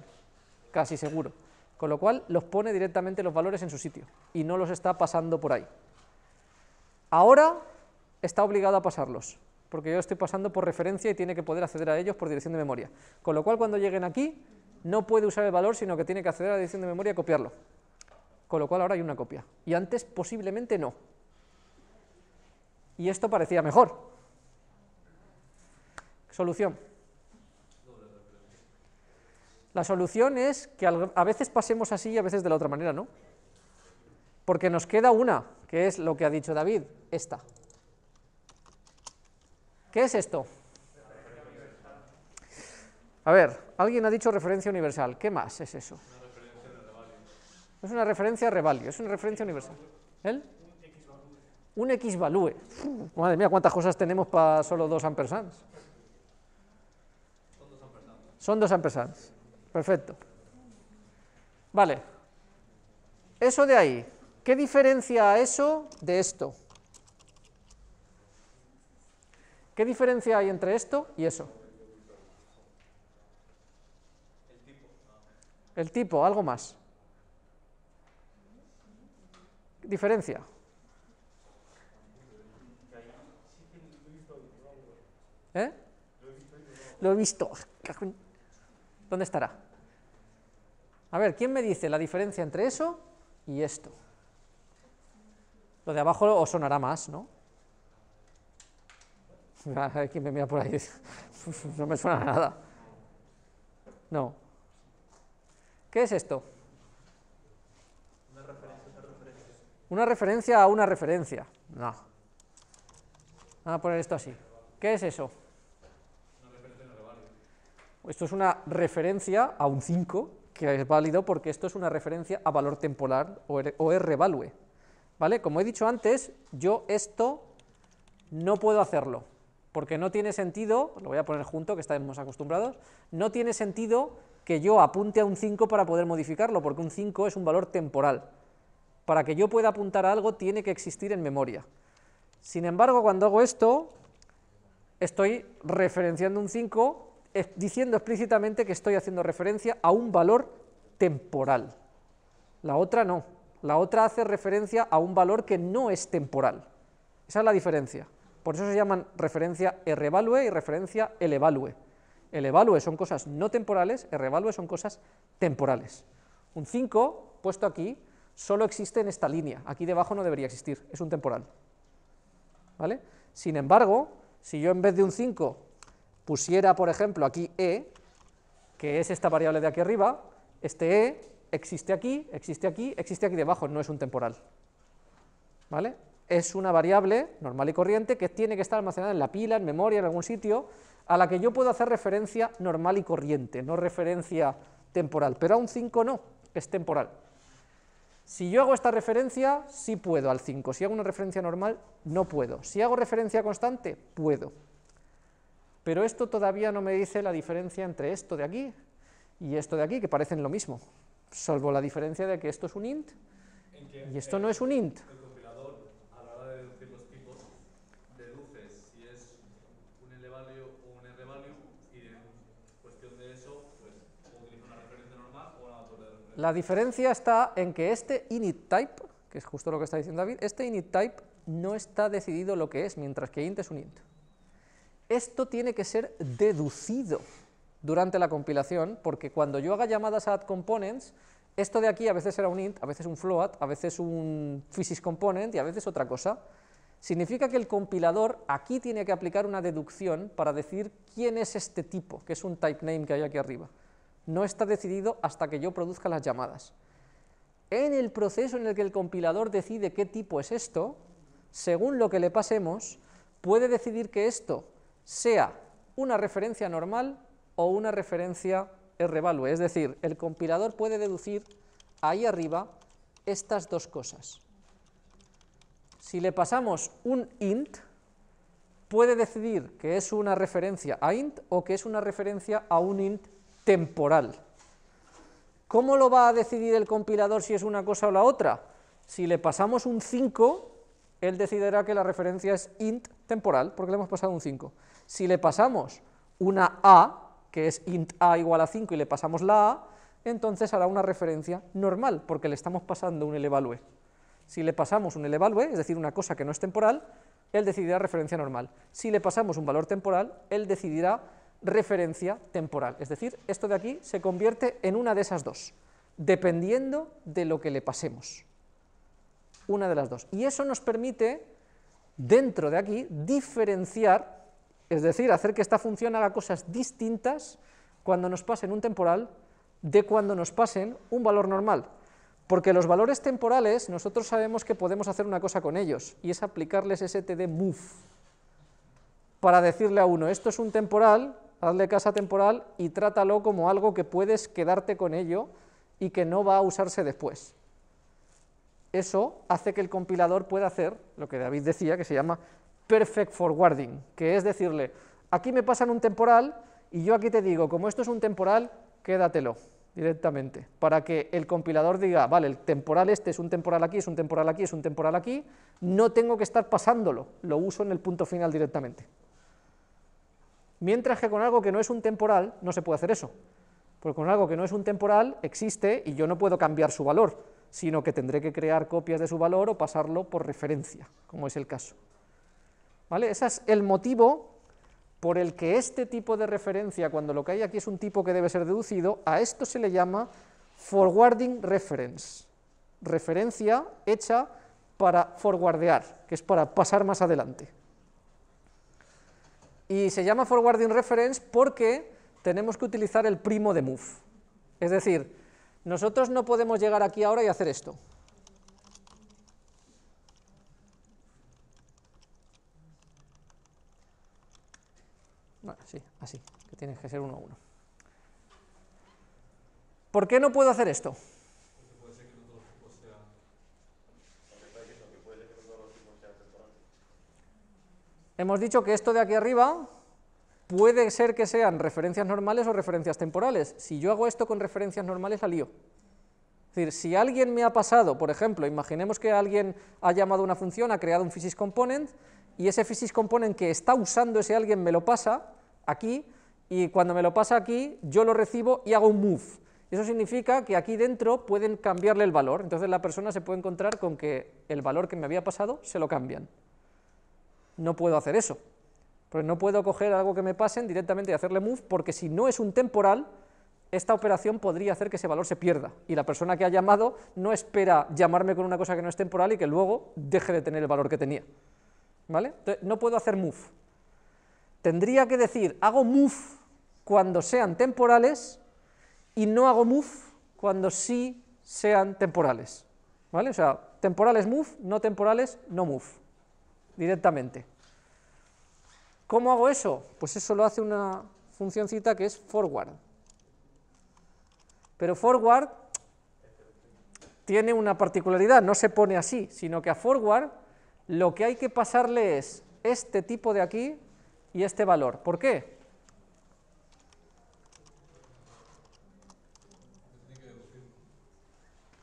casi seguro. Con lo cual los pone directamente los valores en su sitio y no los está pasando por ahí. Ahora está obligado a pasarlos, porque yo estoy pasando por referencia y tiene que poder acceder a ellos por dirección de memoria. Con lo cual cuando lleguen aquí no puede usar el valor, sino que tiene que acceder a la dirección de memoria y copiarlo. Con lo cual ahora hay una copia. Y antes posiblemente no y esto parecía mejor. Solución. La solución es que a veces pasemos así y a veces de la otra manera, ¿no? Porque nos queda una, que es lo que ha dicho David, esta. ¿Qué es esto? A ver, alguien ha dicho referencia universal. ¿Qué más es eso? es una referencia a Revalio, es una referencia universal. ¿El? Un X value. madre mía, cuántas cosas tenemos para solo dos ampersands. Son dos ampersands. Son ampersands. Perfecto. Vale. Eso de ahí. ¿Qué diferencia eso de esto? ¿Qué diferencia hay entre esto y eso? El tipo ah. algo más. Diferencia. ¿Eh? Lo he visto. ¿Dónde estará? A ver, ¿quién me dice la diferencia entre eso y esto? Lo de abajo os sonará más, ¿no? me mira por ahí. no me suena nada. No. ¿Qué es esto? Una referencia, Una referencia a una referencia. No. Vamos a poner esto así. ¿Qué es eso? Esto es una referencia a un 5, que es válido porque esto es una referencia a valor temporal o R, er, er value. ¿Vale? Como he dicho antes, yo esto no puedo hacerlo, porque no tiene sentido, lo voy a poner junto, que estamos acostumbrados, no tiene sentido que yo apunte a un 5 para poder modificarlo, porque un 5 es un valor temporal. Para que yo pueda apuntar a algo, tiene que existir en memoria. Sin embargo, cuando hago esto, estoy referenciando un 5 diciendo explícitamente que estoy haciendo referencia a un valor temporal. La otra no. La otra hace referencia a un valor que no es temporal. Esa es la diferencia. Por eso se llaman referencia r y referencia l Elevalue son cosas no temporales, r son cosas temporales. Un 5, puesto aquí, solo existe en esta línea. Aquí debajo no debería existir, es un temporal. ¿Vale? Sin embargo, si yo en vez de un 5 pusiera, por ejemplo, aquí e, que es esta variable de aquí arriba, este e existe aquí, existe aquí, existe aquí debajo, no es un temporal. ¿Vale? Es una variable normal y corriente que tiene que estar almacenada en la pila, en memoria, en algún sitio, a la que yo puedo hacer referencia normal y corriente, no referencia temporal. Pero a un 5 no, es temporal. Si yo hago esta referencia, sí puedo al 5. Si hago una referencia normal, no puedo. Si hago referencia constante, puedo. Pero esto todavía no me dice la diferencia entre esto de aquí y esto de aquí, que parecen lo mismo, salvo la diferencia de que esto es un int y esto no es un int. La diferencia está en que este init type, que es justo lo que está diciendo David, este init type no está decidido lo que es, mientras que int es un int. Esto tiene que ser deducido durante la compilación, porque cuando yo haga llamadas a add components, esto de aquí a veces será un int, a veces un float, a veces un physics component y a veces otra cosa. Significa que el compilador aquí tiene que aplicar una deducción para decir quién es este tipo, que es un type name que hay aquí arriba. No está decidido hasta que yo produzca las llamadas. En el proceso en el que el compilador decide qué tipo es esto, según lo que le pasemos, puede decidir que esto sea una referencia normal o una referencia R-value. Es decir, el compilador puede deducir ahí arriba estas dos cosas. Si le pasamos un int, puede decidir que es una referencia a int o que es una referencia a un int temporal. ¿Cómo lo va a decidir el compilador si es una cosa o la otra? Si le pasamos un 5, él decidirá que la referencia es int temporal, porque le hemos pasado un 5. Si le pasamos una a, que es int a igual a 5 y le pasamos la a, entonces hará una referencia normal, porque le estamos pasando un elevalue. Si le pasamos un elevalue, es decir, una cosa que no es temporal, él decidirá referencia normal. Si le pasamos un valor temporal, él decidirá referencia temporal. Es decir, esto de aquí se convierte en una de esas dos, dependiendo de lo que le pasemos. Una de las dos. Y eso nos permite, dentro de aquí, diferenciar es decir, hacer que esta función haga cosas distintas cuando nos pasen un temporal de cuando nos pasen un valor normal. Porque los valores temporales nosotros sabemos que podemos hacer una cosa con ellos, y es aplicarles std move para decirle a uno, esto es un temporal, hazle casa temporal y trátalo como algo que puedes quedarte con ello y que no va a usarse después. Eso hace que el compilador pueda hacer lo que David decía, que se llama perfect forwarding, que es decirle, aquí me pasan un temporal y yo aquí te digo, como esto es un temporal, quédatelo directamente, para que el compilador diga, vale, el temporal este es un temporal aquí, es un temporal aquí, es un temporal aquí, no tengo que estar pasándolo, lo uso en el punto final directamente. Mientras que con algo que no es un temporal no se puede hacer eso, porque con algo que no es un temporal existe y yo no puedo cambiar su valor, sino que tendré que crear copias de su valor o pasarlo por referencia, como es el caso. Ese es el motivo por el que este tipo de referencia, cuando lo que hay aquí es un tipo que debe ser deducido, a esto se le llama forwarding reference, referencia hecha para forwardear, que es para pasar más adelante. Y se llama forwarding reference porque tenemos que utilizar el primo de move. Es decir, nosotros no podemos llegar aquí ahora y hacer esto. Bueno, ah, sí, así, que tienes que ser uno a uno. ¿Por qué no puedo hacer esto? Hemos dicho que esto de aquí arriba puede ser que sean referencias normales o referencias temporales. Si yo hago esto con referencias normales, la lío. Es decir, si alguien me ha pasado, por ejemplo, imaginemos que alguien ha llamado una función, ha creado un physics component, y ese physics component que está usando ese alguien me lo pasa aquí, y cuando me lo pasa aquí, yo lo recibo y hago un move. Eso significa que aquí dentro pueden cambiarle el valor, entonces la persona se puede encontrar con que el valor que me había pasado se lo cambian. No puedo hacer eso, porque no puedo coger algo que me pasen directamente y hacerle move, porque si no es un temporal, esta operación podría hacer que ese valor se pierda, y la persona que ha llamado no espera llamarme con una cosa que no es temporal y que luego deje de tener el valor que tenía. ¿vale? no puedo hacer move. Tendría que decir, hago move cuando sean temporales y no hago move cuando sí sean temporales, ¿vale? O sea, temporales move, no temporales no move, directamente. ¿Cómo hago eso? Pues eso lo hace una funcioncita que es forward. Pero forward tiene una particularidad, no se pone así, sino que a forward lo que hay que pasarle es este tipo de aquí y este valor. ¿Por qué?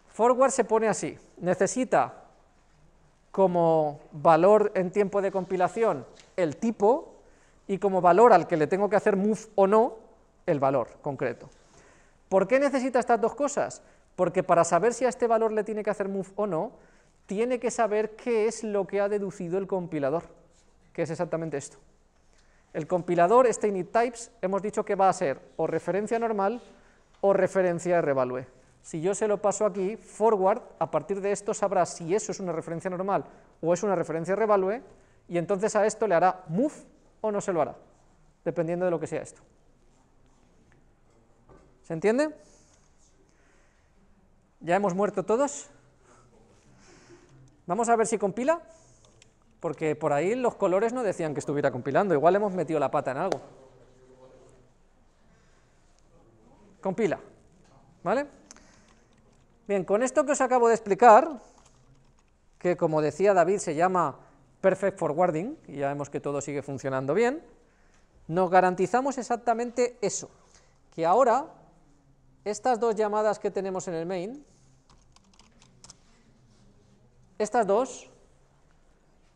Forward se pone así. Necesita como valor en tiempo de compilación el tipo y como valor al que le tengo que hacer move o no el valor concreto. ¿Por qué necesita estas dos cosas? Porque para saber si a este valor le tiene que hacer move o no, tiene que saber qué es lo que ha deducido el compilador, que es exactamente esto. El compilador, este types, hemos dicho que va a ser o referencia normal o referencia revalue. Si yo se lo paso aquí, forward, a partir de esto sabrá si eso es una referencia normal o es una referencia revalue, y entonces a esto le hará move o no se lo hará, dependiendo de lo que sea esto. ¿Se entiende? ¿Ya hemos muerto todos? Vamos a ver si compila, porque por ahí los colores no decían que estuviera compilando, igual hemos metido la pata en algo. Compila, ¿vale? Bien, con esto que os acabo de explicar, que como decía David se llama Perfect Forwarding, y ya vemos que todo sigue funcionando bien, nos garantizamos exactamente eso, que ahora estas dos llamadas que tenemos en el main, estas dos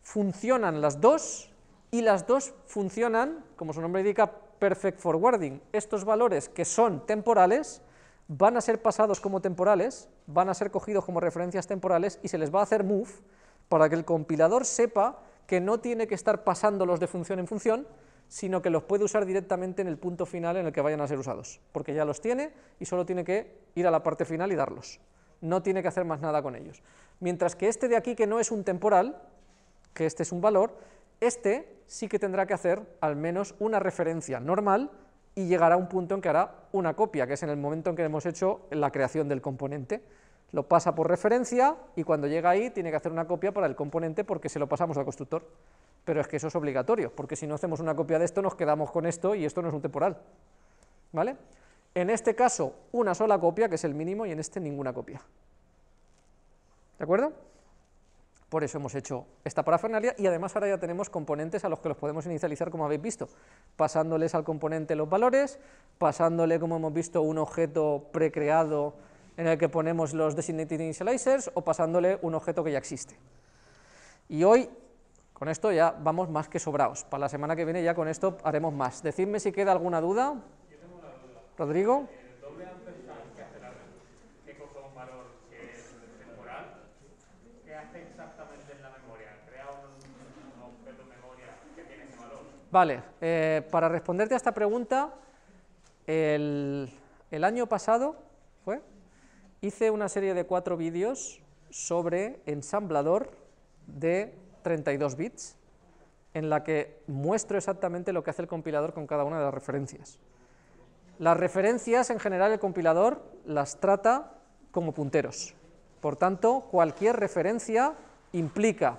funcionan las dos y las dos funcionan, como su nombre indica, perfect forwarding. Estos valores que son temporales van a ser pasados como temporales, van a ser cogidos como referencias temporales y se les va a hacer move para que el compilador sepa que no tiene que estar pasándolos de función en función, sino que los puede usar directamente en el punto final en el que vayan a ser usados, porque ya los tiene y solo tiene que ir a la parte final y darlos. No tiene que hacer más nada con ellos. Mientras que este de aquí, que no es un temporal, que este es un valor, este sí que tendrá que hacer al menos una referencia normal y llegará a un punto en que hará una copia, que es en el momento en que hemos hecho la creación del componente. Lo pasa por referencia y cuando llega ahí tiene que hacer una copia para el componente porque se lo pasamos al constructor. Pero es que eso es obligatorio, porque si no hacemos una copia de esto nos quedamos con esto y esto no es un temporal. ¿Vale? En este caso, una sola copia, que es el mínimo, y en este ninguna copia. ¿De acuerdo? Por eso hemos hecho esta parafernalia y además ahora ya tenemos componentes a los que los podemos inicializar como habéis visto, pasándoles al componente los valores, pasándole como hemos visto un objeto precreado en el que ponemos los designated initializers o pasándole un objeto que ya existe. Y hoy con esto ya vamos más que sobraos. para la semana que viene ya con esto haremos más. Decidme si queda alguna duda. Rodrigo. Vale, eh, para responderte a esta pregunta, el, año pasado, Hice una serie de cuatro vídeos sobre ensamblador de 32 bits, en la que muestro exactamente lo que hace el compilador con cada una de las referencias. Las referencias, en general, el compilador las trata como punteros. Por tanto, cualquier referencia implica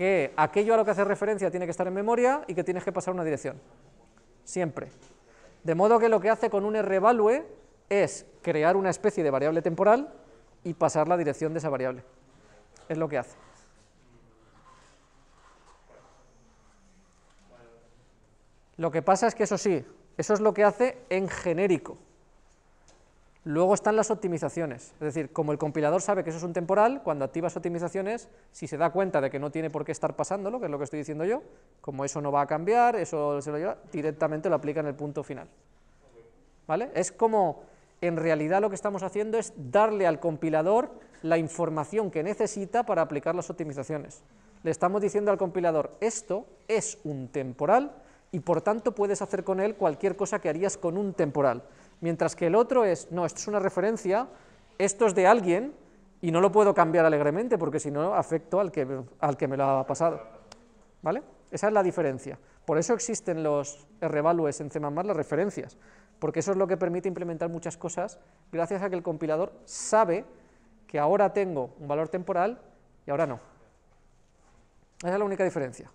que aquello a lo que hace referencia tiene que estar en memoria y que tienes que pasar una dirección. Siempre. De modo que lo que hace con un revalue es crear una especie de variable temporal y pasar la dirección de esa variable. Es lo que hace. Lo que pasa es que eso sí, eso es lo que hace en genérico. Luego están las optimizaciones, es decir, como el compilador sabe que eso es un temporal, cuando activas optimizaciones, si se da cuenta de que no tiene por qué estar pasándolo, que es lo que estoy diciendo yo, como eso no va a cambiar, eso se lo lleva, directamente lo aplica en el punto final. ¿Vale? Es como, en realidad lo que estamos haciendo es darle al compilador la información que necesita para aplicar las optimizaciones. Le estamos diciendo al compilador, esto es un temporal y por tanto puedes hacer con él cualquier cosa que harías con un temporal. Mientras que el otro es, no, esto es una referencia, esto es de alguien y no lo puedo cambiar alegremente porque si no afecto al que, al que me lo ha pasado. ¿Vale? Esa es la diferencia. Por eso existen los revalues en C++, las referencias, porque eso es lo que permite implementar muchas cosas gracias a que el compilador sabe que ahora tengo un valor temporal y ahora no. Esa es la única diferencia.